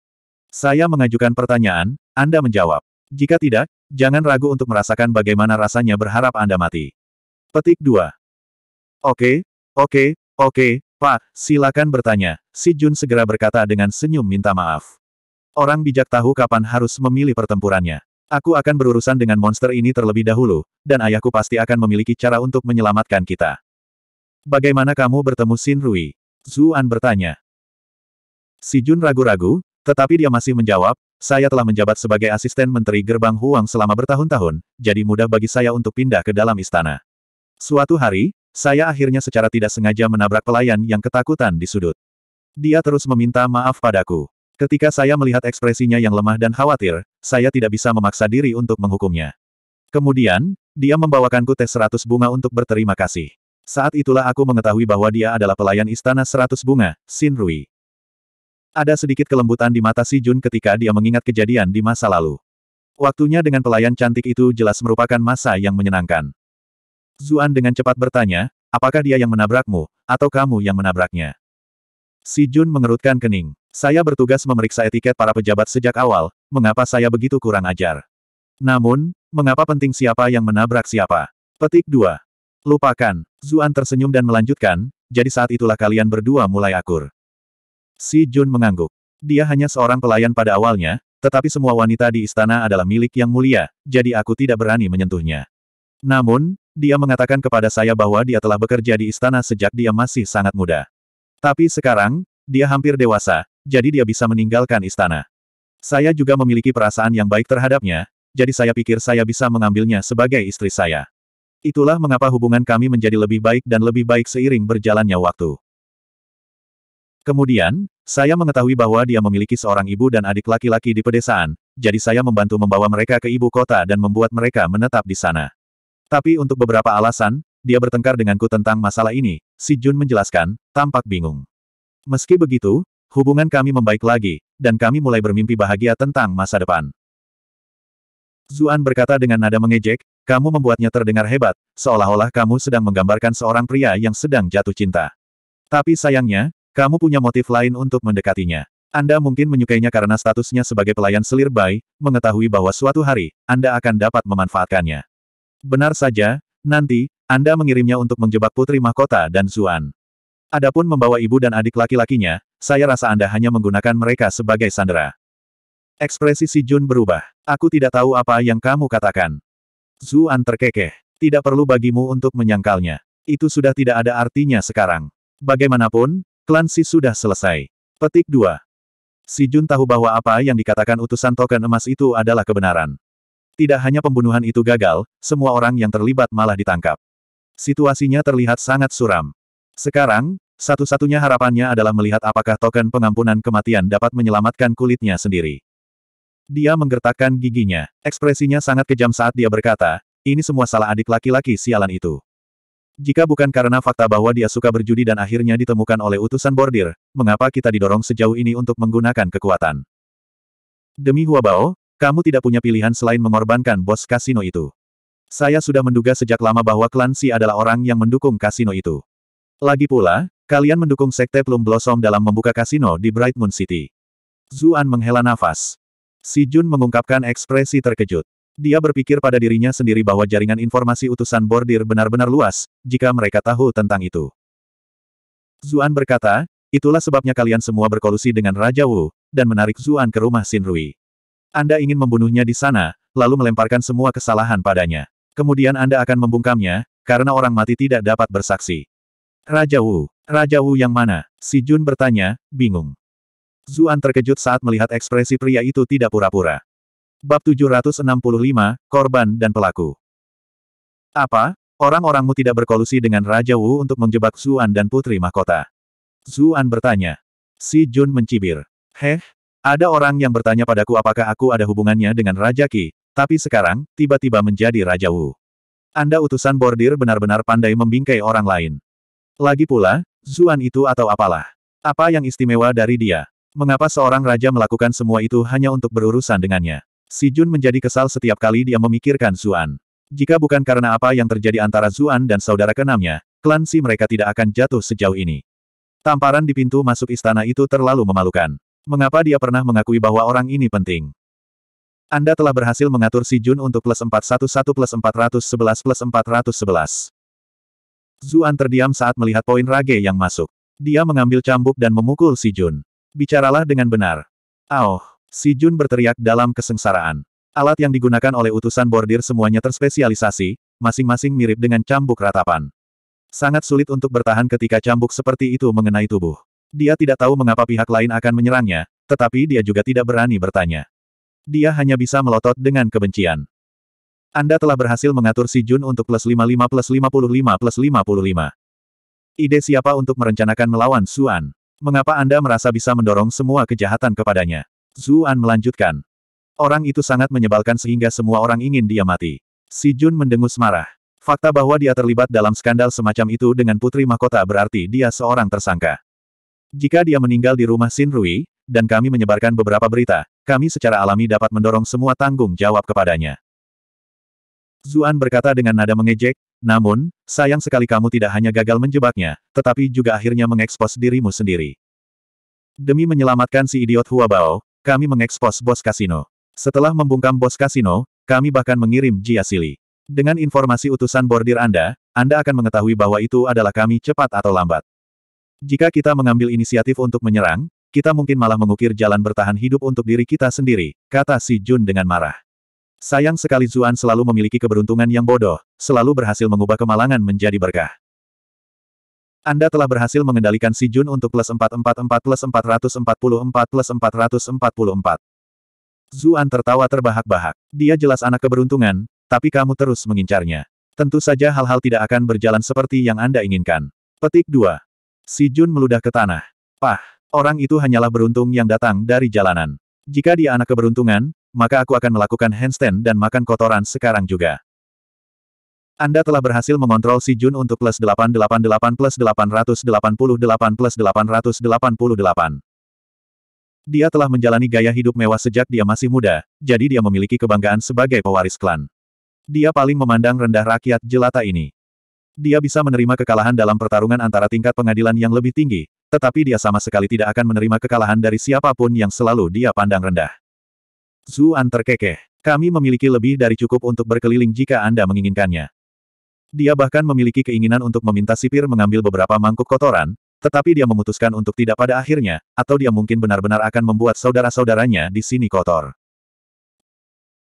Saya mengajukan pertanyaan, Anda menjawab. Jika tidak, jangan ragu untuk merasakan bagaimana rasanya berharap Anda mati. Petik 2. Oke, oke, oke, Pak, silakan bertanya. Si Jun segera berkata dengan senyum minta maaf. Orang bijak tahu kapan harus memilih pertempurannya. Aku akan berurusan dengan monster ini terlebih dahulu, dan ayahku pasti akan memiliki cara untuk menyelamatkan kita. Bagaimana kamu bertemu Sin Rui? Zuan bertanya. Si Jun ragu-ragu, tetapi dia masih menjawab, saya telah menjabat sebagai asisten menteri gerbang Huang selama bertahun-tahun, jadi mudah bagi saya untuk pindah ke dalam istana. Suatu hari, saya akhirnya secara tidak sengaja menabrak pelayan yang ketakutan di sudut. Dia terus meminta maaf padaku. Ketika saya melihat ekspresinya yang lemah dan khawatir, saya tidak bisa memaksa diri untuk menghukumnya. Kemudian, dia membawakanku teh seratus bunga untuk berterima kasih. Saat itulah aku mengetahui bahwa dia adalah pelayan istana seratus bunga, Sin Rui. Ada sedikit kelembutan di mata Si Jun ketika dia mengingat kejadian di masa lalu. Waktunya dengan pelayan cantik itu jelas merupakan masa yang menyenangkan. Zuan dengan cepat bertanya, apakah dia yang menabrakmu, atau kamu yang menabraknya? Si Jun mengerutkan kening. Saya bertugas memeriksa etiket para pejabat sejak awal, mengapa saya begitu kurang ajar? Namun, mengapa penting siapa yang menabrak siapa? Petik 2. Lupakan. Zuan tersenyum dan melanjutkan, jadi saat itulah kalian berdua mulai akur. Si Jun mengangguk. Dia hanya seorang pelayan pada awalnya, tetapi semua wanita di istana adalah milik yang mulia, jadi aku tidak berani menyentuhnya. Namun, dia mengatakan kepada saya bahwa dia telah bekerja di istana sejak dia masih sangat muda. Tapi sekarang, dia hampir dewasa, jadi dia bisa meninggalkan istana. Saya juga memiliki perasaan yang baik terhadapnya, jadi saya pikir saya bisa mengambilnya sebagai istri saya. Itulah mengapa hubungan kami menjadi lebih baik dan lebih baik seiring berjalannya waktu. Kemudian, saya mengetahui bahwa dia memiliki seorang ibu dan adik laki-laki di pedesaan, jadi saya membantu membawa mereka ke ibu kota dan membuat mereka menetap di sana. Tapi untuk beberapa alasan, dia bertengkar denganku tentang masalah ini, si Jun menjelaskan, tampak bingung. Meski begitu, hubungan kami membaik lagi, dan kami mulai bermimpi bahagia tentang masa depan. Zuan berkata dengan nada mengejek, kamu membuatnya terdengar hebat, seolah-olah kamu sedang menggambarkan seorang pria yang sedang jatuh cinta. Tapi sayangnya, kamu punya motif lain untuk mendekatinya. Anda mungkin menyukainya karena statusnya sebagai pelayan selir bayi, mengetahui bahwa suatu hari, Anda akan dapat memanfaatkannya. Benar saja, nanti, Anda mengirimnya untuk menjebak Putri Mahkota dan Zuan. Adapun membawa ibu dan adik laki-lakinya, saya rasa Anda hanya menggunakan mereka sebagai sandera. Ekspresi si Jun berubah. Aku tidak tahu apa yang kamu katakan. Zuan terkekeh. Tidak perlu bagimu untuk menyangkalnya. Itu sudah tidak ada artinya sekarang. Bagaimanapun, Klan Si sudah selesai. Petik 2. Si Jun tahu bahwa apa yang dikatakan utusan token emas itu adalah kebenaran. Tidak hanya pembunuhan itu gagal, semua orang yang terlibat malah ditangkap. Situasinya terlihat sangat suram. Sekarang, satu-satunya harapannya adalah melihat apakah token pengampunan kematian dapat menyelamatkan kulitnya sendiri. Dia menggertakkan giginya. Ekspresinya sangat kejam saat dia berkata, ini semua salah adik laki-laki sialan itu. Jika bukan karena fakta bahwa dia suka berjudi dan akhirnya ditemukan oleh utusan bordir, mengapa kita didorong sejauh ini untuk menggunakan kekuatan? Demi Huabao, kamu tidak punya pilihan selain mengorbankan bos kasino itu. Saya sudah menduga sejak lama bahwa klan Si adalah orang yang mendukung kasino itu. Lagi pula, kalian mendukung sekte Plum Blossom dalam membuka kasino di Bright Moon City. Zuan menghela nafas. Si Jun mengungkapkan ekspresi terkejut. Dia berpikir pada dirinya sendiri bahwa jaringan informasi utusan bordir benar-benar luas, jika mereka tahu tentang itu. Zuan berkata, itulah sebabnya kalian semua berkolusi dengan Raja Wu, dan menarik Zuan ke rumah Xin Rui. Anda ingin membunuhnya di sana, lalu melemparkan semua kesalahan padanya. Kemudian Anda akan membungkamnya, karena orang mati tidak dapat bersaksi. Raja Wu, Raja Wu yang mana? Si Jun bertanya, bingung. Zuan terkejut saat melihat ekspresi pria itu tidak pura-pura. Bab 765, Korban dan Pelaku Apa? Orang-orangmu tidak berkolusi dengan Raja Wu untuk menjebak Zuan dan Putri Mahkota. Zuan bertanya. Si Jun mencibir. Heh, ada orang yang bertanya padaku apakah aku ada hubungannya dengan Raja Ki, tapi sekarang, tiba-tiba menjadi Raja Wu. Anda utusan bordir benar-benar pandai membingkai orang lain. Lagi pula, Zuan itu atau apalah. Apa yang istimewa dari dia? Mengapa seorang raja melakukan semua itu hanya untuk berurusan dengannya? Si Jun menjadi kesal setiap kali dia memikirkan Zuan. Jika bukan karena apa yang terjadi antara Zuan dan saudara kenamnya, klan Si mereka tidak akan jatuh sejauh ini. Tamparan di pintu masuk istana itu terlalu memalukan. Mengapa dia pernah mengakui bahwa orang ini penting? Anda telah berhasil mengatur Si Jun untuk plus 411 plus 411 plus 411. Zuan terdiam saat melihat poin Rage yang masuk. Dia mengambil cambuk dan memukul Si Jun. Bicaralah dengan benar. Aoh. Si Jun berteriak dalam kesengsaraan. Alat yang digunakan oleh utusan bordir semuanya terspesialisasi, masing-masing mirip dengan cambuk ratapan. Sangat sulit untuk bertahan ketika cambuk seperti itu mengenai tubuh. Dia tidak tahu mengapa pihak lain akan menyerangnya, tetapi dia juga tidak berani bertanya. Dia hanya bisa melotot dengan kebencian. Anda telah berhasil mengatur si Jun untuk plus 55 plus 55 plus 55. Ide siapa untuk merencanakan melawan Suan? Mengapa Anda merasa bisa mendorong semua kejahatan kepadanya? Zuan melanjutkan. Orang itu sangat menyebalkan sehingga semua orang ingin dia mati. Si Jun mendengus marah. Fakta bahwa dia terlibat dalam skandal semacam itu dengan putri mahkota berarti dia seorang tersangka. Jika dia meninggal di rumah Sin Rui, dan kami menyebarkan beberapa berita, kami secara alami dapat mendorong semua tanggung jawab kepadanya. Zuan berkata dengan nada mengejek, namun, sayang sekali kamu tidak hanya gagal menjebaknya, tetapi juga akhirnya mengekspos dirimu sendiri. Demi menyelamatkan si idiot Huabao, kami mengekspos bos kasino. Setelah membungkam bos kasino, kami bahkan mengirim Jia Sili. Dengan informasi utusan bordir Anda, Anda akan mengetahui bahwa itu adalah kami cepat atau lambat. Jika kita mengambil inisiatif untuk menyerang, kita mungkin malah mengukir jalan bertahan hidup untuk diri kita sendiri, kata Si Jun dengan marah. Sayang sekali Zuan selalu memiliki keberuntungan yang bodoh, selalu berhasil mengubah kemalangan menjadi berkah. Anda telah berhasil mengendalikan si Jun untuk plus 444 plus 444 plus 444. Zuan tertawa terbahak-bahak. Dia jelas anak keberuntungan, tapi kamu terus mengincarnya. Tentu saja hal-hal tidak akan berjalan seperti yang Anda inginkan. Petik 2. Si Jun meludah ke tanah. Pah, orang itu hanyalah beruntung yang datang dari jalanan. Jika dia anak keberuntungan, maka aku akan melakukan handstand dan makan kotoran sekarang juga. Anda telah berhasil mengontrol si Jun untuk plus 888 plus 888 plus 888. Dia telah menjalani gaya hidup mewah sejak dia masih muda, jadi dia memiliki kebanggaan sebagai pewaris klan. Dia paling memandang rendah rakyat jelata ini. Dia bisa menerima kekalahan dalam pertarungan antara tingkat pengadilan yang lebih tinggi, tetapi dia sama sekali tidak akan menerima kekalahan dari siapapun yang selalu dia pandang rendah. Zuan terkekeh. Kami memiliki lebih dari cukup untuk berkeliling jika Anda menginginkannya. Dia bahkan memiliki keinginan untuk meminta sipir mengambil beberapa mangkuk kotoran, tetapi dia memutuskan untuk tidak pada akhirnya, atau dia mungkin benar-benar akan membuat saudara-saudaranya di sini kotor.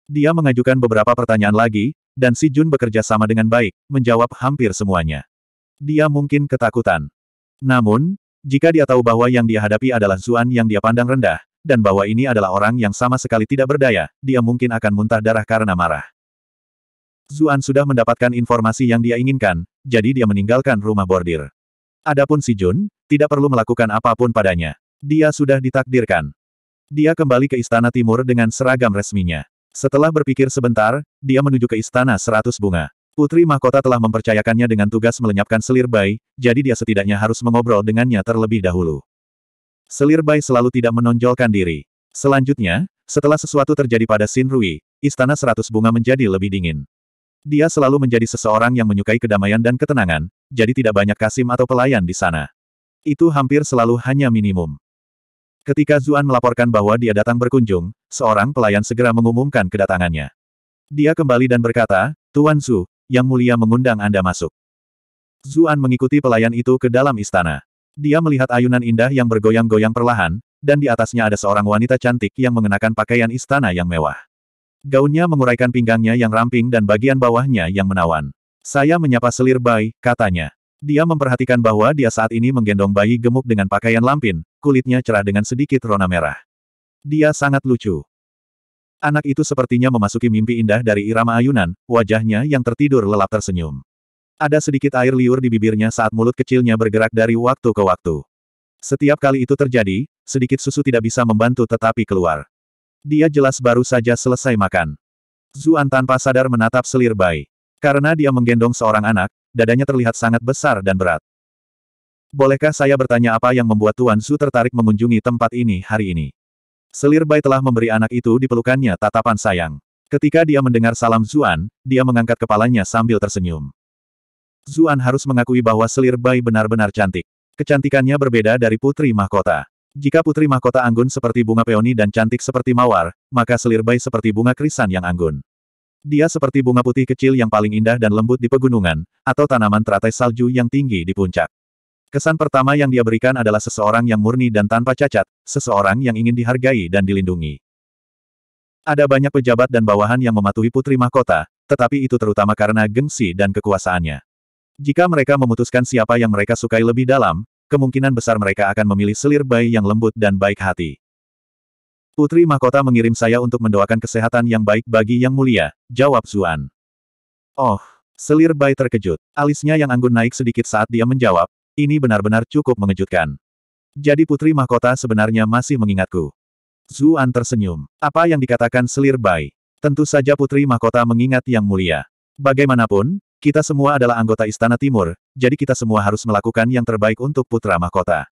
Dia mengajukan beberapa pertanyaan lagi, dan si Jun bekerja sama dengan baik, menjawab hampir semuanya. Dia mungkin ketakutan. Namun, jika dia tahu bahwa yang dia hadapi adalah Zuan yang dia pandang rendah, dan bahwa ini adalah orang yang sama sekali tidak berdaya, dia mungkin akan muntah darah karena marah. Zuan sudah mendapatkan informasi yang dia inginkan, jadi dia meninggalkan rumah bordir. Adapun si Jun, tidak perlu melakukan apapun padanya. Dia sudah ditakdirkan. Dia kembali ke Istana Timur dengan seragam resminya. Setelah berpikir sebentar, dia menuju ke Istana Seratus Bunga. Putri Mahkota telah mempercayakannya dengan tugas melenyapkan Selir Bai, jadi dia setidaknya harus mengobrol dengannya terlebih dahulu. Selir Bai selalu tidak menonjolkan diri. Selanjutnya, setelah sesuatu terjadi pada Sin Rui, Istana Seratus Bunga menjadi lebih dingin. Dia selalu menjadi seseorang yang menyukai kedamaian dan ketenangan, jadi tidak banyak kasim atau pelayan di sana. Itu hampir selalu hanya minimum. Ketika Zuan melaporkan bahwa dia datang berkunjung, seorang pelayan segera mengumumkan kedatangannya. Dia kembali dan berkata, Tuan Su, Yang Mulia mengundang Anda masuk. Zuan mengikuti pelayan itu ke dalam istana. Dia melihat ayunan indah yang bergoyang-goyang perlahan, dan di atasnya ada seorang wanita cantik yang mengenakan pakaian istana yang mewah. Gaunnya menguraikan pinggangnya yang ramping dan bagian bawahnya yang menawan. Saya menyapa selir bayi, katanya. Dia memperhatikan bahwa dia saat ini menggendong bayi gemuk dengan pakaian lampin, kulitnya cerah dengan sedikit rona merah. Dia sangat lucu. Anak itu sepertinya memasuki mimpi indah dari irama ayunan, wajahnya yang tertidur lelap tersenyum. Ada sedikit air liur di bibirnya saat mulut kecilnya bergerak dari waktu ke waktu. Setiap kali itu terjadi, sedikit susu tidak bisa membantu tetapi keluar. Dia jelas baru saja selesai makan. Zuan tanpa sadar menatap selir Bai. Karena dia menggendong seorang anak, dadanya terlihat sangat besar dan berat. Bolehkah saya bertanya apa yang membuat Tuan Su tertarik mengunjungi tempat ini hari ini? Selir Bai telah memberi anak itu di pelukannya tatapan sayang. Ketika dia mendengar salam Zuan, dia mengangkat kepalanya sambil tersenyum. Zuan harus mengakui bahwa selir Bai benar-benar cantik. Kecantikannya berbeda dari putri mahkota. Jika putri mahkota anggun seperti bunga peoni dan cantik seperti mawar, maka selir bayi seperti bunga krisan yang anggun. Dia seperti bunga putih kecil yang paling indah dan lembut di pegunungan, atau tanaman teratai salju yang tinggi di puncak. Kesan pertama yang dia berikan adalah seseorang yang murni dan tanpa cacat, seseorang yang ingin dihargai dan dilindungi. Ada banyak pejabat dan bawahan yang mematuhi putri mahkota, tetapi itu terutama karena gengsi dan kekuasaannya. Jika mereka memutuskan siapa yang mereka sukai lebih dalam, kemungkinan besar mereka akan memilih selir bayi yang lembut dan baik hati. Putri Mahkota mengirim saya untuk mendoakan kesehatan yang baik bagi Yang Mulia, jawab Zuan. Oh, selir bayi terkejut. Alisnya yang anggun naik sedikit saat dia menjawab, ini benar-benar cukup mengejutkan. Jadi Putri Mahkota sebenarnya masih mengingatku. Zuan tersenyum. Apa yang dikatakan selir bayi? Tentu saja Putri Mahkota mengingat Yang Mulia. Bagaimanapun, kita semua adalah anggota Istana Timur, jadi kita semua harus melakukan yang terbaik untuk putra mahkota.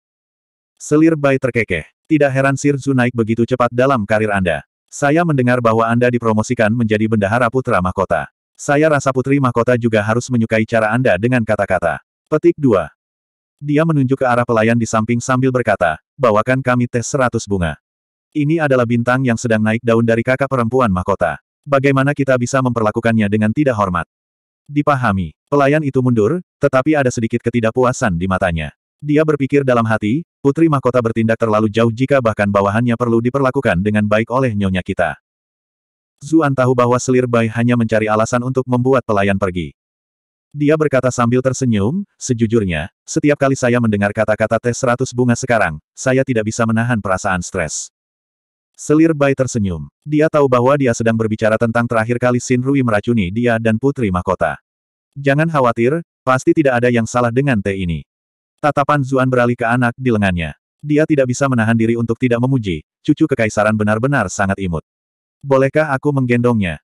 Selir Bai terkekeh. Tidak heran Sir Zu naik begitu cepat dalam karir Anda. Saya mendengar bahwa Anda dipromosikan menjadi bendahara putra mahkota. Saya rasa putri mahkota juga harus menyukai cara Anda dengan kata-kata. Petik 2. Dia menunjuk ke arah pelayan di samping sambil berkata, bawakan kami teh seratus bunga. Ini adalah bintang yang sedang naik daun dari kakak perempuan mahkota. Bagaimana kita bisa memperlakukannya dengan tidak hormat? Dipahami, pelayan itu mundur, tetapi ada sedikit ketidakpuasan di matanya. Dia berpikir dalam hati, putri mahkota bertindak terlalu jauh jika bahkan bawahannya perlu diperlakukan dengan baik oleh nyonya kita. Zuan tahu bahwa selir Bai hanya mencari alasan untuk membuat pelayan pergi. Dia berkata sambil tersenyum, sejujurnya, setiap kali saya mendengar kata-kata tes 100 bunga sekarang, saya tidak bisa menahan perasaan stres. Selir Bai tersenyum. Dia tahu bahwa dia sedang berbicara tentang terakhir kali Sin Rui meracuni dia dan Putri Mahkota. Jangan khawatir, pasti tidak ada yang salah dengan teh ini. Tatapan Zuan beralih ke anak di lengannya. Dia tidak bisa menahan diri untuk tidak memuji, cucu kekaisaran benar-benar sangat imut. Bolehkah aku menggendongnya?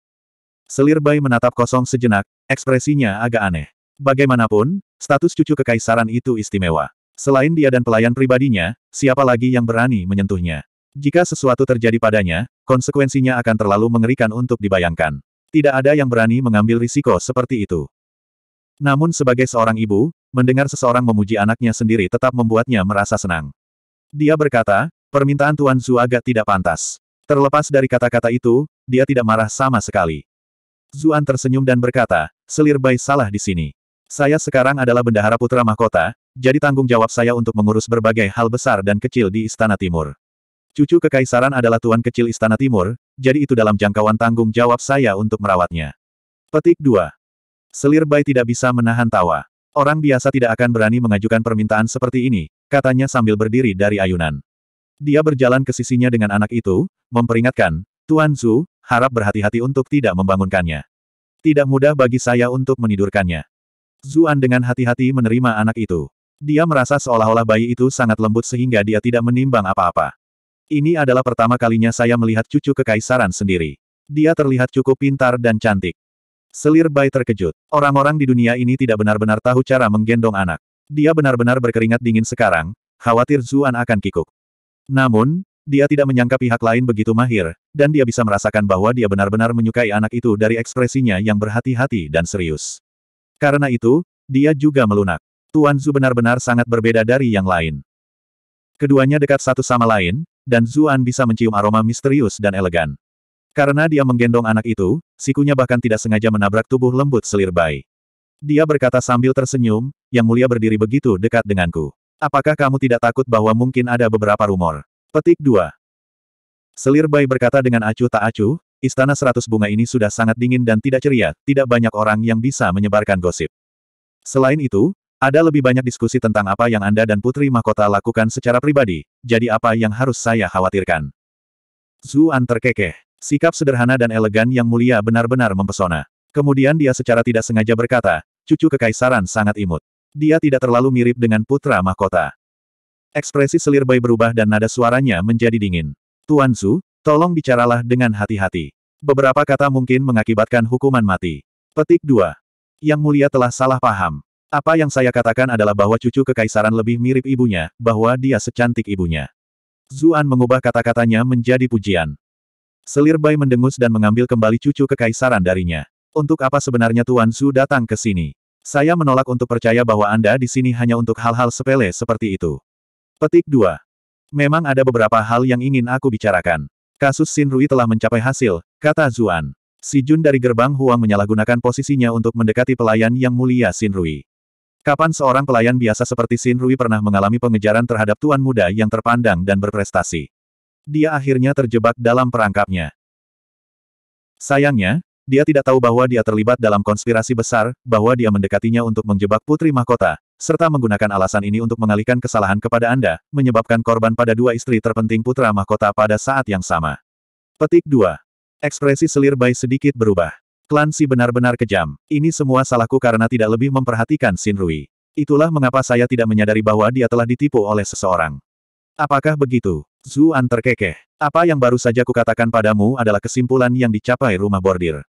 Selir Bai menatap kosong sejenak, ekspresinya agak aneh. Bagaimanapun, status cucu kekaisaran itu istimewa. Selain dia dan pelayan pribadinya, siapa lagi yang berani menyentuhnya? Jika sesuatu terjadi padanya, konsekuensinya akan terlalu mengerikan untuk dibayangkan. Tidak ada yang berani mengambil risiko seperti itu. Namun sebagai seorang ibu, mendengar seseorang memuji anaknya sendiri tetap membuatnya merasa senang. Dia berkata, permintaan Tuan Zhu agak tidak pantas. Terlepas dari kata-kata itu, dia tidak marah sama sekali. Zuan tersenyum dan berkata, Selir Bai salah di sini. Saya sekarang adalah bendahara putra mahkota, jadi tanggung jawab saya untuk mengurus berbagai hal besar dan kecil di Istana Timur. Cucu kekaisaran adalah tuan kecil istana timur, jadi itu dalam jangkauan tanggung jawab saya untuk merawatnya. Petik 2. Selir Bai tidak bisa menahan tawa. Orang biasa tidak akan berani mengajukan permintaan seperti ini, katanya sambil berdiri dari ayunan. Dia berjalan ke sisinya dengan anak itu, memperingatkan, Tuan Zhu, harap berhati-hati untuk tidak membangunkannya. Tidak mudah bagi saya untuk menidurkannya. Zuan dengan hati-hati menerima anak itu. Dia merasa seolah-olah bayi itu sangat lembut sehingga dia tidak menimbang apa-apa. Ini adalah pertama kalinya saya melihat cucu kekaisaran sendiri. Dia terlihat cukup pintar dan cantik. Selir Bai terkejut. Orang-orang di dunia ini tidak benar-benar tahu cara menggendong anak. Dia benar-benar berkeringat dingin sekarang, khawatir Zuan akan kikuk. Namun, dia tidak menyangka pihak lain begitu mahir, dan dia bisa merasakan bahwa dia benar-benar menyukai anak itu dari ekspresinya yang berhati-hati dan serius. Karena itu, dia juga melunak. Tuan Zu benar-benar sangat berbeda dari yang lain. Keduanya dekat satu sama lain, dan Zuan bisa mencium aroma misterius dan elegan. Karena dia menggendong anak itu, sikunya bahkan tidak sengaja menabrak tubuh lembut selir Bai. Dia berkata sambil tersenyum, yang mulia berdiri begitu dekat denganku. Apakah kamu tidak takut bahwa mungkin ada beberapa rumor? Petik 2. Selir Bai berkata dengan acuh tak acuh, istana seratus bunga ini sudah sangat dingin dan tidak ceria, tidak banyak orang yang bisa menyebarkan gosip. Selain itu, ada lebih banyak diskusi tentang apa yang Anda dan Putri Mahkota lakukan secara pribadi, jadi apa yang harus saya khawatirkan. Zuan terkekeh. Sikap sederhana dan elegan yang mulia benar-benar mempesona. Kemudian dia secara tidak sengaja berkata, cucu kekaisaran sangat imut. Dia tidak terlalu mirip dengan putra mahkota. Ekspresi selir bayi berubah dan nada suaranya menjadi dingin. Tuan Zu, tolong bicaralah dengan hati-hati. Beberapa kata mungkin mengakibatkan hukuman mati. Petik 2. Yang mulia telah salah paham. Apa yang saya katakan adalah bahwa cucu kekaisaran lebih mirip ibunya, bahwa dia secantik ibunya. Zuan mengubah kata-katanya menjadi pujian. Selir Bai mendengus dan mengambil kembali cucu kekaisaran darinya. Untuk apa sebenarnya Tuan Su datang ke sini? Saya menolak untuk percaya bahwa Anda di sini hanya untuk hal-hal sepele seperti itu. Petik 2. Memang ada beberapa hal yang ingin aku bicarakan. Kasus Sin Rui telah mencapai hasil, kata Zuan. Si Jun dari gerbang Huang menyalahgunakan posisinya untuk mendekati pelayan yang mulia Sin Rui. Kapan seorang pelayan biasa seperti Sin Rui pernah mengalami pengejaran terhadap tuan muda yang terpandang dan berprestasi? Dia akhirnya terjebak dalam perangkapnya. Sayangnya, dia tidak tahu bahwa dia terlibat dalam konspirasi besar, bahwa dia mendekatinya untuk menjebak Putri Mahkota, serta menggunakan alasan ini untuk mengalihkan kesalahan kepada Anda, menyebabkan korban pada dua istri terpenting Putra Mahkota pada saat yang sama. Petik 2. Ekspresi selir bayi sedikit berubah. Klan Si benar-benar kejam. Ini semua salahku karena tidak lebih memperhatikan Xin Rui. Itulah mengapa saya tidak menyadari bahwa dia telah ditipu oleh seseorang. Apakah begitu? Zuan terkekeh. Apa yang baru saja kukatakan padamu adalah kesimpulan yang dicapai rumah bordir.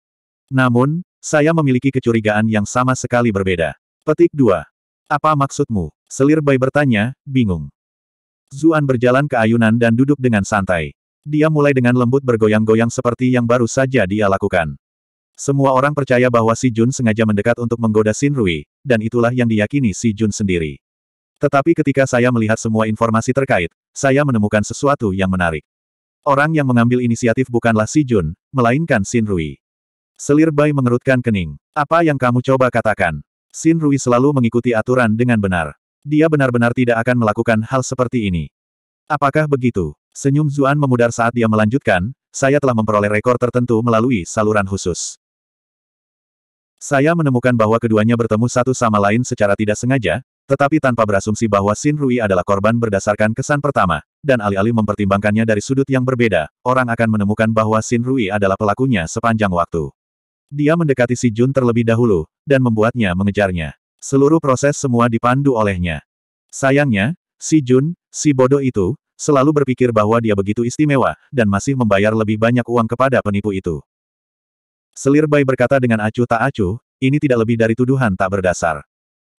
Namun, saya memiliki kecurigaan yang sama sekali berbeda. Petik 2. Apa maksudmu? Selir Bai bertanya, bingung. Zuan berjalan ke ayunan dan duduk dengan santai. Dia mulai dengan lembut bergoyang-goyang seperti yang baru saja dia lakukan. Semua orang percaya bahwa Si Jun sengaja mendekat untuk menggoda Sin Rui, dan itulah yang diyakini Si Jun sendiri. Tetapi ketika saya melihat semua informasi terkait, saya menemukan sesuatu yang menarik. Orang yang mengambil inisiatif bukanlah Si Jun, melainkan Sin Rui. Selir Bai mengerutkan kening. Apa yang kamu coba katakan? Sin Rui selalu mengikuti aturan dengan benar. Dia benar-benar tidak akan melakukan hal seperti ini. Apakah begitu? Senyum Zuan memudar saat dia melanjutkan, saya telah memperoleh rekor tertentu melalui saluran khusus. Saya menemukan bahwa keduanya bertemu satu sama lain secara tidak sengaja, tetapi tanpa berasumsi bahwa Sin Rui adalah korban berdasarkan kesan pertama, dan alih-alih mempertimbangkannya dari sudut yang berbeda, orang akan menemukan bahwa Sin Rui adalah pelakunya sepanjang waktu. Dia mendekati Si Jun terlebih dahulu, dan membuatnya mengejarnya. Seluruh proses semua dipandu olehnya. Sayangnya, Si Jun, si bodoh itu, selalu berpikir bahwa dia begitu istimewa, dan masih membayar lebih banyak uang kepada penipu itu. Selir Bai berkata dengan acuh tak acuh, ini tidak lebih dari tuduhan tak berdasar.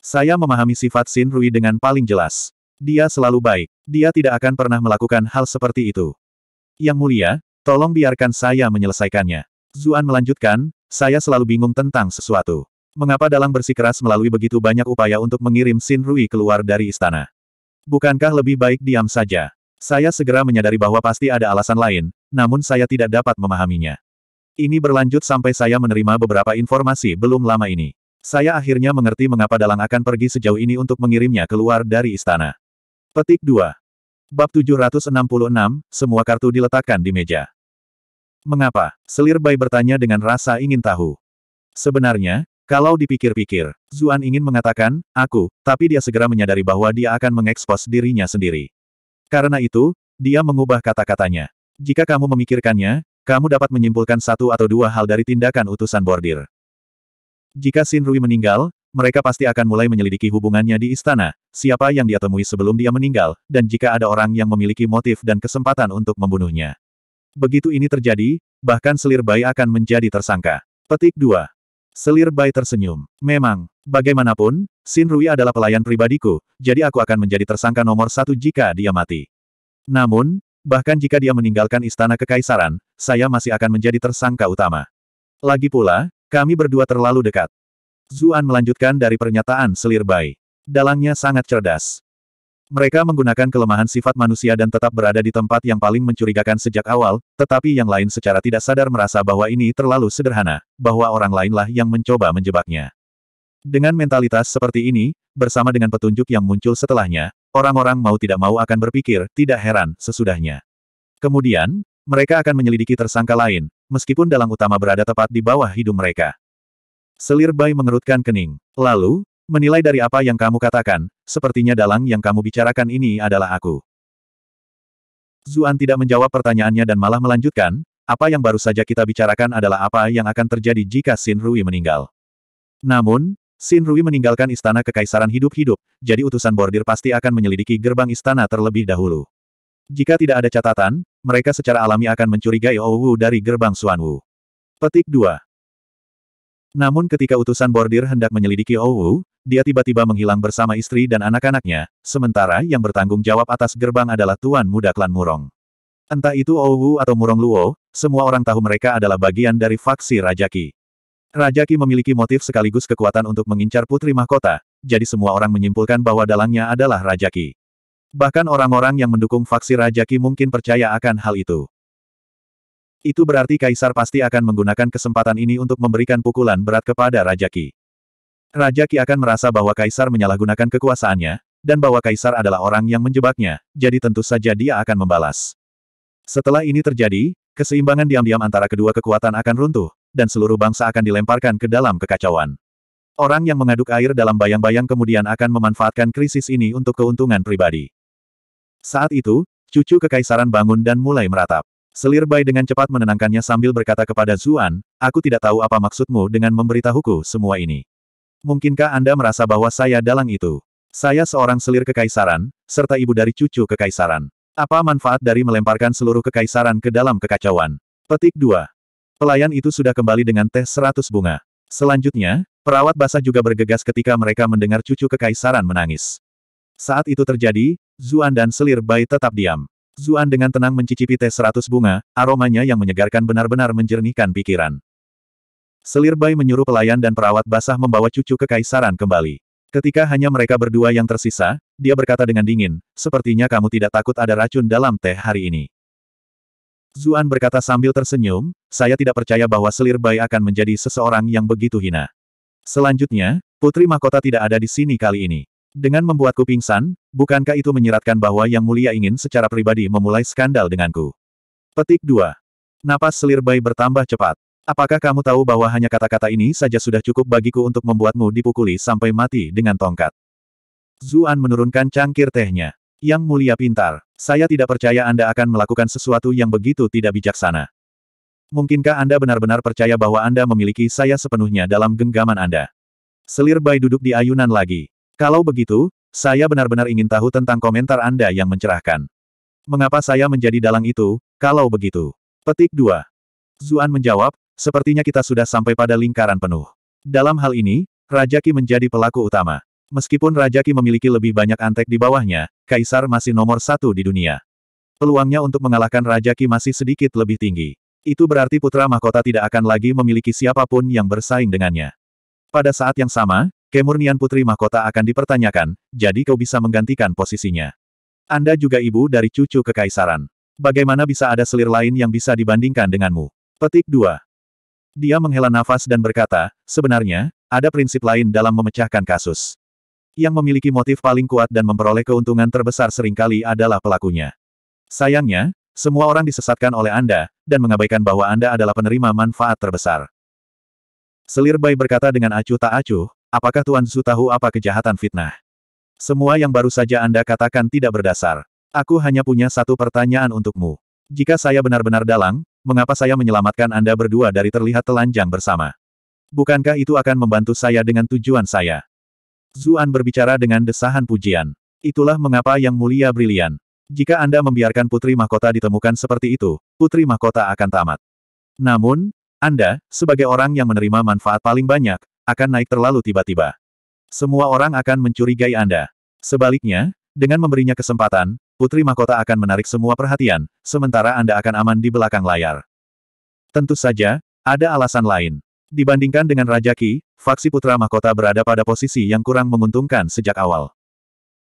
Saya memahami sifat Sin Rui dengan paling jelas. Dia selalu baik. Dia tidak akan pernah melakukan hal seperti itu. Yang mulia, tolong biarkan saya menyelesaikannya. Zuan melanjutkan, saya selalu bingung tentang sesuatu. Mengapa Dalang bersikeras melalui begitu banyak upaya untuk mengirim Sin Rui keluar dari istana? Bukankah lebih baik diam saja? Saya segera menyadari bahwa pasti ada alasan lain, namun saya tidak dapat memahaminya. Ini berlanjut sampai saya menerima beberapa informasi belum lama ini. Saya akhirnya mengerti mengapa Dalang akan pergi sejauh ini untuk mengirimnya keluar dari istana. Petik 2. Bab 766, semua kartu diletakkan di meja. Mengapa? Selir Bai bertanya dengan rasa ingin tahu. Sebenarnya, kalau dipikir-pikir, Zuan ingin mengatakan, aku, tapi dia segera menyadari bahwa dia akan mengekspos dirinya sendiri. Karena itu, dia mengubah kata-katanya. Jika kamu memikirkannya, kamu dapat menyimpulkan satu atau dua hal dari tindakan utusan bordir. Jika Sin Rui meninggal, mereka pasti akan mulai menyelidiki hubungannya di istana, siapa yang dia temui sebelum dia meninggal, dan jika ada orang yang memiliki motif dan kesempatan untuk membunuhnya. Begitu ini terjadi, bahkan Selir Bai akan menjadi tersangka. Petik 2. Selir Bai tersenyum. Memang, bagaimanapun, Sin Rui adalah pelayan pribadiku, jadi aku akan menjadi tersangka nomor satu jika dia mati. Namun, Bahkan jika dia meninggalkan istana kekaisaran, saya masih akan menjadi tersangka utama. Lagi pula, kami berdua terlalu dekat. Zuan melanjutkan dari pernyataan selir Bai. Dalangnya sangat cerdas. Mereka menggunakan kelemahan sifat manusia dan tetap berada di tempat yang paling mencurigakan sejak awal, tetapi yang lain secara tidak sadar merasa bahwa ini terlalu sederhana, bahwa orang lainlah yang mencoba menjebaknya. Dengan mentalitas seperti ini, bersama dengan petunjuk yang muncul setelahnya, orang-orang mau tidak mau akan berpikir, tidak heran, sesudahnya. Kemudian, mereka akan menyelidiki tersangka lain, meskipun dalang utama berada tepat di bawah hidung mereka. Selir Bai mengerutkan kening. Lalu, menilai dari apa yang kamu katakan, sepertinya dalang yang kamu bicarakan ini adalah aku. Zuan tidak menjawab pertanyaannya dan malah melanjutkan, apa yang baru saja kita bicarakan adalah apa yang akan terjadi jika Sin Rui meninggal. Namun, Sin Rui meninggalkan istana kekaisaran hidup-hidup, jadi utusan bordir pasti akan menyelidiki gerbang istana terlebih dahulu. Jika tidak ada catatan, mereka secara alami akan mencurigai Owu dari gerbang Suanwu. Petik 2. Namun ketika utusan bordir hendak menyelidiki Owu, dia tiba-tiba menghilang bersama istri dan anak-anaknya, sementara yang bertanggung jawab atas gerbang adalah Tuan Muda Klan Murong. Entah itu Owu atau Murong Luo, semua orang tahu mereka adalah bagian dari faksi Rajaki. Rajaki memiliki motif sekaligus kekuatan untuk mengincar putri mahkota, jadi semua orang menyimpulkan bahwa dalangnya adalah Rajaki. Bahkan orang-orang yang mendukung faksi Rajaki mungkin percaya akan hal itu. Itu berarti Kaisar pasti akan menggunakan kesempatan ini untuk memberikan pukulan berat kepada Rajaki. Rajaki akan merasa bahwa Kaisar menyalahgunakan kekuasaannya, dan bahwa Kaisar adalah orang yang menjebaknya, jadi tentu saja dia akan membalas. Setelah ini terjadi, keseimbangan diam-diam antara kedua kekuatan akan runtuh, dan seluruh bangsa akan dilemparkan ke dalam kekacauan. Orang yang mengaduk air dalam bayang-bayang kemudian akan memanfaatkan krisis ini untuk keuntungan pribadi. Saat itu, cucu kekaisaran bangun dan mulai meratap. Selir Bai dengan cepat menenangkannya sambil berkata kepada Zuan, aku tidak tahu apa maksudmu dengan memberitahuku semua ini. Mungkinkah Anda merasa bahwa saya dalang itu? Saya seorang selir kekaisaran, serta ibu dari cucu kekaisaran. Apa manfaat dari melemparkan seluruh kekaisaran ke dalam kekacauan? Petik 2. Pelayan itu sudah kembali dengan teh seratus bunga. Selanjutnya, perawat basah juga bergegas ketika mereka mendengar cucu kekaisaran menangis. Saat itu terjadi, Zuan dan selir Bai tetap diam. Zuan dengan tenang mencicipi teh seratus bunga, aromanya yang menyegarkan benar-benar menjernihkan pikiran. Selir Bai menyuruh pelayan dan perawat basah membawa cucu kekaisaran kembali. Ketika hanya mereka berdua yang tersisa, dia berkata dengan dingin, sepertinya kamu tidak takut ada racun dalam teh hari ini. Zuan berkata sambil tersenyum, saya tidak percaya bahwa Selir Bai akan menjadi seseorang yang begitu hina. Selanjutnya, Putri Mahkota tidak ada di sini kali ini. Dengan membuatku pingsan, bukankah itu menyiratkan bahwa Yang Mulia ingin secara pribadi memulai skandal denganku? Petik 2. Napas selir bayi bertambah cepat. Apakah kamu tahu bahwa hanya kata-kata ini saja sudah cukup bagiku untuk membuatmu dipukuli sampai mati dengan tongkat? Zuan menurunkan cangkir tehnya. Yang mulia pintar, saya tidak percaya Anda akan melakukan sesuatu yang begitu tidak bijaksana. Mungkinkah Anda benar-benar percaya bahwa Anda memiliki saya sepenuhnya dalam genggaman Anda? Selir Bai duduk di ayunan lagi. Kalau begitu, saya benar-benar ingin tahu tentang komentar Anda yang mencerahkan. Mengapa saya menjadi dalang itu, kalau begitu? Petik 2. Zuan menjawab, sepertinya kita sudah sampai pada lingkaran penuh. Dalam hal ini, Raja Ki menjadi pelaku utama. Meskipun Raja Ki memiliki lebih banyak antek di bawahnya, Kaisar masih nomor satu di dunia. Peluangnya untuk mengalahkan Raja Ki masih sedikit lebih tinggi. Itu berarti putra mahkota tidak akan lagi memiliki siapapun yang bersaing dengannya. Pada saat yang sama, kemurnian putri mahkota akan dipertanyakan, jadi kau bisa menggantikan posisinya. Anda juga ibu dari cucu kekaisaran. Bagaimana bisa ada selir lain yang bisa dibandingkan denganmu? Petik 2. Dia menghela nafas dan berkata, sebenarnya, ada prinsip lain dalam memecahkan kasus. Yang memiliki motif paling kuat dan memperoleh keuntungan terbesar seringkali adalah pelakunya. Sayangnya, semua orang disesatkan oleh Anda, dan mengabaikan bahwa Anda adalah penerima manfaat terbesar. Selir Bai berkata dengan acuh tak acuh, Apakah Tuan Zu tahu apa kejahatan fitnah? Semua yang baru saja Anda katakan tidak berdasar. Aku hanya punya satu pertanyaan untukmu. Jika saya benar-benar dalang, mengapa saya menyelamatkan Anda berdua dari terlihat telanjang bersama? Bukankah itu akan membantu saya dengan tujuan saya? Zuan berbicara dengan desahan pujian. Itulah mengapa Yang Mulia brilian. Jika Anda membiarkan Putri Mahkota ditemukan seperti itu, Putri Mahkota akan tamat. Namun, Anda, sebagai orang yang menerima manfaat paling banyak, akan naik terlalu tiba-tiba. Semua orang akan mencurigai Anda. Sebaliknya, dengan memberinya kesempatan, Putri Mahkota akan menarik semua perhatian, sementara Anda akan aman di belakang layar. Tentu saja, ada alasan lain. Dibandingkan dengan Raja Ki, faksi Putra Mahkota berada pada posisi yang kurang menguntungkan sejak awal.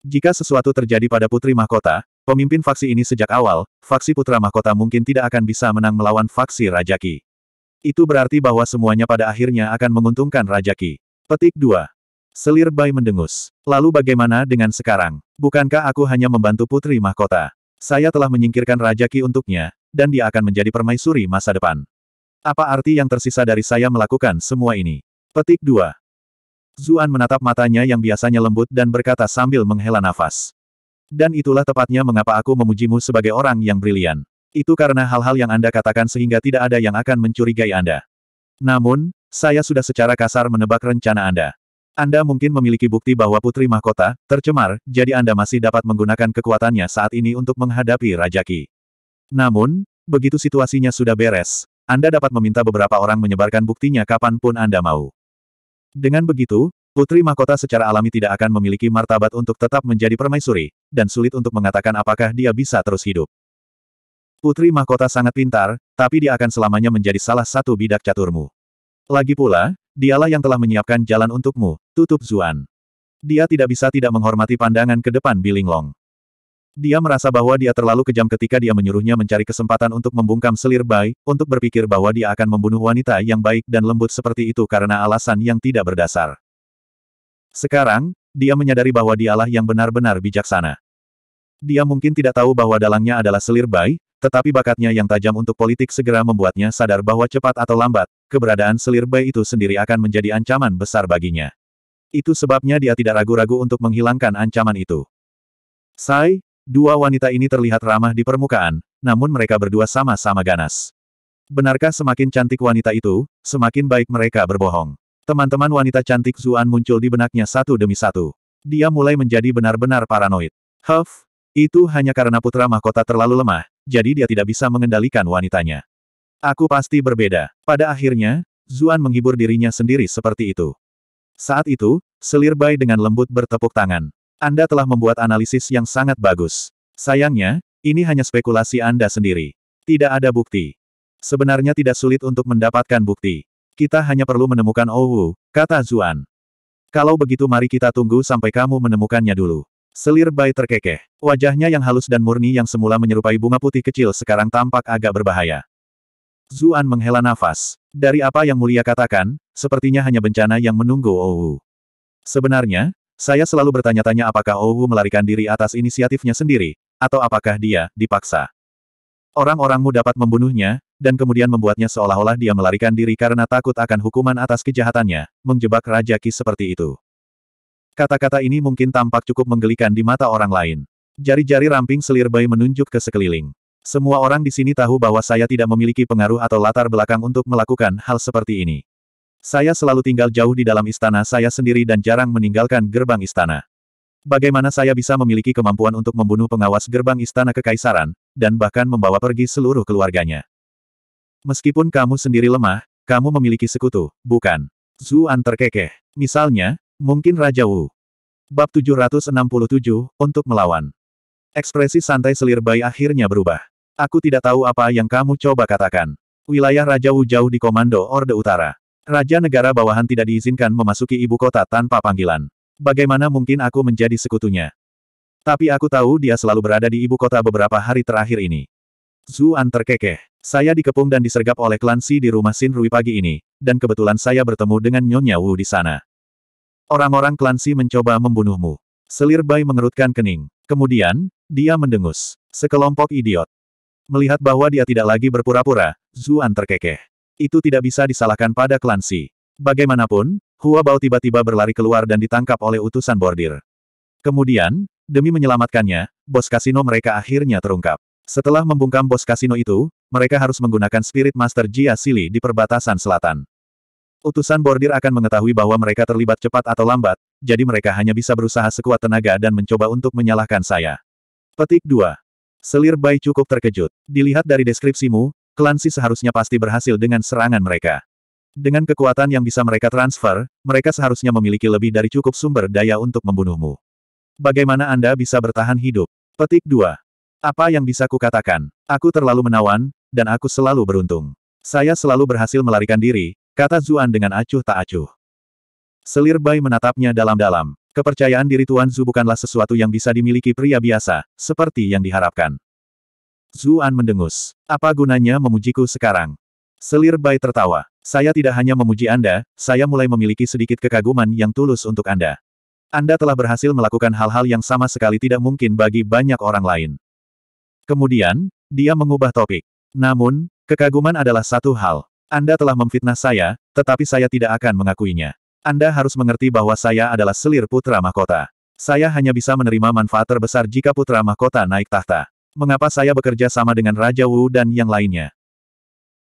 Jika sesuatu terjadi pada Putri Mahkota, pemimpin faksi ini sejak awal, faksi Putra Mahkota mungkin tidak akan bisa menang melawan faksi Raja Ki. Itu berarti bahwa semuanya pada akhirnya akan menguntungkan Raja Ki. Petik 2. Selir Bai mendengus. Lalu bagaimana dengan sekarang? Bukankah aku hanya membantu Putri Mahkota? Saya telah menyingkirkan Raja Ki untuknya, dan dia akan menjadi permaisuri masa depan. Apa arti yang tersisa dari saya melakukan semua ini? Petik 2. Zuan menatap matanya yang biasanya lembut dan berkata sambil menghela nafas. Dan itulah tepatnya mengapa aku memujimu sebagai orang yang brilian. Itu karena hal-hal yang Anda katakan sehingga tidak ada yang akan mencurigai Anda. Namun, saya sudah secara kasar menebak rencana Anda. Anda mungkin memiliki bukti bahwa Putri Mahkota tercemar, jadi Anda masih dapat menggunakan kekuatannya saat ini untuk menghadapi Raja Ki. Namun, begitu situasinya sudah beres, Anda dapat meminta beberapa orang menyebarkan buktinya kapanpun Anda mau. Dengan begitu, Putri Mahkota secara alami tidak akan memiliki martabat untuk tetap menjadi permaisuri, dan sulit untuk mengatakan apakah dia bisa terus hidup. Putri mahkota sangat pintar, tapi dia akan selamanya menjadi salah satu bidak caturmu. Lagi pula, dialah yang telah menyiapkan jalan untukmu, tutup Zuan. Dia tidak bisa tidak menghormati pandangan ke depan Bilinglong. Dia merasa bahwa dia terlalu kejam ketika dia menyuruhnya mencari kesempatan untuk membungkam selir Bai, untuk berpikir bahwa dia akan membunuh wanita yang baik dan lembut seperti itu karena alasan yang tidak berdasar. Sekarang, dia menyadari bahwa dialah yang benar-benar bijaksana. Dia mungkin tidak tahu bahwa dalangnya adalah selir Bai, tetapi bakatnya yang tajam untuk politik segera membuatnya sadar bahwa cepat atau lambat, keberadaan selir bayi itu sendiri akan menjadi ancaman besar baginya. Itu sebabnya dia tidak ragu-ragu untuk menghilangkan ancaman itu. Sai, dua wanita ini terlihat ramah di permukaan, namun mereka berdua sama-sama ganas. Benarkah semakin cantik wanita itu, semakin baik mereka berbohong? Teman-teman wanita cantik Zuan muncul di benaknya satu demi satu. Dia mulai menjadi benar-benar paranoid. Huff, itu hanya karena putra mahkota terlalu lemah, jadi dia tidak bisa mengendalikan wanitanya. Aku pasti berbeda. Pada akhirnya, Zuan menghibur dirinya sendiri seperti itu. Saat itu, Selir Bai dengan lembut bertepuk tangan. Anda telah membuat analisis yang sangat bagus. Sayangnya, ini hanya spekulasi Anda sendiri. Tidak ada bukti. Sebenarnya tidak sulit untuk mendapatkan bukti. Kita hanya perlu menemukan Owu, kata Zuan. Kalau begitu mari kita tunggu sampai kamu menemukannya dulu. Selir bayi terkekeh. Wajahnya yang halus dan murni yang semula menyerupai bunga putih kecil sekarang tampak agak berbahaya. Zuan menghela nafas. Dari apa yang mulia katakan, sepertinya hanya bencana yang menunggu Ouwu. Sebenarnya, saya selalu bertanya-tanya apakah Ouwu melarikan diri atas inisiatifnya sendiri, atau apakah dia dipaksa. Orang-orangmu dapat membunuhnya, dan kemudian membuatnya seolah-olah dia melarikan diri karena takut akan hukuman atas kejahatannya, menjebak Raja Ki seperti itu. Kata-kata ini mungkin tampak cukup menggelikan di mata orang lain. Jari-jari ramping selir bayi menunjuk ke sekeliling. Semua orang di sini tahu bahwa saya tidak memiliki pengaruh atau latar belakang untuk melakukan hal seperti ini. Saya selalu tinggal jauh di dalam istana saya sendiri dan jarang meninggalkan gerbang istana. Bagaimana saya bisa memiliki kemampuan untuk membunuh pengawas gerbang istana kekaisaran, dan bahkan membawa pergi seluruh keluarganya? Meskipun kamu sendiri lemah, kamu memiliki sekutu, bukan? Zuan terkekeh. Misalnya, Mungkin Raja Wu. Bab 767, untuk melawan. Ekspresi santai selir bayi akhirnya berubah. Aku tidak tahu apa yang kamu coba katakan. Wilayah Raja Wu jauh di komando Orde Utara. Raja negara bawahan tidak diizinkan memasuki ibu kota tanpa panggilan. Bagaimana mungkin aku menjadi sekutunya? Tapi aku tahu dia selalu berada di ibu kota beberapa hari terakhir ini. Zuan terkekeh. Saya dikepung dan disergap oleh klan Si di rumah Sin Rui pagi ini, dan kebetulan saya bertemu dengan Nyonya Wu di sana. Orang-orang Klansi mencoba membunuhmu. Selir Bai mengerutkan kening. Kemudian, dia mendengus. Sekelompok idiot. Melihat bahwa dia tidak lagi berpura-pura, Zuan terkekeh. Itu tidak bisa disalahkan pada Klansi. Bagaimanapun, Hua Bao tiba-tiba berlari keluar dan ditangkap oleh utusan bordir. Kemudian, demi menyelamatkannya, bos kasino mereka akhirnya terungkap. Setelah membungkam bos kasino itu, mereka harus menggunakan Spirit Master Jia Sili di perbatasan selatan. Utusan bordir akan mengetahui bahwa mereka terlibat cepat atau lambat, jadi mereka hanya bisa berusaha sekuat tenaga dan mencoba untuk menyalahkan saya. Petik 2. Selir Bai cukup terkejut. Dilihat dari deskripsimu, klan Si seharusnya pasti berhasil dengan serangan mereka. Dengan kekuatan yang bisa mereka transfer, mereka seharusnya memiliki lebih dari cukup sumber daya untuk membunuhmu. Bagaimana Anda bisa bertahan hidup? Petik 2. Apa yang bisa kukatakan? Aku terlalu menawan, dan aku selalu beruntung. Saya selalu berhasil melarikan diri, Kata Zuan dengan acuh tak acuh. Selir Bai menatapnya dalam-dalam. Kepercayaan diri Tuan Zu bukanlah sesuatu yang bisa dimiliki pria biasa, seperti yang diharapkan. Zuan mendengus. Apa gunanya memujiku sekarang? Selir Bai tertawa. Saya tidak hanya memuji Anda, saya mulai memiliki sedikit kekaguman yang tulus untuk Anda. Anda telah berhasil melakukan hal-hal yang sama sekali tidak mungkin bagi banyak orang lain. Kemudian, dia mengubah topik. Namun, kekaguman adalah satu hal. Anda telah memfitnah saya, tetapi saya tidak akan mengakuinya. Anda harus mengerti bahwa saya adalah selir putra mahkota. Saya hanya bisa menerima manfaat terbesar jika putra mahkota naik tahta. Mengapa saya bekerja sama dengan Raja Wu dan yang lainnya?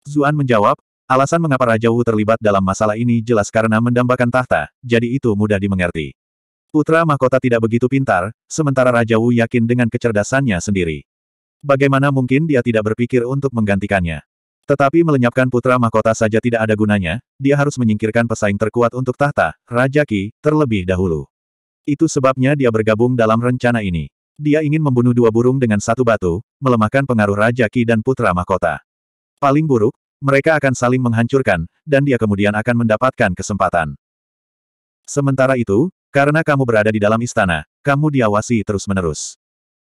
Zuan menjawab, alasan mengapa Raja Wu terlibat dalam masalah ini jelas karena mendambakan tahta, jadi itu mudah dimengerti. Putra mahkota tidak begitu pintar, sementara Raja Wu yakin dengan kecerdasannya sendiri. Bagaimana mungkin dia tidak berpikir untuk menggantikannya? Tetapi melenyapkan putra mahkota saja tidak ada gunanya, dia harus menyingkirkan pesaing terkuat untuk tahta, Raja Ki, terlebih dahulu. Itu sebabnya dia bergabung dalam rencana ini. Dia ingin membunuh dua burung dengan satu batu, melemahkan pengaruh Raja Ki dan putra mahkota. Paling buruk, mereka akan saling menghancurkan, dan dia kemudian akan mendapatkan kesempatan. Sementara itu, karena kamu berada di dalam istana, kamu diawasi terus-menerus.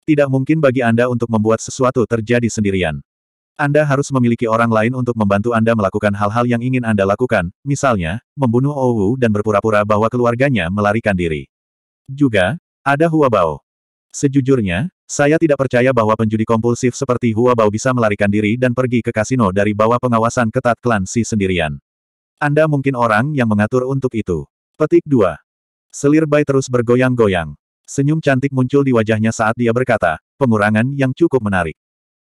Tidak mungkin bagi Anda untuk membuat sesuatu terjadi sendirian. Anda harus memiliki orang lain untuk membantu Anda melakukan hal-hal yang ingin Anda lakukan, misalnya, membunuh Owu dan berpura-pura bahwa keluarganya melarikan diri. Juga, ada Huabao. Sejujurnya, saya tidak percaya bahwa penjudi kompulsif seperti Huabao bisa melarikan diri dan pergi ke kasino dari bawah pengawasan ketat klan Si sendirian. Anda mungkin orang yang mengatur untuk itu. Petik 2. Selir Bai terus bergoyang-goyang. Senyum cantik muncul di wajahnya saat dia berkata, pengurangan yang cukup menarik.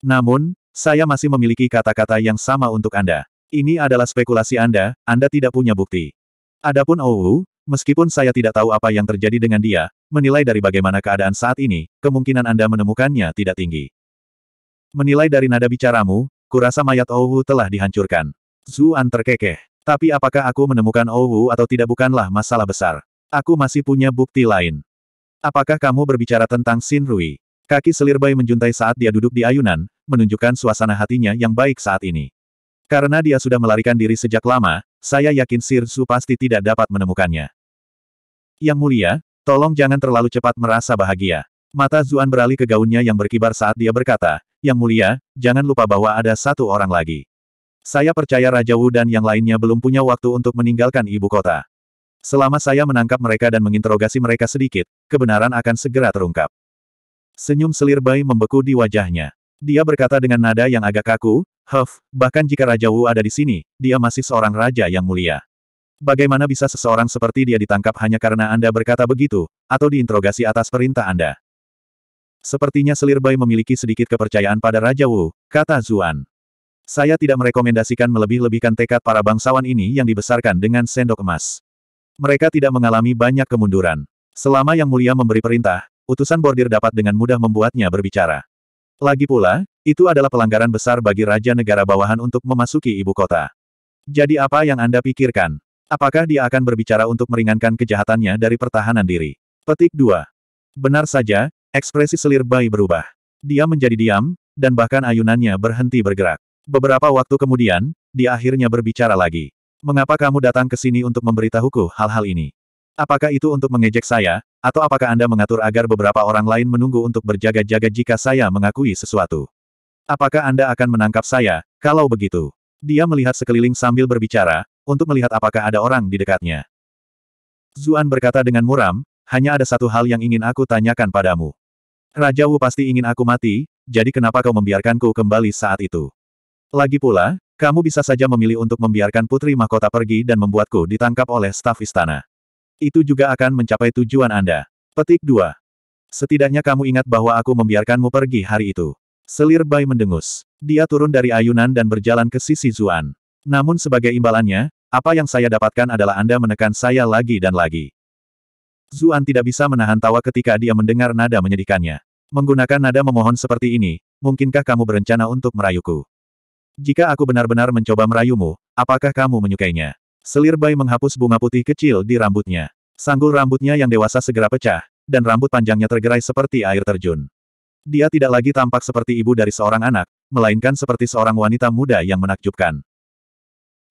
Namun, saya masih memiliki kata-kata yang sama untuk Anda. Ini adalah spekulasi Anda, Anda tidak punya bukti. Adapun Owu, meskipun saya tidak tahu apa yang terjadi dengan dia, menilai dari bagaimana keadaan saat ini, kemungkinan Anda menemukannya tidak tinggi. Menilai dari nada bicaramu, kurasa mayat Owu telah dihancurkan. Zuan terkekeh. Tapi apakah aku menemukan Owu atau tidak bukanlah masalah besar. Aku masih punya bukti lain. Apakah kamu berbicara tentang Sin Rui? Kaki selir bayi menjuntai saat dia duduk di ayunan, menunjukkan suasana hatinya yang baik saat ini. Karena dia sudah melarikan diri sejak lama, saya yakin Sir Su pasti tidak dapat menemukannya. Yang mulia, tolong jangan terlalu cepat merasa bahagia. Mata Zuan beralih ke gaunnya yang berkibar saat dia berkata, Yang mulia, jangan lupa bahwa ada satu orang lagi. Saya percaya Raja Wu dan yang lainnya belum punya waktu untuk meninggalkan ibu kota. Selama saya menangkap mereka dan menginterogasi mereka sedikit, kebenaran akan segera terungkap. Senyum selir bayi membeku di wajahnya. Dia berkata dengan nada yang agak kaku, Huff, bahkan jika Raja Wu ada di sini, dia masih seorang raja yang mulia. Bagaimana bisa seseorang seperti dia ditangkap hanya karena Anda berkata begitu, atau diinterogasi atas perintah Anda? Sepertinya Selir bayi memiliki sedikit kepercayaan pada Raja Wu, kata Zuan. Saya tidak merekomendasikan melebih-lebihkan tekad para bangsawan ini yang dibesarkan dengan sendok emas. Mereka tidak mengalami banyak kemunduran. Selama Yang Mulia memberi perintah, utusan bordir dapat dengan mudah membuatnya berbicara. Lagi pula, itu adalah pelanggaran besar bagi raja negara bawahan untuk memasuki ibu kota. Jadi apa yang Anda pikirkan? Apakah dia akan berbicara untuk meringankan kejahatannya dari pertahanan diri? Petik 2. Benar saja, ekspresi selir bayi berubah. Dia menjadi diam, dan bahkan ayunannya berhenti bergerak. Beberapa waktu kemudian, dia akhirnya berbicara lagi. Mengapa kamu datang ke sini untuk memberitahuku hal-hal ini? Apakah itu untuk mengejek saya, atau apakah Anda mengatur agar beberapa orang lain menunggu untuk berjaga-jaga jika saya mengakui sesuatu? Apakah Anda akan menangkap saya, kalau begitu? Dia melihat sekeliling sambil berbicara, untuk melihat apakah ada orang di dekatnya. Zuan berkata dengan muram, hanya ada satu hal yang ingin aku tanyakan padamu. Raja Wu pasti ingin aku mati, jadi kenapa kau membiarkanku kembali saat itu? Lagi pula, kamu bisa saja memilih untuk membiarkan Putri Mahkota pergi dan membuatku ditangkap oleh staf istana itu juga akan mencapai tujuan Anda. Petik 2. Setidaknya kamu ingat bahwa aku membiarkanmu pergi hari itu. Selir Bai mendengus. Dia turun dari ayunan dan berjalan ke sisi Zuan. Namun sebagai imbalannya, apa yang saya dapatkan adalah Anda menekan saya lagi dan lagi. Zuan tidak bisa menahan tawa ketika dia mendengar nada menyedihkannya. Menggunakan nada memohon seperti ini, mungkinkah kamu berencana untuk merayuku? Jika aku benar-benar mencoba merayumu, apakah kamu menyukainya? Selir Bai menghapus bunga putih kecil di rambutnya. Sanggul rambutnya yang dewasa segera pecah, dan rambut panjangnya tergerai seperti air terjun. Dia tidak lagi tampak seperti ibu dari seorang anak, melainkan seperti seorang wanita muda yang menakjubkan.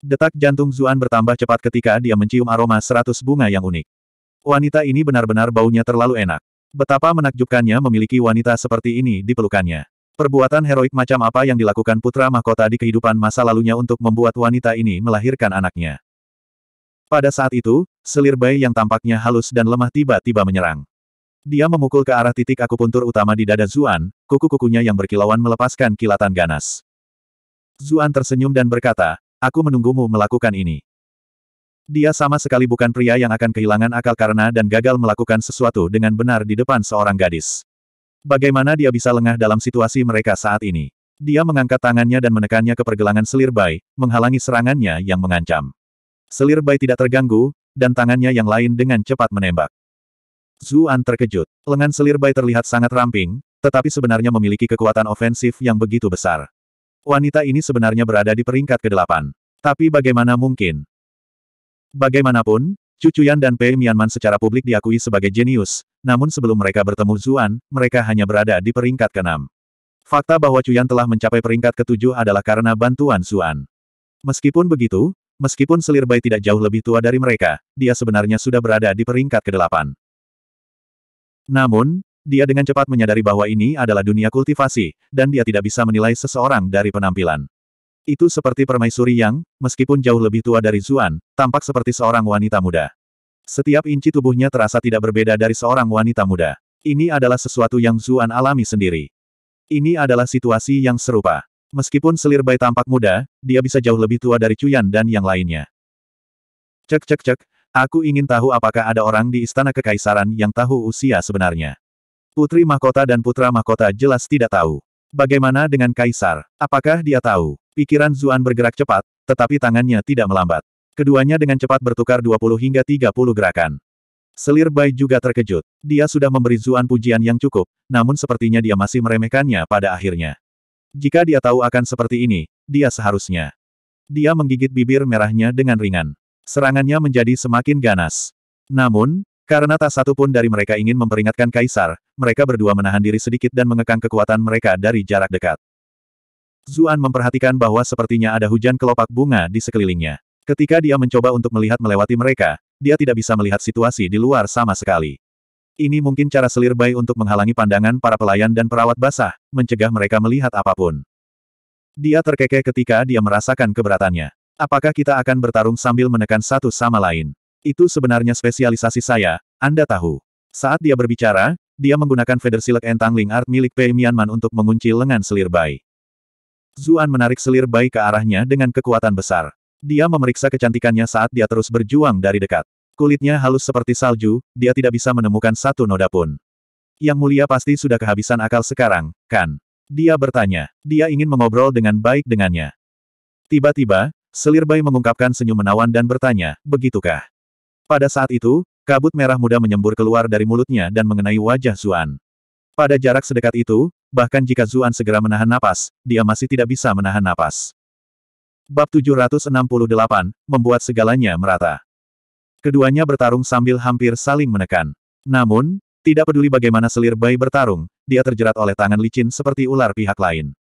Detak jantung Zuan bertambah cepat ketika dia mencium aroma seratus bunga yang unik. Wanita ini benar-benar baunya terlalu enak. Betapa menakjubkannya memiliki wanita seperti ini di pelukannya. Perbuatan heroik macam apa yang dilakukan putra mahkota di kehidupan masa lalunya untuk membuat wanita ini melahirkan anaknya. Pada saat itu, selir bayi yang tampaknya halus dan lemah tiba-tiba menyerang. Dia memukul ke arah titik akupuntur utama di dada Zuan, kuku-kukunya yang berkilauan melepaskan kilatan ganas. Zuan tersenyum dan berkata, aku menunggumu melakukan ini. Dia sama sekali bukan pria yang akan kehilangan akal karena dan gagal melakukan sesuatu dengan benar di depan seorang gadis. Bagaimana dia bisa lengah dalam situasi mereka saat ini? Dia mengangkat tangannya dan menekannya ke pergelangan selir bayi, menghalangi serangannya yang mengancam. Selir Bai tidak terganggu, dan tangannya yang lain dengan cepat menembak. Zuan terkejut. Lengan selir Bai terlihat sangat ramping, tetapi sebenarnya memiliki kekuatan ofensif yang begitu besar. Wanita ini sebenarnya berada di peringkat ke-8. Tapi bagaimana mungkin? Bagaimanapun, Cucu Yan dan Pei Mianman secara publik diakui sebagai jenius, namun sebelum mereka bertemu Zuan, mereka hanya berada di peringkat ke-6. Fakta bahwa Cuyan telah mencapai peringkat ke-7 adalah karena bantuan Zuan. Meskipun begitu, Meskipun Selir Bai tidak jauh lebih tua dari mereka, dia sebenarnya sudah berada di peringkat kedelapan. Namun, dia dengan cepat menyadari bahwa ini adalah dunia kultivasi, dan dia tidak bisa menilai seseorang dari penampilan. Itu seperti permaisuri yang, meskipun jauh lebih tua dari Zuan, tampak seperti seorang wanita muda. Setiap inci tubuhnya terasa tidak berbeda dari seorang wanita muda. Ini adalah sesuatu yang Zuan alami sendiri. Ini adalah situasi yang serupa. Meskipun selir bayi tampak muda, dia bisa jauh lebih tua dari Cuyan dan yang lainnya. Cek cek cek, aku ingin tahu apakah ada orang di Istana Kekaisaran yang tahu usia sebenarnya. Putri mahkota dan putra mahkota jelas tidak tahu. Bagaimana dengan Kaisar? Apakah dia tahu? Pikiran Zuan bergerak cepat, tetapi tangannya tidak melambat. Keduanya dengan cepat bertukar 20 hingga 30 gerakan. Selir Bai juga terkejut. Dia sudah memberi Zuan pujian yang cukup, namun sepertinya dia masih meremehkannya pada akhirnya. Jika dia tahu akan seperti ini, dia seharusnya. Dia menggigit bibir merahnya dengan ringan. Serangannya menjadi semakin ganas. Namun, karena tak satu pun dari mereka ingin memperingatkan Kaisar, mereka berdua menahan diri sedikit dan mengekang kekuatan mereka dari jarak dekat. Zuan memperhatikan bahwa sepertinya ada hujan kelopak bunga di sekelilingnya. Ketika dia mencoba untuk melihat melewati mereka, dia tidak bisa melihat situasi di luar sama sekali. Ini mungkin cara selir bayi untuk menghalangi pandangan para pelayan dan perawat basah, mencegah mereka melihat apapun. Dia terkekeh ketika dia merasakan keberatannya. Apakah kita akan bertarung sambil menekan satu sama lain? Itu sebenarnya spesialisasi saya, Anda tahu. Saat dia berbicara, dia menggunakan feather silk entangling art milik Pei Mianman untuk mengunci lengan selir bayi. Zuan menarik selir bayi ke arahnya dengan kekuatan besar. Dia memeriksa kecantikannya saat dia terus berjuang dari dekat. Kulitnya halus seperti salju, dia tidak bisa menemukan satu noda pun. Yang mulia pasti sudah kehabisan akal sekarang, kan? Dia bertanya. Dia ingin mengobrol dengan baik dengannya. Tiba-tiba, Selir bayi mengungkapkan senyum menawan dan bertanya, begitukah? Pada saat itu, kabut merah muda menyembur keluar dari mulutnya dan mengenai wajah Zuan. Pada jarak sedekat itu, bahkan jika Zuan segera menahan napas, dia masih tidak bisa menahan napas. Bab 768, membuat segalanya merata. Keduanya bertarung sambil hampir saling menekan. Namun, tidak peduli bagaimana selir bayi bertarung, dia terjerat oleh tangan licin seperti ular pihak lain.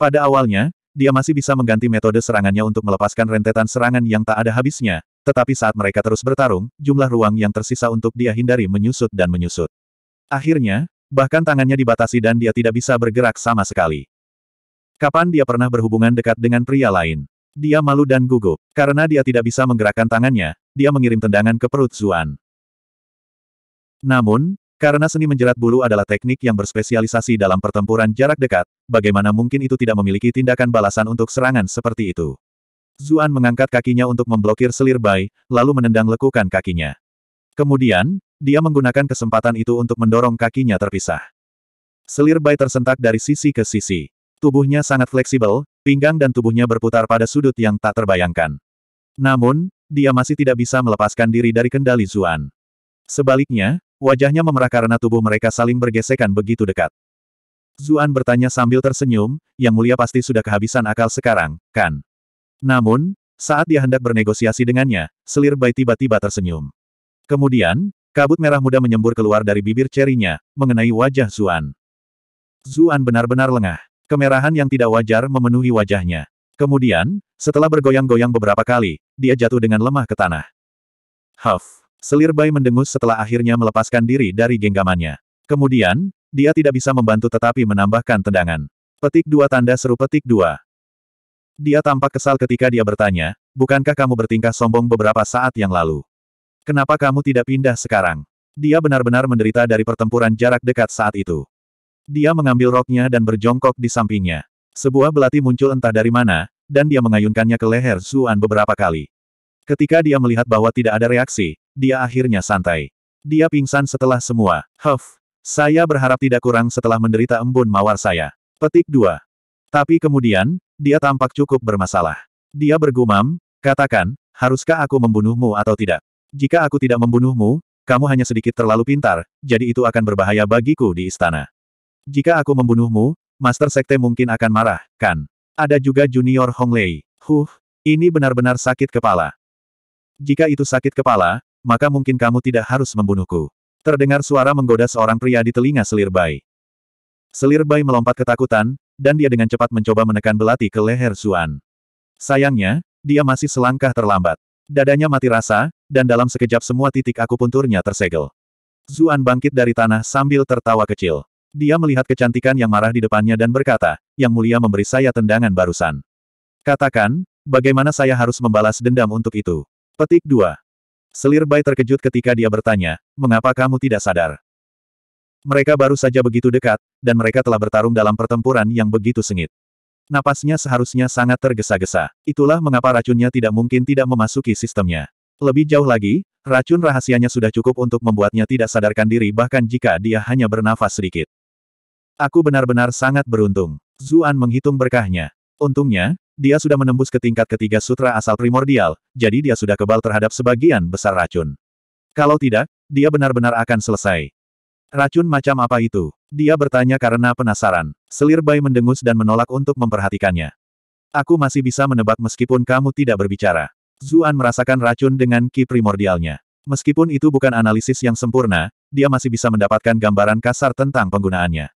Pada awalnya, dia masih bisa mengganti metode serangannya untuk melepaskan rentetan serangan yang tak ada habisnya, tetapi saat mereka terus bertarung, jumlah ruang yang tersisa untuk dia hindari menyusut dan menyusut. Akhirnya, bahkan tangannya dibatasi dan dia tidak bisa bergerak sama sekali. Kapan dia pernah berhubungan dekat dengan pria lain? Dia malu dan gugup. Karena dia tidak bisa menggerakkan tangannya, dia mengirim tendangan ke perut Zuan. Namun, karena seni menjerat bulu adalah teknik yang berspesialisasi dalam pertempuran jarak dekat, bagaimana mungkin itu tidak memiliki tindakan balasan untuk serangan seperti itu. Zuan mengangkat kakinya untuk memblokir selir Bai, lalu menendang lekukan kakinya. Kemudian, dia menggunakan kesempatan itu untuk mendorong kakinya terpisah. Selir Bai tersentak dari sisi ke sisi. Tubuhnya sangat fleksibel, Pinggang dan tubuhnya berputar pada sudut yang tak terbayangkan. Namun, dia masih tidak bisa melepaskan diri dari kendali Zuan. Sebaliknya, wajahnya memerah karena tubuh mereka saling bergesekan begitu dekat. Zuan bertanya sambil tersenyum, yang mulia pasti sudah kehabisan akal sekarang, kan? Namun, saat dia hendak bernegosiasi dengannya, selir bayi tiba-tiba tersenyum. Kemudian, kabut merah muda menyembur keluar dari bibir cerinya, mengenai wajah Zuan. Zuan benar-benar lengah. Kemerahan yang tidak wajar memenuhi wajahnya. Kemudian, setelah bergoyang-goyang beberapa kali, dia jatuh dengan lemah ke tanah. Huff! Selir Bai mendengus setelah akhirnya melepaskan diri dari genggamannya. Kemudian, dia tidak bisa membantu tetapi menambahkan tendangan. Petik dua tanda seru petik dua. Dia tampak kesal ketika dia bertanya, bukankah kamu bertingkah sombong beberapa saat yang lalu? Kenapa kamu tidak pindah sekarang? Dia benar-benar menderita dari pertempuran jarak dekat saat itu. Dia mengambil roknya dan berjongkok di sampingnya. Sebuah belati muncul entah dari mana, dan dia mengayunkannya ke leher Zuan beberapa kali. Ketika dia melihat bahwa tidak ada reaksi, dia akhirnya santai. Dia pingsan setelah semua. Huff. Saya berharap tidak kurang setelah menderita embun mawar saya. Petik 2. Tapi kemudian, dia tampak cukup bermasalah. Dia bergumam, katakan, haruskah aku membunuhmu atau tidak? Jika aku tidak membunuhmu, kamu hanya sedikit terlalu pintar, jadi itu akan berbahaya bagiku di istana. Jika aku membunuhmu, Master Sekte mungkin akan marah, kan? Ada juga Junior Hong Lei. Huh, ini benar-benar sakit kepala. Jika itu sakit kepala, maka mungkin kamu tidak harus membunuhku. Terdengar suara menggoda seorang pria di telinga Selir Bai. Selir Bai melompat ketakutan, dan dia dengan cepat mencoba menekan belati ke leher Zuan. Sayangnya, dia masih selangkah terlambat. Dadanya mati rasa, dan dalam sekejap semua titik akupunturnya tersegel. Zuan bangkit dari tanah sambil tertawa kecil. Dia melihat kecantikan yang marah di depannya dan berkata, Yang mulia memberi saya tendangan barusan. Katakan, bagaimana saya harus membalas dendam untuk itu? Petik 2. Selir Bai terkejut ketika dia bertanya, mengapa kamu tidak sadar? Mereka baru saja begitu dekat, dan mereka telah bertarung dalam pertempuran yang begitu sengit. Napasnya seharusnya sangat tergesa-gesa. Itulah mengapa racunnya tidak mungkin tidak memasuki sistemnya. Lebih jauh lagi, racun rahasianya sudah cukup untuk membuatnya tidak sadarkan diri bahkan jika dia hanya bernafas sedikit. Aku benar-benar sangat beruntung. Zuan menghitung berkahnya. Untungnya, dia sudah menembus ke tingkat ketiga sutra asal primordial, jadi dia sudah kebal terhadap sebagian besar racun. Kalau tidak, dia benar-benar akan selesai. Racun macam apa itu? Dia bertanya karena penasaran. Selir Bai mendengus dan menolak untuk memperhatikannya. Aku masih bisa menebak meskipun kamu tidak berbicara. Zuan merasakan racun dengan ki primordialnya. Meskipun itu bukan analisis yang sempurna, dia masih bisa mendapatkan gambaran kasar tentang penggunaannya.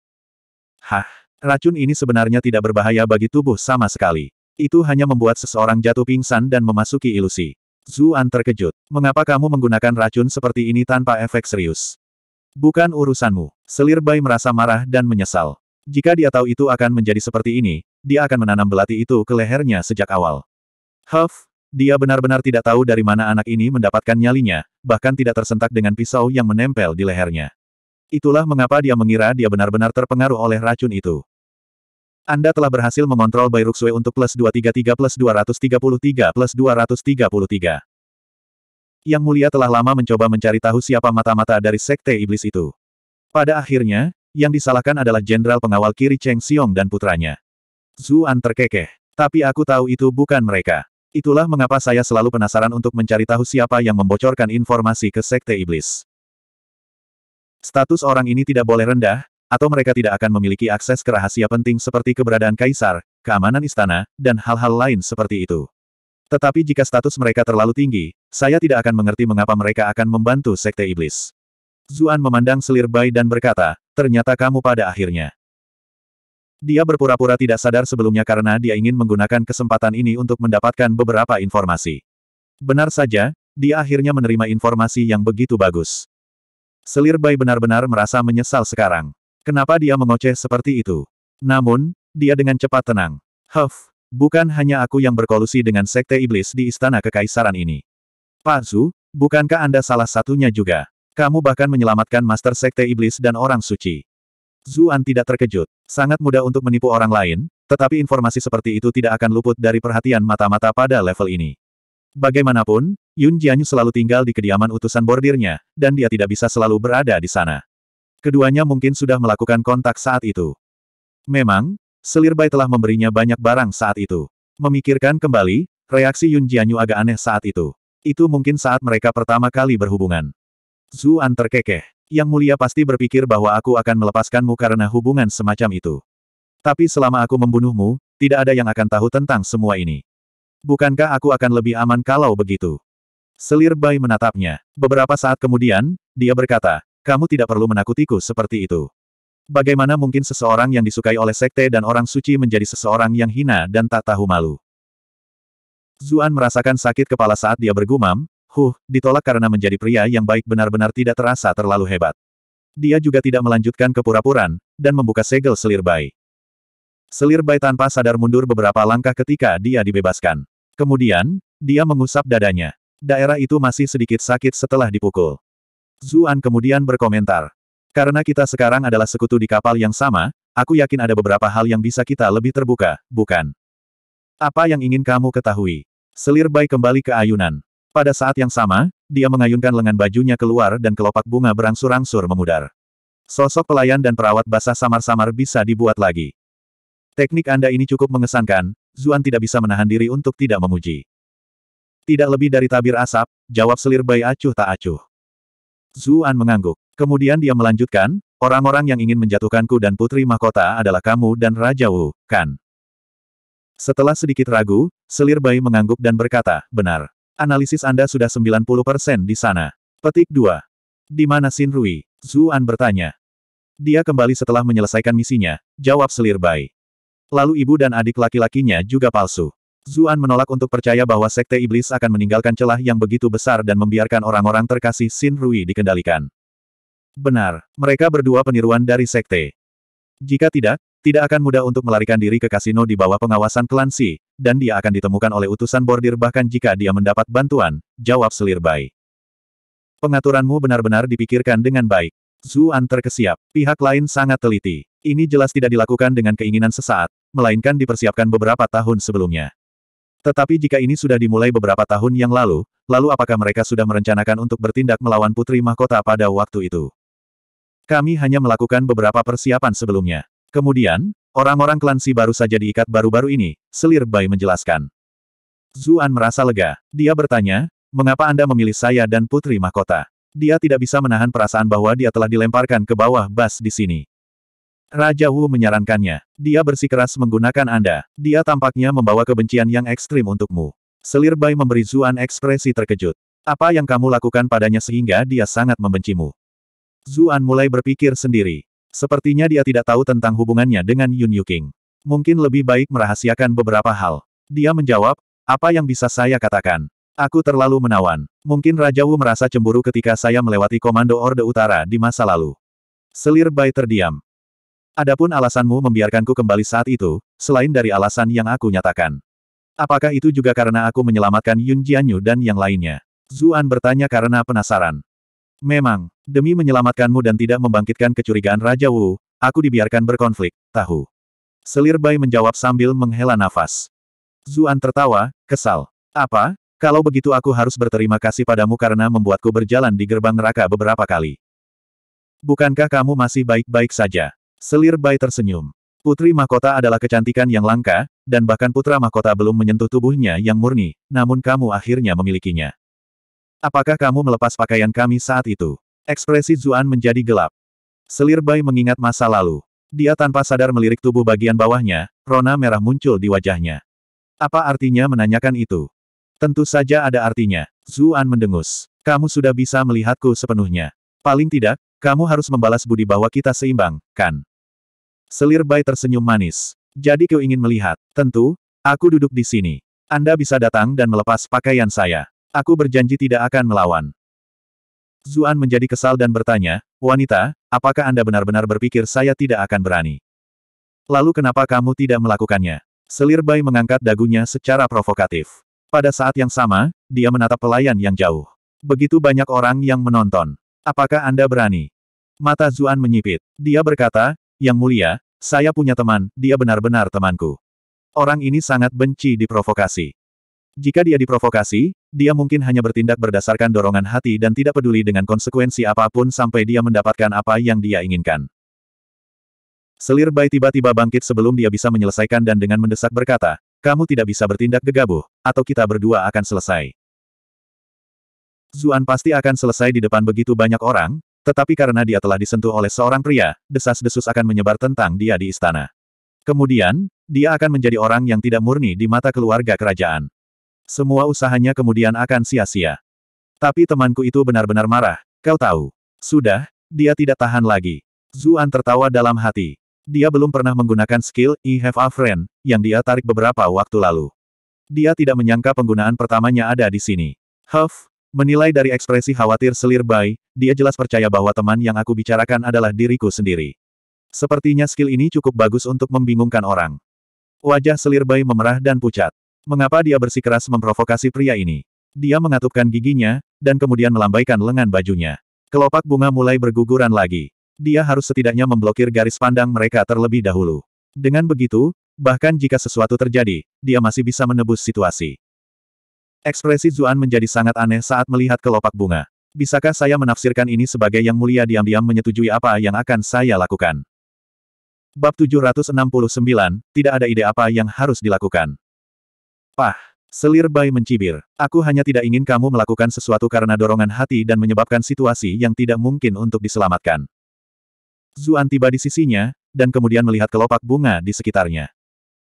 Hah, racun ini sebenarnya tidak berbahaya bagi tubuh sama sekali. Itu hanya membuat seseorang jatuh pingsan dan memasuki ilusi. Zuan terkejut. Mengapa kamu menggunakan racun seperti ini tanpa efek serius? Bukan urusanmu. Selir Bai merasa marah dan menyesal. Jika dia tahu itu akan menjadi seperti ini, dia akan menanam belati itu ke lehernya sejak awal. Huff, dia benar-benar tidak tahu dari mana anak ini mendapatkan nyalinya, bahkan tidak tersentak dengan pisau yang menempel di lehernya. Itulah mengapa dia mengira dia benar-benar terpengaruh oleh racun itu. Anda telah berhasil mengontrol Bai Ruxue untuk plus 233 plus 233 plus 233. Yang mulia telah lama mencoba mencari tahu siapa mata-mata dari sekte iblis itu. Pada akhirnya, yang disalahkan adalah jenderal pengawal kiri Cheng Xiong dan putranya. Zuan terkekeh. Tapi aku tahu itu bukan mereka. Itulah mengapa saya selalu penasaran untuk mencari tahu siapa yang membocorkan informasi ke sekte iblis. Status orang ini tidak boleh rendah, atau mereka tidak akan memiliki akses ke rahasia penting seperti keberadaan kaisar, keamanan istana, dan hal-hal lain seperti itu. Tetapi jika status mereka terlalu tinggi, saya tidak akan mengerti mengapa mereka akan membantu Sekte Iblis. Zuan memandang selir Bai dan berkata, ternyata kamu pada akhirnya. Dia berpura-pura tidak sadar sebelumnya karena dia ingin menggunakan kesempatan ini untuk mendapatkan beberapa informasi. Benar saja, dia akhirnya menerima informasi yang begitu bagus. Selir Bai benar-benar merasa menyesal sekarang. Kenapa dia mengoceh seperti itu? Namun, dia dengan cepat tenang. Huff, bukan hanya aku yang berkolusi dengan sekte iblis di istana kekaisaran ini. Pak Zhu, bukankah Anda salah satunya juga? Kamu bahkan menyelamatkan master sekte iblis dan orang suci. Zuan tidak terkejut. Sangat mudah untuk menipu orang lain, tetapi informasi seperti itu tidak akan luput dari perhatian mata-mata pada level ini. Bagaimanapun, Yun Jianyu selalu tinggal di kediaman utusan bordirnya, dan dia tidak bisa selalu berada di sana. Keduanya mungkin sudah melakukan kontak saat itu. Memang, Selir Bai telah memberinya banyak barang saat itu. Memikirkan kembali, reaksi Yun Jianyu agak aneh saat itu. Itu mungkin saat mereka pertama kali berhubungan. Zuan terkekeh. Yang mulia pasti berpikir bahwa aku akan melepaskanmu karena hubungan semacam itu. Tapi selama aku membunuhmu, tidak ada yang akan tahu tentang semua ini. Bukankah aku akan lebih aman kalau begitu? Selir Bai menatapnya. Beberapa saat kemudian, dia berkata, kamu tidak perlu menakutiku seperti itu. Bagaimana mungkin seseorang yang disukai oleh sekte dan orang suci menjadi seseorang yang hina dan tak tahu malu? Zuan merasakan sakit kepala saat dia bergumam, huh, ditolak karena menjadi pria yang baik benar-benar tidak terasa terlalu hebat. Dia juga tidak melanjutkan kepura puran dan membuka segel selir Bai. Selir Bai tanpa sadar mundur beberapa langkah ketika dia dibebaskan. Kemudian, dia mengusap dadanya. Daerah itu masih sedikit sakit setelah dipukul. Zuan kemudian berkomentar. Karena kita sekarang adalah sekutu di kapal yang sama, aku yakin ada beberapa hal yang bisa kita lebih terbuka, bukan? Apa yang ingin kamu ketahui? Selir Bai kembali ke ayunan. Pada saat yang sama, dia mengayunkan lengan bajunya keluar dan kelopak bunga berangsur-angsur memudar. Sosok pelayan dan perawat basah samar-samar bisa dibuat lagi. Teknik Anda ini cukup mengesankan, Zuan tidak bisa menahan diri untuk tidak memuji. Tidak lebih dari tabir asap, jawab selir Bai acuh tak acuh. Zuan mengangguk. Kemudian dia melanjutkan, orang-orang yang ingin menjatuhkanku dan putri mahkota adalah kamu dan Raja Wu, kan? Setelah sedikit ragu, selir Bai mengangguk dan berkata, benar. Analisis Anda sudah 90% di sana. Petik 2. Di mana Sin Rui? Zuan bertanya. Dia kembali setelah menyelesaikan misinya, jawab selir Bai. Lalu ibu dan adik laki-lakinya juga palsu. Zuan menolak untuk percaya bahwa Sekte Iblis akan meninggalkan celah yang begitu besar dan membiarkan orang-orang terkasih Sin Rui dikendalikan. Benar, mereka berdua peniruan dari Sekte. Jika tidak, tidak akan mudah untuk melarikan diri ke kasino di bawah pengawasan klan Si, dan dia akan ditemukan oleh utusan bordir bahkan jika dia mendapat bantuan, jawab Selir Bai. Pengaturanmu benar-benar dipikirkan dengan baik. Zuan terkesiap, pihak lain sangat teliti. Ini jelas tidak dilakukan dengan keinginan sesaat, melainkan dipersiapkan beberapa tahun sebelumnya. Tetapi jika ini sudah dimulai beberapa tahun yang lalu, lalu apakah mereka sudah merencanakan untuk bertindak melawan Putri Mahkota pada waktu itu? Kami hanya melakukan beberapa persiapan sebelumnya. Kemudian, orang-orang klan Si baru saja diikat baru-baru ini, Selir Bai menjelaskan. Zuan merasa lega. Dia bertanya, mengapa Anda memilih saya dan Putri Mahkota? Dia tidak bisa menahan perasaan bahwa dia telah dilemparkan ke bawah bas di sini. Raja Wu menyarankannya. Dia bersikeras menggunakan Anda. Dia tampaknya membawa kebencian yang ekstrim untukmu. Selir Bai memberi Zuan ekspresi terkejut. Apa yang kamu lakukan padanya sehingga dia sangat membencimu? Zuan mulai berpikir sendiri. Sepertinya dia tidak tahu tentang hubungannya dengan Yun Yuking. Mungkin lebih baik merahasiakan beberapa hal. Dia menjawab, apa yang bisa saya katakan? Aku terlalu menawan. Mungkin Raja Wu merasa cemburu ketika saya melewati Komando Orde Utara di masa lalu. Selir Bai terdiam. Adapun alasanmu membiarkanku kembali saat itu, selain dari alasan yang aku nyatakan. Apakah itu juga karena aku menyelamatkan Yun Jianyu dan yang lainnya? Zuan bertanya karena penasaran. Memang, demi menyelamatkanmu dan tidak membangkitkan kecurigaan Raja Wu, aku dibiarkan berkonflik, tahu. Selir Bai menjawab sambil menghela nafas. Zuan tertawa, kesal. Apa? Kalau begitu aku harus berterima kasih padamu karena membuatku berjalan di gerbang neraka beberapa kali. Bukankah kamu masih baik-baik saja? Selir Bai tersenyum. Putri mahkota adalah kecantikan yang langka, dan bahkan putra mahkota belum menyentuh tubuhnya yang murni, namun kamu akhirnya memilikinya. Apakah kamu melepas pakaian kami saat itu? Ekspresi Zuan menjadi gelap. Selir Bai mengingat masa lalu. Dia tanpa sadar melirik tubuh bagian bawahnya, rona merah muncul di wajahnya. Apa artinya menanyakan itu? Tentu saja ada artinya. Zuan mendengus. Kamu sudah bisa melihatku sepenuhnya. Paling tidak, kamu harus membalas budi bahwa kita seimbang, kan? Selir Bai tersenyum manis. Jadi kau ingin melihat? Tentu, aku duduk di sini. Anda bisa datang dan melepas pakaian saya. Aku berjanji tidak akan melawan. Zuan menjadi kesal dan bertanya, Wanita, apakah Anda benar-benar berpikir saya tidak akan berani? Lalu kenapa kamu tidak melakukannya? Selir Bai mengangkat dagunya secara provokatif. Pada saat yang sama, dia menatap pelayan yang jauh. Begitu banyak orang yang menonton. Apakah Anda berani? Mata Zuan menyipit. Dia berkata, Yang mulia, saya punya teman, dia benar-benar temanku. Orang ini sangat benci diprovokasi. Jika dia diprovokasi, dia mungkin hanya bertindak berdasarkan dorongan hati dan tidak peduli dengan konsekuensi apapun sampai dia mendapatkan apa yang dia inginkan. Selir Bai tiba-tiba bangkit sebelum dia bisa menyelesaikan dan dengan mendesak berkata, kamu tidak bisa bertindak gegabah, atau kita berdua akan selesai. Zuan pasti akan selesai di depan begitu banyak orang, tetapi karena dia telah disentuh oleh seorang pria, desas-desus akan menyebar tentang dia di istana. Kemudian, dia akan menjadi orang yang tidak murni di mata keluarga kerajaan. Semua usahanya kemudian akan sia-sia. Tapi temanku itu benar-benar marah, kau tahu. Sudah, dia tidak tahan lagi. Zuan tertawa dalam hati. Dia belum pernah menggunakan skill I e Have a Friend, yang dia tarik beberapa waktu lalu. Dia tidak menyangka penggunaan pertamanya ada di sini. Huff, Menilai dari ekspresi khawatir selir Bai, dia jelas percaya bahwa teman yang aku bicarakan adalah diriku sendiri. Sepertinya skill ini cukup bagus untuk membingungkan orang. Wajah selir Bai memerah dan pucat. Mengapa dia bersikeras memprovokasi pria ini? Dia mengatupkan giginya, dan kemudian melambaikan lengan bajunya. Kelopak bunga mulai berguguran lagi. Dia harus setidaknya memblokir garis pandang mereka terlebih dahulu. Dengan begitu, bahkan jika sesuatu terjadi, dia masih bisa menebus situasi. Ekspresi Zuan menjadi sangat aneh saat melihat kelopak bunga. Bisakah saya menafsirkan ini sebagai yang mulia diam-diam menyetujui apa yang akan saya lakukan? Bab 769, tidak ada ide apa yang harus dilakukan. Pah! Selir bayi mencibir. Aku hanya tidak ingin kamu melakukan sesuatu karena dorongan hati dan menyebabkan situasi yang tidak mungkin untuk diselamatkan. Zuan tiba di sisinya, dan kemudian melihat kelopak bunga di sekitarnya.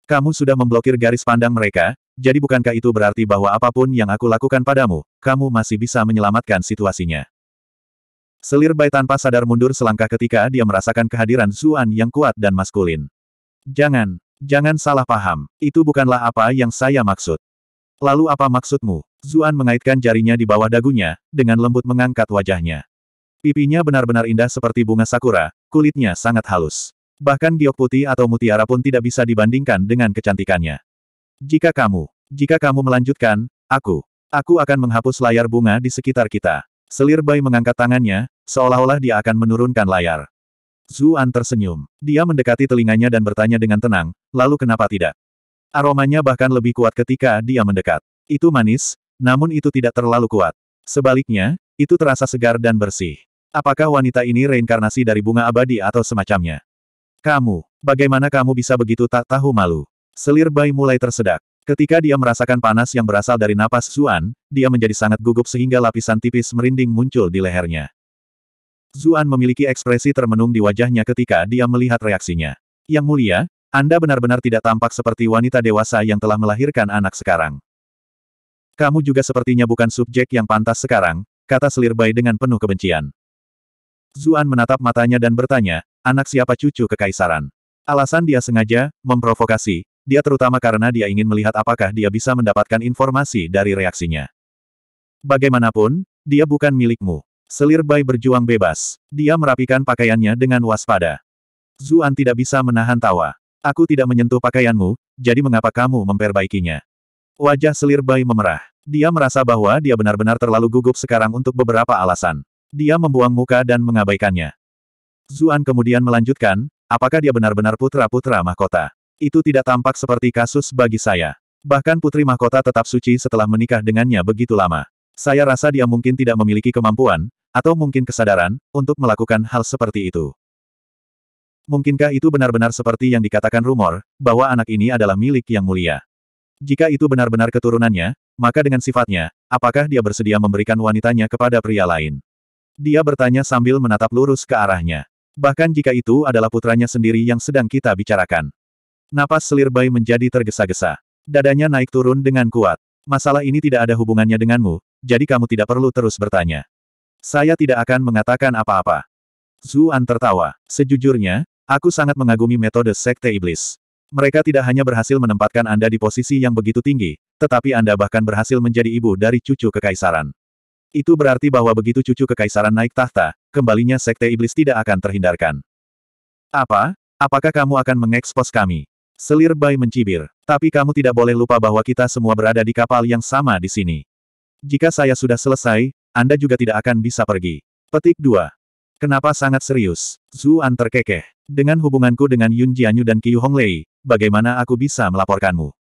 Kamu sudah memblokir garis pandang mereka, jadi bukankah itu berarti bahwa apapun yang aku lakukan padamu, kamu masih bisa menyelamatkan situasinya? Selir Bai tanpa sadar mundur selangkah ketika dia merasakan kehadiran Zuan yang kuat dan maskulin. Jangan, jangan salah paham, itu bukanlah apa yang saya maksud. Lalu apa maksudmu? Zuan mengaitkan jarinya di bawah dagunya, dengan lembut mengangkat wajahnya. Pipinya benar-benar indah seperti bunga sakura, kulitnya sangat halus. Bahkan giok putih atau mutiara pun tidak bisa dibandingkan dengan kecantikannya. Jika kamu, jika kamu melanjutkan, aku, aku akan menghapus layar bunga di sekitar kita. Selir Bai mengangkat tangannya, seolah-olah dia akan menurunkan layar. Zuan tersenyum. Dia mendekati telinganya dan bertanya dengan tenang, lalu kenapa tidak? Aromanya bahkan lebih kuat ketika dia mendekat. Itu manis, namun itu tidak terlalu kuat. Sebaliknya, itu terasa segar dan bersih. Apakah wanita ini reinkarnasi dari bunga abadi atau semacamnya? Kamu, bagaimana kamu bisa begitu tak tahu malu? Selir Bai mulai tersedak. Ketika dia merasakan panas yang berasal dari napas Zuan, dia menjadi sangat gugup sehingga lapisan tipis merinding muncul di lehernya. Zuan memiliki ekspresi termenung di wajahnya ketika dia melihat reaksinya. Yang mulia, Anda benar-benar tidak tampak seperti wanita dewasa yang telah melahirkan anak sekarang. Kamu juga sepertinya bukan subjek yang pantas sekarang, kata Selir Bai dengan penuh kebencian. Zuan menatap matanya dan bertanya, anak siapa cucu kekaisaran? Alasan dia sengaja, memprovokasi, dia terutama karena dia ingin melihat apakah dia bisa mendapatkan informasi dari reaksinya. Bagaimanapun, dia bukan milikmu. Selir Bai berjuang bebas. Dia merapikan pakaiannya dengan waspada. Zuan tidak bisa menahan tawa. Aku tidak menyentuh pakaianmu, jadi mengapa kamu memperbaikinya? Wajah Selir Bai memerah. Dia merasa bahwa dia benar-benar terlalu gugup sekarang untuk beberapa alasan. Dia membuang muka dan mengabaikannya. Zuan kemudian melanjutkan, apakah dia benar-benar putra-putra mahkota? Itu tidak tampak seperti kasus bagi saya. Bahkan Putri Mahkota tetap suci setelah menikah dengannya begitu lama. Saya rasa dia mungkin tidak memiliki kemampuan, atau mungkin kesadaran, untuk melakukan hal seperti itu. Mungkinkah itu benar-benar seperti yang dikatakan rumor, bahwa anak ini adalah milik yang mulia? Jika itu benar-benar keturunannya, maka dengan sifatnya, apakah dia bersedia memberikan wanitanya kepada pria lain? Dia bertanya sambil menatap lurus ke arahnya. Bahkan jika itu adalah putranya sendiri yang sedang kita bicarakan. Napas selir Bai menjadi tergesa-gesa. Dadanya naik turun dengan kuat. Masalah ini tidak ada hubungannya denganmu, jadi kamu tidak perlu terus bertanya. Saya tidak akan mengatakan apa-apa. Zuan tertawa. Sejujurnya, aku sangat mengagumi metode Sekte Iblis. Mereka tidak hanya berhasil menempatkan Anda di posisi yang begitu tinggi, tetapi Anda bahkan berhasil menjadi ibu dari cucu kekaisaran. Itu berarti bahwa begitu cucu kekaisaran naik tahta, kembalinya Sekte Iblis tidak akan terhindarkan. Apa? Apakah kamu akan mengekspos kami? Selir Bai mencibir. Tapi kamu tidak boleh lupa bahwa kita semua berada di kapal yang sama di sini. Jika saya sudah selesai, Anda juga tidak akan bisa pergi. Petik 2. Kenapa sangat serius? Zuan terkekeh. Dengan hubunganku dengan Yun Jianyu dan Qiu Honglei, bagaimana aku bisa melaporkanmu?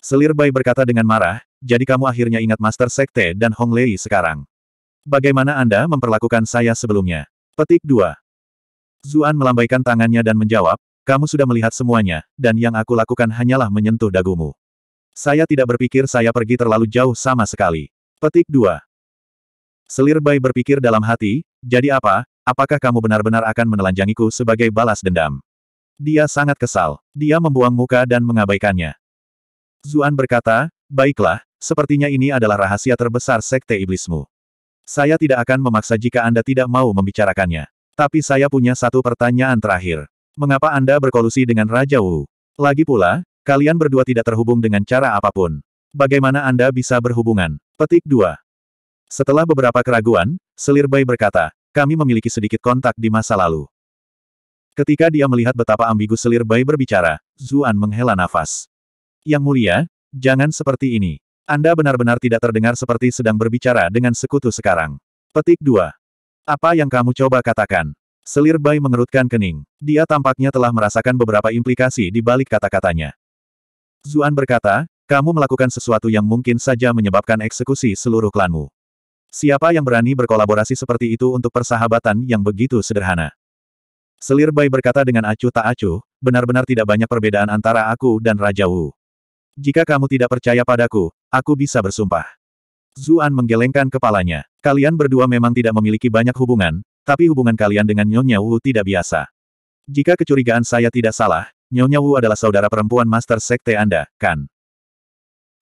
Selir Bai berkata dengan marah, jadi kamu akhirnya ingat Master Sekte dan Honglei sekarang. Bagaimana Anda memperlakukan saya sebelumnya? Petik 2. Zuan melambaikan tangannya dan menjawab, kamu sudah melihat semuanya, dan yang aku lakukan hanyalah menyentuh dagumu. Saya tidak berpikir saya pergi terlalu jauh sama sekali. Petik 2. Selir Bai berpikir dalam hati, jadi apa, apakah kamu benar-benar akan menelanjangiku sebagai balas dendam? Dia sangat kesal. Dia membuang muka dan mengabaikannya. Zuan berkata, baiklah, sepertinya ini adalah rahasia terbesar sekte iblismu. Saya tidak akan memaksa jika Anda tidak mau membicarakannya. Tapi saya punya satu pertanyaan terakhir. Mengapa Anda berkolusi dengan Raja Wu? Lagi pula, kalian berdua tidak terhubung dengan cara apapun. Bagaimana Anda bisa berhubungan? Petik 2. Setelah beberapa keraguan, Selir Bai berkata, kami memiliki sedikit kontak di masa lalu. Ketika dia melihat betapa ambigu Selir Bai berbicara, Zuan menghela nafas. Yang mulia, jangan seperti ini. Anda benar-benar tidak terdengar seperti sedang berbicara dengan sekutu sekarang. Petik 2. Apa yang kamu coba katakan? Selir Bai mengerutkan kening. Dia tampaknya telah merasakan beberapa implikasi di balik kata-katanya. Zuan berkata, kamu melakukan sesuatu yang mungkin saja menyebabkan eksekusi seluruh klanmu. Siapa yang berani berkolaborasi seperti itu untuk persahabatan yang begitu sederhana? Selir Bai berkata dengan acuh tak acuh, benar-benar tidak banyak perbedaan antara aku dan Raja Wu. Jika kamu tidak percaya padaku, aku bisa bersumpah. Zuan menggelengkan kepalanya. Kalian berdua memang tidak memiliki banyak hubungan, tapi hubungan kalian dengan Nyonya Wu tidak biasa. Jika kecurigaan saya tidak salah, Nyonya Wu adalah saudara perempuan Master Sekte Anda, kan?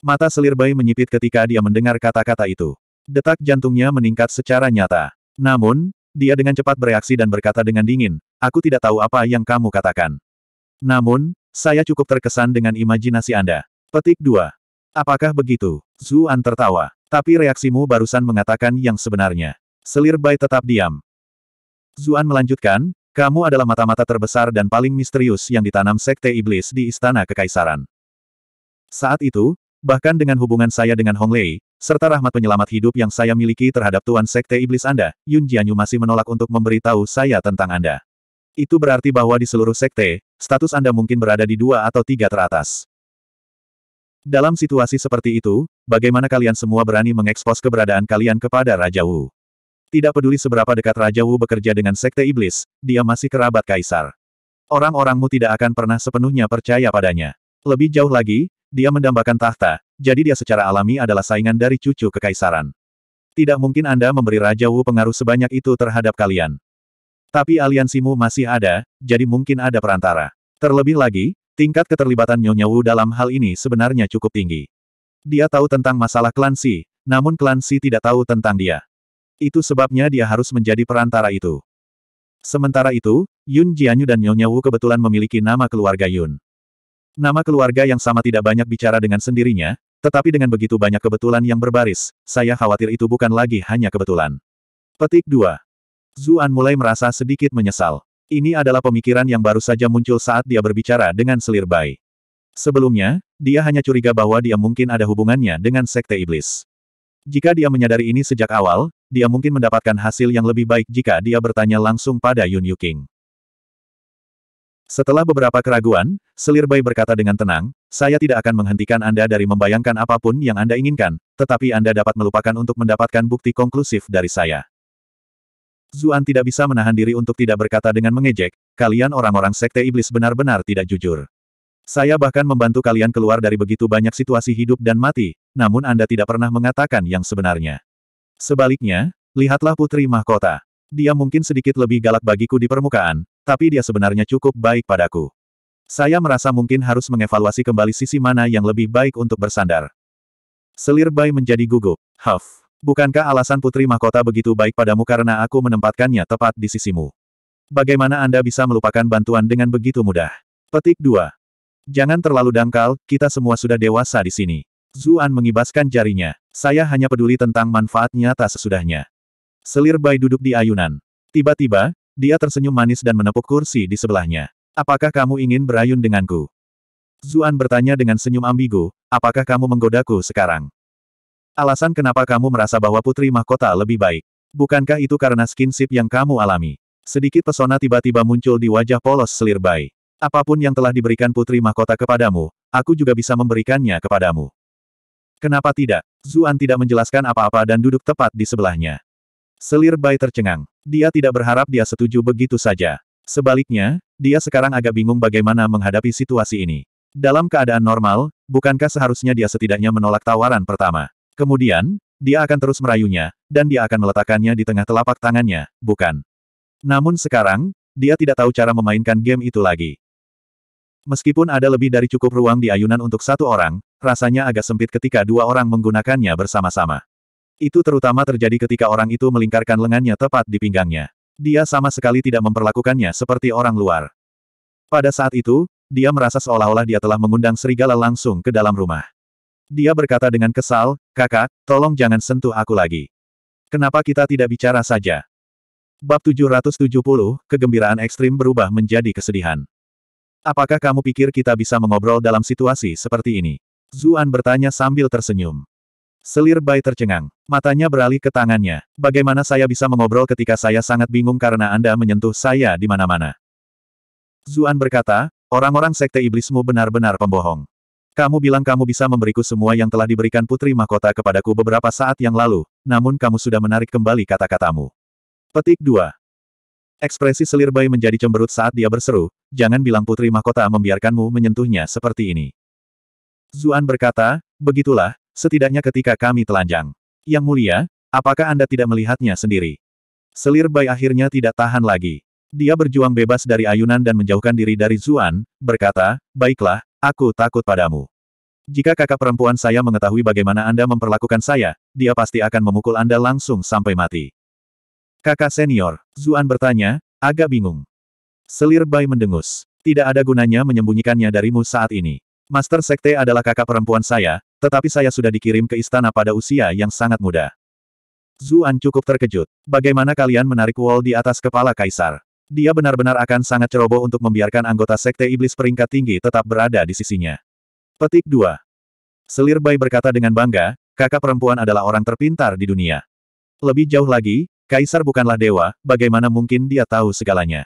Mata selir bayi menyipit ketika dia mendengar kata-kata itu. Detak jantungnya meningkat secara nyata. Namun, dia dengan cepat bereaksi dan berkata dengan dingin, aku tidak tahu apa yang kamu katakan. Namun, saya cukup terkesan dengan imajinasi Anda. Petik 2. Apakah begitu? Zuan tertawa. Tapi reaksimu barusan mengatakan yang sebenarnya. Selir Bai tetap diam. Zuan melanjutkan, kamu adalah mata-mata terbesar dan paling misterius yang ditanam Sekte Iblis di Istana Kekaisaran. Saat itu, bahkan dengan hubungan saya dengan Hong Lei, serta rahmat penyelamat hidup yang saya miliki terhadap Tuan Sekte Iblis Anda, Yun Jianyu masih menolak untuk memberitahu saya tentang Anda. Itu berarti bahwa di seluruh sekte, status Anda mungkin berada di dua atau tiga teratas. Dalam situasi seperti itu, bagaimana kalian semua berani mengekspos keberadaan kalian kepada Raja Wu? Tidak peduli seberapa dekat Raja Wu bekerja dengan Sekte Iblis, dia masih kerabat Kaisar. Orang-orangmu tidak akan pernah sepenuhnya percaya padanya. Lebih jauh lagi, dia mendambakan tahta, jadi dia secara alami adalah saingan dari cucu kekaisaran. Tidak mungkin Anda memberi Raja Wu pengaruh sebanyak itu terhadap kalian. Tapi aliansimu masih ada, jadi mungkin ada perantara. Terlebih lagi, tingkat keterlibatan Nyonya Wu dalam hal ini sebenarnya cukup tinggi. Dia tahu tentang masalah klan Si, namun klan Si tidak tahu tentang dia. Itu sebabnya dia harus menjadi perantara itu. Sementara itu, Yun Jianyu dan Nyonya Wu kebetulan memiliki nama keluarga Yun. Nama keluarga yang sama tidak banyak bicara dengan sendirinya, tetapi dengan begitu banyak kebetulan yang berbaris, saya khawatir itu bukan lagi hanya kebetulan. Petik 2. Zuan mulai merasa sedikit menyesal. Ini adalah pemikiran yang baru saja muncul saat dia berbicara dengan selir Bai. Sebelumnya, dia hanya curiga bahwa dia mungkin ada hubungannya dengan Sekte Iblis. Jika dia menyadari ini sejak awal, dia mungkin mendapatkan hasil yang lebih baik jika dia bertanya langsung pada Yun Yuking. Setelah beberapa keraguan, Selir Bai berkata dengan tenang, saya tidak akan menghentikan Anda dari membayangkan apapun yang Anda inginkan, tetapi Anda dapat melupakan untuk mendapatkan bukti konklusif dari saya. Zuan tidak bisa menahan diri untuk tidak berkata dengan mengejek, kalian orang-orang sekte iblis benar-benar tidak jujur. Saya bahkan membantu kalian keluar dari begitu banyak situasi hidup dan mati, namun Anda tidak pernah mengatakan yang sebenarnya. Sebaliknya, lihatlah Putri Mahkota. Dia mungkin sedikit lebih galak bagiku di permukaan, tapi dia sebenarnya cukup baik padaku. Saya merasa mungkin harus mengevaluasi kembali sisi mana yang lebih baik untuk bersandar. Selir Bai menjadi gugup. Huff. Bukankah alasan Putri Mahkota begitu baik padamu karena aku menempatkannya tepat di sisimu? Bagaimana Anda bisa melupakan bantuan dengan begitu mudah? Petik 2. Jangan terlalu dangkal, kita semua sudah dewasa di sini. Zuan mengibaskan jarinya. Saya hanya peduli tentang manfaat nyata sesudahnya. Selir Bai duduk di ayunan. Tiba-tiba, dia tersenyum manis dan menepuk kursi di sebelahnya. Apakah kamu ingin berayun denganku? Zuan bertanya dengan senyum ambigu, apakah kamu menggodaku sekarang? Alasan kenapa kamu merasa bahwa putri mahkota lebih baik? Bukankah itu karena skinship yang kamu alami? Sedikit pesona tiba-tiba muncul di wajah polos Selir bayi. Apapun yang telah diberikan putri mahkota kepadamu, aku juga bisa memberikannya kepadamu. Kenapa tidak? Zuan tidak menjelaskan apa-apa dan duduk tepat di sebelahnya. Selir Bai tercengang. Dia tidak berharap dia setuju begitu saja. Sebaliknya, dia sekarang agak bingung bagaimana menghadapi situasi ini. Dalam keadaan normal, bukankah seharusnya dia setidaknya menolak tawaran pertama? Kemudian, dia akan terus merayunya, dan dia akan meletakkannya di tengah telapak tangannya, bukan? Namun sekarang, dia tidak tahu cara memainkan game itu lagi. Meskipun ada lebih dari cukup ruang di ayunan untuk satu orang, rasanya agak sempit ketika dua orang menggunakannya bersama-sama. Itu terutama terjadi ketika orang itu melingkarkan lengannya tepat di pinggangnya. Dia sama sekali tidak memperlakukannya seperti orang luar. Pada saat itu, dia merasa seolah-olah dia telah mengundang serigala langsung ke dalam rumah. Dia berkata dengan kesal, kakak, tolong jangan sentuh aku lagi. Kenapa kita tidak bicara saja? Bab 770, kegembiraan ekstrim berubah menjadi kesedihan. Apakah kamu pikir kita bisa mengobrol dalam situasi seperti ini? Zuan bertanya sambil tersenyum. Selir Bai tercengang. Matanya beralih ke tangannya. Bagaimana saya bisa mengobrol ketika saya sangat bingung karena Anda menyentuh saya di mana-mana? Zuan berkata, orang-orang sekte iblismu benar-benar pembohong. Kamu bilang kamu bisa memberiku semua yang telah diberikan Putri Mahkota kepadaku beberapa saat yang lalu, namun kamu sudah menarik kembali kata-katamu. Petik 2. Ekspresi selir Bai menjadi cemberut saat dia berseru, jangan bilang Putri Mahkota membiarkanmu menyentuhnya seperti ini. Zuan berkata, begitulah, setidaknya ketika kami telanjang. Yang mulia, apakah Anda tidak melihatnya sendiri? Selir Bai akhirnya tidak tahan lagi. Dia berjuang bebas dari ayunan dan menjauhkan diri dari Zuan, berkata, baiklah, aku takut padamu. Jika kakak perempuan saya mengetahui bagaimana Anda memperlakukan saya, dia pasti akan memukul Anda langsung sampai mati. Kakak senior, Zuan bertanya, agak bingung. Selir Bai mendengus. Tidak ada gunanya menyembunyikannya darimu saat ini. Master Sekte adalah kakak perempuan saya, tetapi saya sudah dikirim ke istana pada usia yang sangat muda. Zuan cukup terkejut. Bagaimana kalian menarik wall di atas kepala kaisar? Dia benar-benar akan sangat ceroboh untuk membiarkan anggota Sekte Iblis peringkat tinggi tetap berada di sisinya. Petik 2. Selir Bai berkata dengan bangga, kakak perempuan adalah orang terpintar di dunia. Lebih jauh lagi, Kaisar bukanlah dewa, bagaimana mungkin dia tahu segalanya?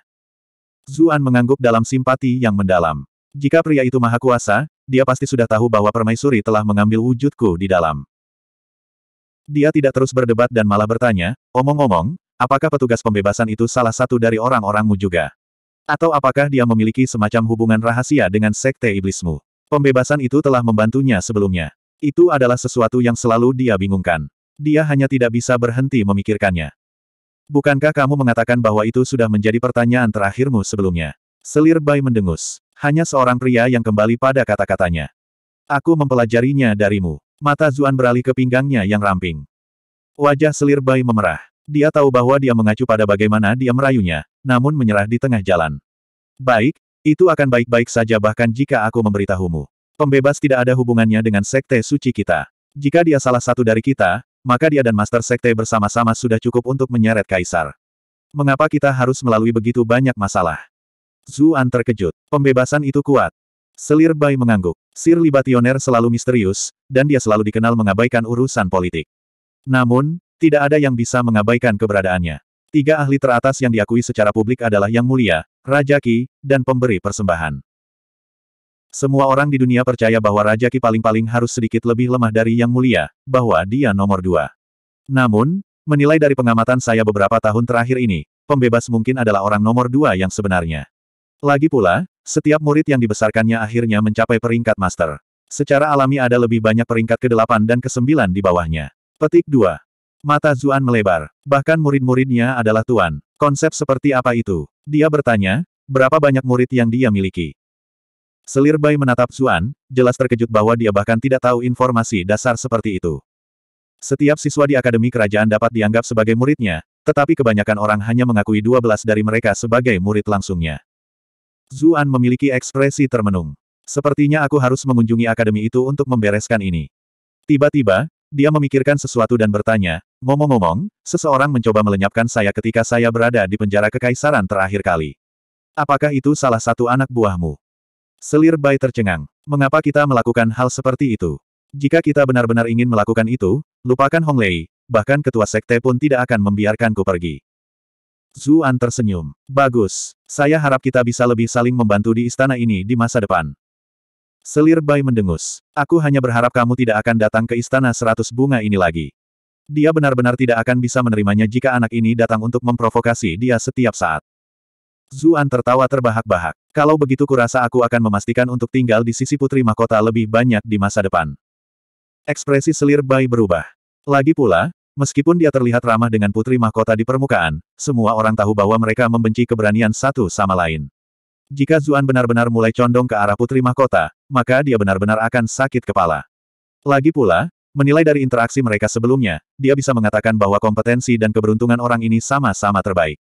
Zuan mengangguk dalam simpati yang mendalam. Jika pria itu maha kuasa, dia pasti sudah tahu bahwa permaisuri telah mengambil wujudku di dalam. Dia tidak terus berdebat dan malah bertanya, omong-omong, apakah petugas pembebasan itu salah satu dari orang-orangmu juga? Atau apakah dia memiliki semacam hubungan rahasia dengan sekte iblismu? Pembebasan itu telah membantunya sebelumnya. Itu adalah sesuatu yang selalu dia bingungkan. Dia hanya tidak bisa berhenti memikirkannya. Bukankah kamu mengatakan bahwa itu sudah menjadi pertanyaan terakhirmu sebelumnya? Selir Bai mendengus. Hanya seorang pria yang kembali pada kata-katanya. Aku mempelajarinya darimu. Mata Zuan beralih ke pinggangnya yang ramping. Wajah selir bayi memerah. Dia tahu bahwa dia mengacu pada bagaimana dia merayunya, namun menyerah di tengah jalan. Baik, itu akan baik-baik saja bahkan jika aku memberitahumu. Pembebas tidak ada hubungannya dengan sekte suci kita. Jika dia salah satu dari kita, maka dia dan Master Sekte bersama-sama sudah cukup untuk menyeret Kaisar. Mengapa kita harus melalui begitu banyak masalah? Zuan terkejut. Pembebasan itu kuat. Selir Bai mengangguk. Sir Libationer selalu misterius, dan dia selalu dikenal mengabaikan urusan politik. Namun, tidak ada yang bisa mengabaikan keberadaannya. Tiga ahli teratas yang diakui secara publik adalah Yang Mulia, Raja Ki, dan pemberi persembahan. Semua orang di dunia percaya bahwa Raja Ki paling-paling harus sedikit lebih lemah dari Yang Mulia, bahwa dia nomor dua. Namun, menilai dari pengamatan saya beberapa tahun terakhir ini, pembebas mungkin adalah orang nomor dua yang sebenarnya. Lagi pula, setiap murid yang dibesarkannya akhirnya mencapai peringkat master. Secara alami ada lebih banyak peringkat ke-8 dan ke-9 di bawahnya. Petik 2. Mata Zuan melebar. Bahkan murid-muridnya adalah tuan. Konsep seperti apa itu? Dia bertanya, berapa banyak murid yang dia miliki? Selir Bai menatap Zuan, jelas terkejut bahwa dia bahkan tidak tahu informasi dasar seperti itu. Setiap siswa di Akademi Kerajaan dapat dianggap sebagai muridnya, tetapi kebanyakan orang hanya mengakui 12 dari mereka sebagai murid langsungnya. Zuan memiliki ekspresi termenung. Sepertinya aku harus mengunjungi akademi itu untuk membereskan ini. Tiba-tiba, dia memikirkan sesuatu dan bertanya, ngomong-ngomong, seseorang mencoba melenyapkan saya ketika saya berada di penjara kekaisaran terakhir kali. Apakah itu salah satu anak buahmu? Selir Bai tercengang. Mengapa kita melakukan hal seperti itu? Jika kita benar-benar ingin melakukan itu, lupakan Hong Lei, bahkan ketua sekte pun tidak akan membiarkanku pergi. Zuan tersenyum. Bagus. Saya harap kita bisa lebih saling membantu di istana ini di masa depan. Selir Bai mendengus. Aku hanya berharap kamu tidak akan datang ke istana seratus bunga ini lagi. Dia benar-benar tidak akan bisa menerimanya jika anak ini datang untuk memprovokasi dia setiap saat. Zuan tertawa terbahak-bahak. Kalau begitu kurasa aku akan memastikan untuk tinggal di sisi putri mahkota lebih banyak di masa depan. Ekspresi selir Bai berubah. Lagi pula, Meskipun dia terlihat ramah dengan putri mahkota di permukaan, semua orang tahu bahwa mereka membenci keberanian satu sama lain. Jika Zuan benar-benar mulai condong ke arah putri mahkota, maka dia benar-benar akan sakit kepala. Lagi pula, menilai dari interaksi mereka sebelumnya, dia bisa mengatakan bahwa kompetensi dan keberuntungan orang ini sama-sama terbaik.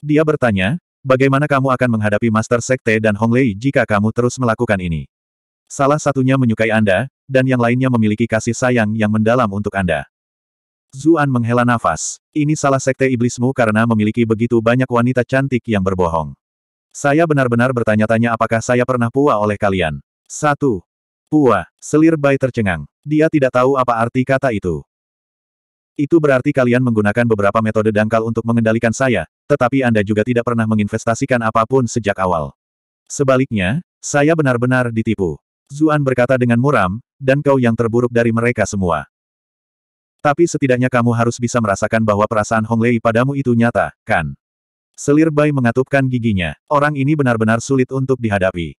Dia bertanya, bagaimana kamu akan menghadapi Master Sekte dan Hong Lei jika kamu terus melakukan ini? Salah satunya menyukai Anda, dan yang lainnya memiliki kasih sayang yang mendalam untuk Anda. Zuan menghela nafas. Ini salah sekte iblismu karena memiliki begitu banyak wanita cantik yang berbohong. Saya benar-benar bertanya-tanya apakah saya pernah pua oleh kalian. Satu. Pua, selir Bai tercengang. Dia tidak tahu apa arti kata itu. Itu berarti kalian menggunakan beberapa metode dangkal untuk mengendalikan saya, tetapi Anda juga tidak pernah menginvestasikan apapun sejak awal. Sebaliknya, saya benar-benar ditipu. Zuan berkata dengan muram, dan kau yang terburuk dari mereka semua. Tapi setidaknya kamu harus bisa merasakan bahwa perasaan Hong Lei padamu itu nyata, kan? Selir Bai mengatupkan giginya. Orang ini benar-benar sulit untuk dihadapi.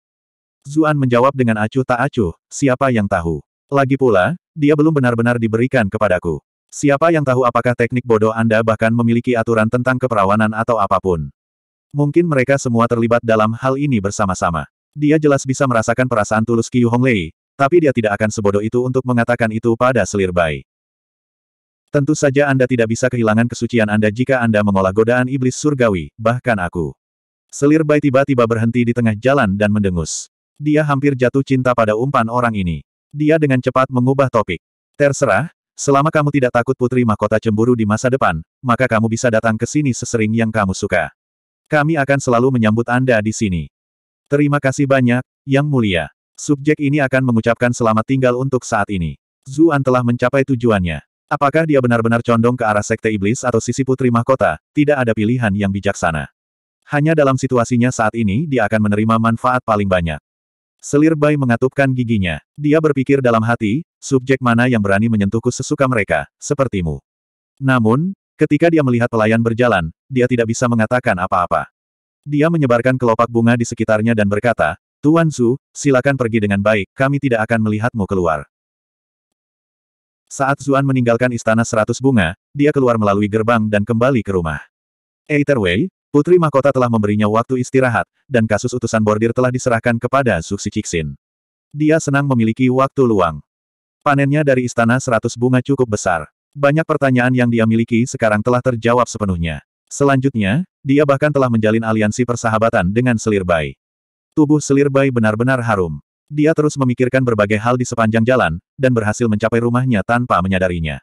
Zuan menjawab dengan acuh tak acuh, siapa yang tahu? Lagi pula, dia belum benar-benar diberikan kepadaku. Siapa yang tahu apakah teknik bodoh Anda bahkan memiliki aturan tentang keperawanan atau apapun? Mungkin mereka semua terlibat dalam hal ini bersama-sama. Dia jelas bisa merasakan perasaan tulus Qiu Honglei, tapi dia tidak akan sebodoh itu untuk mengatakan itu pada Selir Bai. Tentu saja Anda tidak bisa kehilangan kesucian Anda jika Anda mengolah godaan iblis surgawi, bahkan aku. Selir Bai tiba-tiba berhenti di tengah jalan dan mendengus. Dia hampir jatuh cinta pada umpan orang ini. Dia dengan cepat mengubah topik. Terserah, selama kamu tidak takut putri mahkota cemburu di masa depan, maka kamu bisa datang ke sini sesering yang kamu suka. Kami akan selalu menyambut Anda di sini. Terima kasih banyak, Yang Mulia. Subjek ini akan mengucapkan selamat tinggal untuk saat ini. Zuan telah mencapai tujuannya. Apakah dia benar-benar condong ke arah sekte iblis atau sisi putri mahkota, tidak ada pilihan yang bijaksana. Hanya dalam situasinya saat ini dia akan menerima manfaat paling banyak. Selir Bai mengatupkan giginya. Dia berpikir dalam hati, subjek mana yang berani menyentuhku sesuka mereka, sepertimu. Namun, ketika dia melihat pelayan berjalan, dia tidak bisa mengatakan apa-apa. Dia menyebarkan kelopak bunga di sekitarnya dan berkata, Tuan Su, silakan pergi dengan baik, kami tidak akan melihatmu keluar. Saat Zuan meninggalkan istana seratus bunga, dia keluar melalui gerbang dan kembali ke rumah. Either way, Putri Mahkota telah memberinya waktu istirahat, dan kasus utusan bordir telah diserahkan kepada Zuxi Cixin. Dia senang memiliki waktu luang. Panennya dari istana seratus bunga cukup besar. Banyak pertanyaan yang dia miliki sekarang telah terjawab sepenuhnya. Selanjutnya, dia bahkan telah menjalin aliansi persahabatan dengan Selirbai. Tubuh Selirbai benar-benar harum. Dia terus memikirkan berbagai hal di sepanjang jalan, dan berhasil mencapai rumahnya tanpa menyadarinya.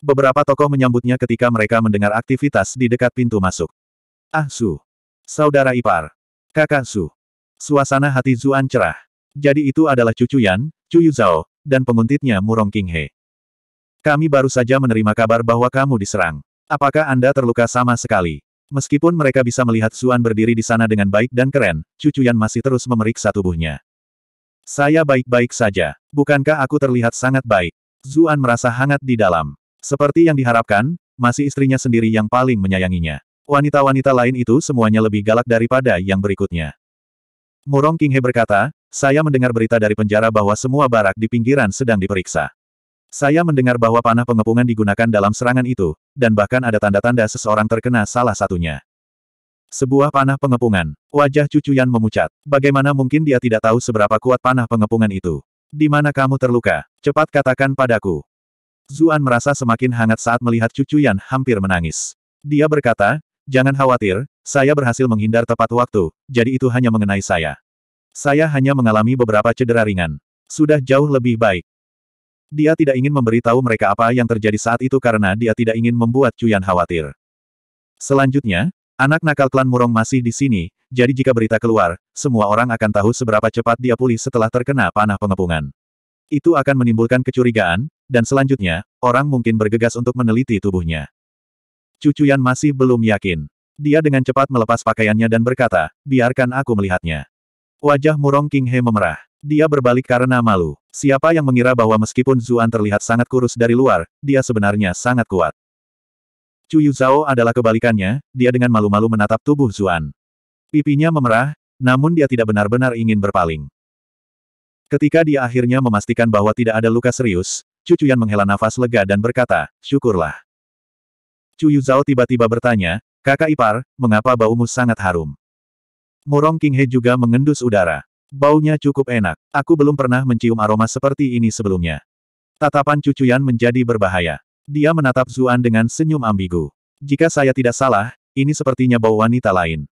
Beberapa tokoh menyambutnya ketika mereka mendengar aktivitas di dekat pintu masuk. Ah Su. Saudara ipar. Kakak Su. Suasana hati Zuan cerah. Jadi itu adalah cucu Yan, Cuyu Zhao, dan penguntitnya Murong King He. Kami baru saja menerima kabar bahwa kamu diserang. Apakah Anda terluka sama sekali? Meskipun mereka bisa melihat Zuan berdiri di sana dengan baik dan keren, cucu Yan masih terus memeriksa tubuhnya. Saya baik-baik saja. Bukankah aku terlihat sangat baik? Zuan merasa hangat di dalam. Seperti yang diharapkan, masih istrinya sendiri yang paling menyayanginya. Wanita-wanita lain itu semuanya lebih galak daripada yang berikutnya. Murong Kinghe berkata, saya mendengar berita dari penjara bahwa semua barak di pinggiran sedang diperiksa. Saya mendengar bahwa panah pengepungan digunakan dalam serangan itu, dan bahkan ada tanda-tanda seseorang terkena salah satunya. Sebuah panah pengepungan. Wajah cucuyan memucat. Bagaimana mungkin dia tidak tahu seberapa kuat panah pengepungan itu? Di mana kamu terluka? Cepat katakan padaku. Zuan merasa semakin hangat saat melihat cucuyan hampir menangis. Dia berkata, jangan khawatir, saya berhasil menghindar tepat waktu, jadi itu hanya mengenai saya. Saya hanya mengalami beberapa cedera ringan. Sudah jauh lebih baik. Dia tidak ingin memberitahu mereka apa yang terjadi saat itu karena dia tidak ingin membuat Cuyan khawatir. Selanjutnya, Anak nakal klan Murong masih di sini, jadi jika berita keluar, semua orang akan tahu seberapa cepat dia pulih setelah terkena panah pengepungan. Itu akan menimbulkan kecurigaan, dan selanjutnya, orang mungkin bergegas untuk meneliti tubuhnya. Cucu Yan masih belum yakin. Dia dengan cepat melepas pakaiannya dan berkata, biarkan aku melihatnya. Wajah Murong King He memerah. Dia berbalik karena malu. Siapa yang mengira bahwa meskipun Zuan terlihat sangat kurus dari luar, dia sebenarnya sangat kuat. Chu Yuzhao adalah kebalikannya, dia dengan malu-malu menatap tubuh Zuan. Pipinya memerah, namun dia tidak benar-benar ingin berpaling. Ketika dia akhirnya memastikan bahwa tidak ada luka serius, Chu Chuyan menghela nafas lega dan berkata, syukurlah. Chu Yuzhao tiba-tiba bertanya, kakak ipar, mengapa baumu sangat harum? Murong King He juga mengendus udara. Baunya cukup enak. Aku belum pernah mencium aroma seperti ini sebelumnya. Tatapan cucuyan menjadi berbahaya. Dia menatap Zuan dengan senyum ambigu. Jika saya tidak salah, ini sepertinya bau wanita lain.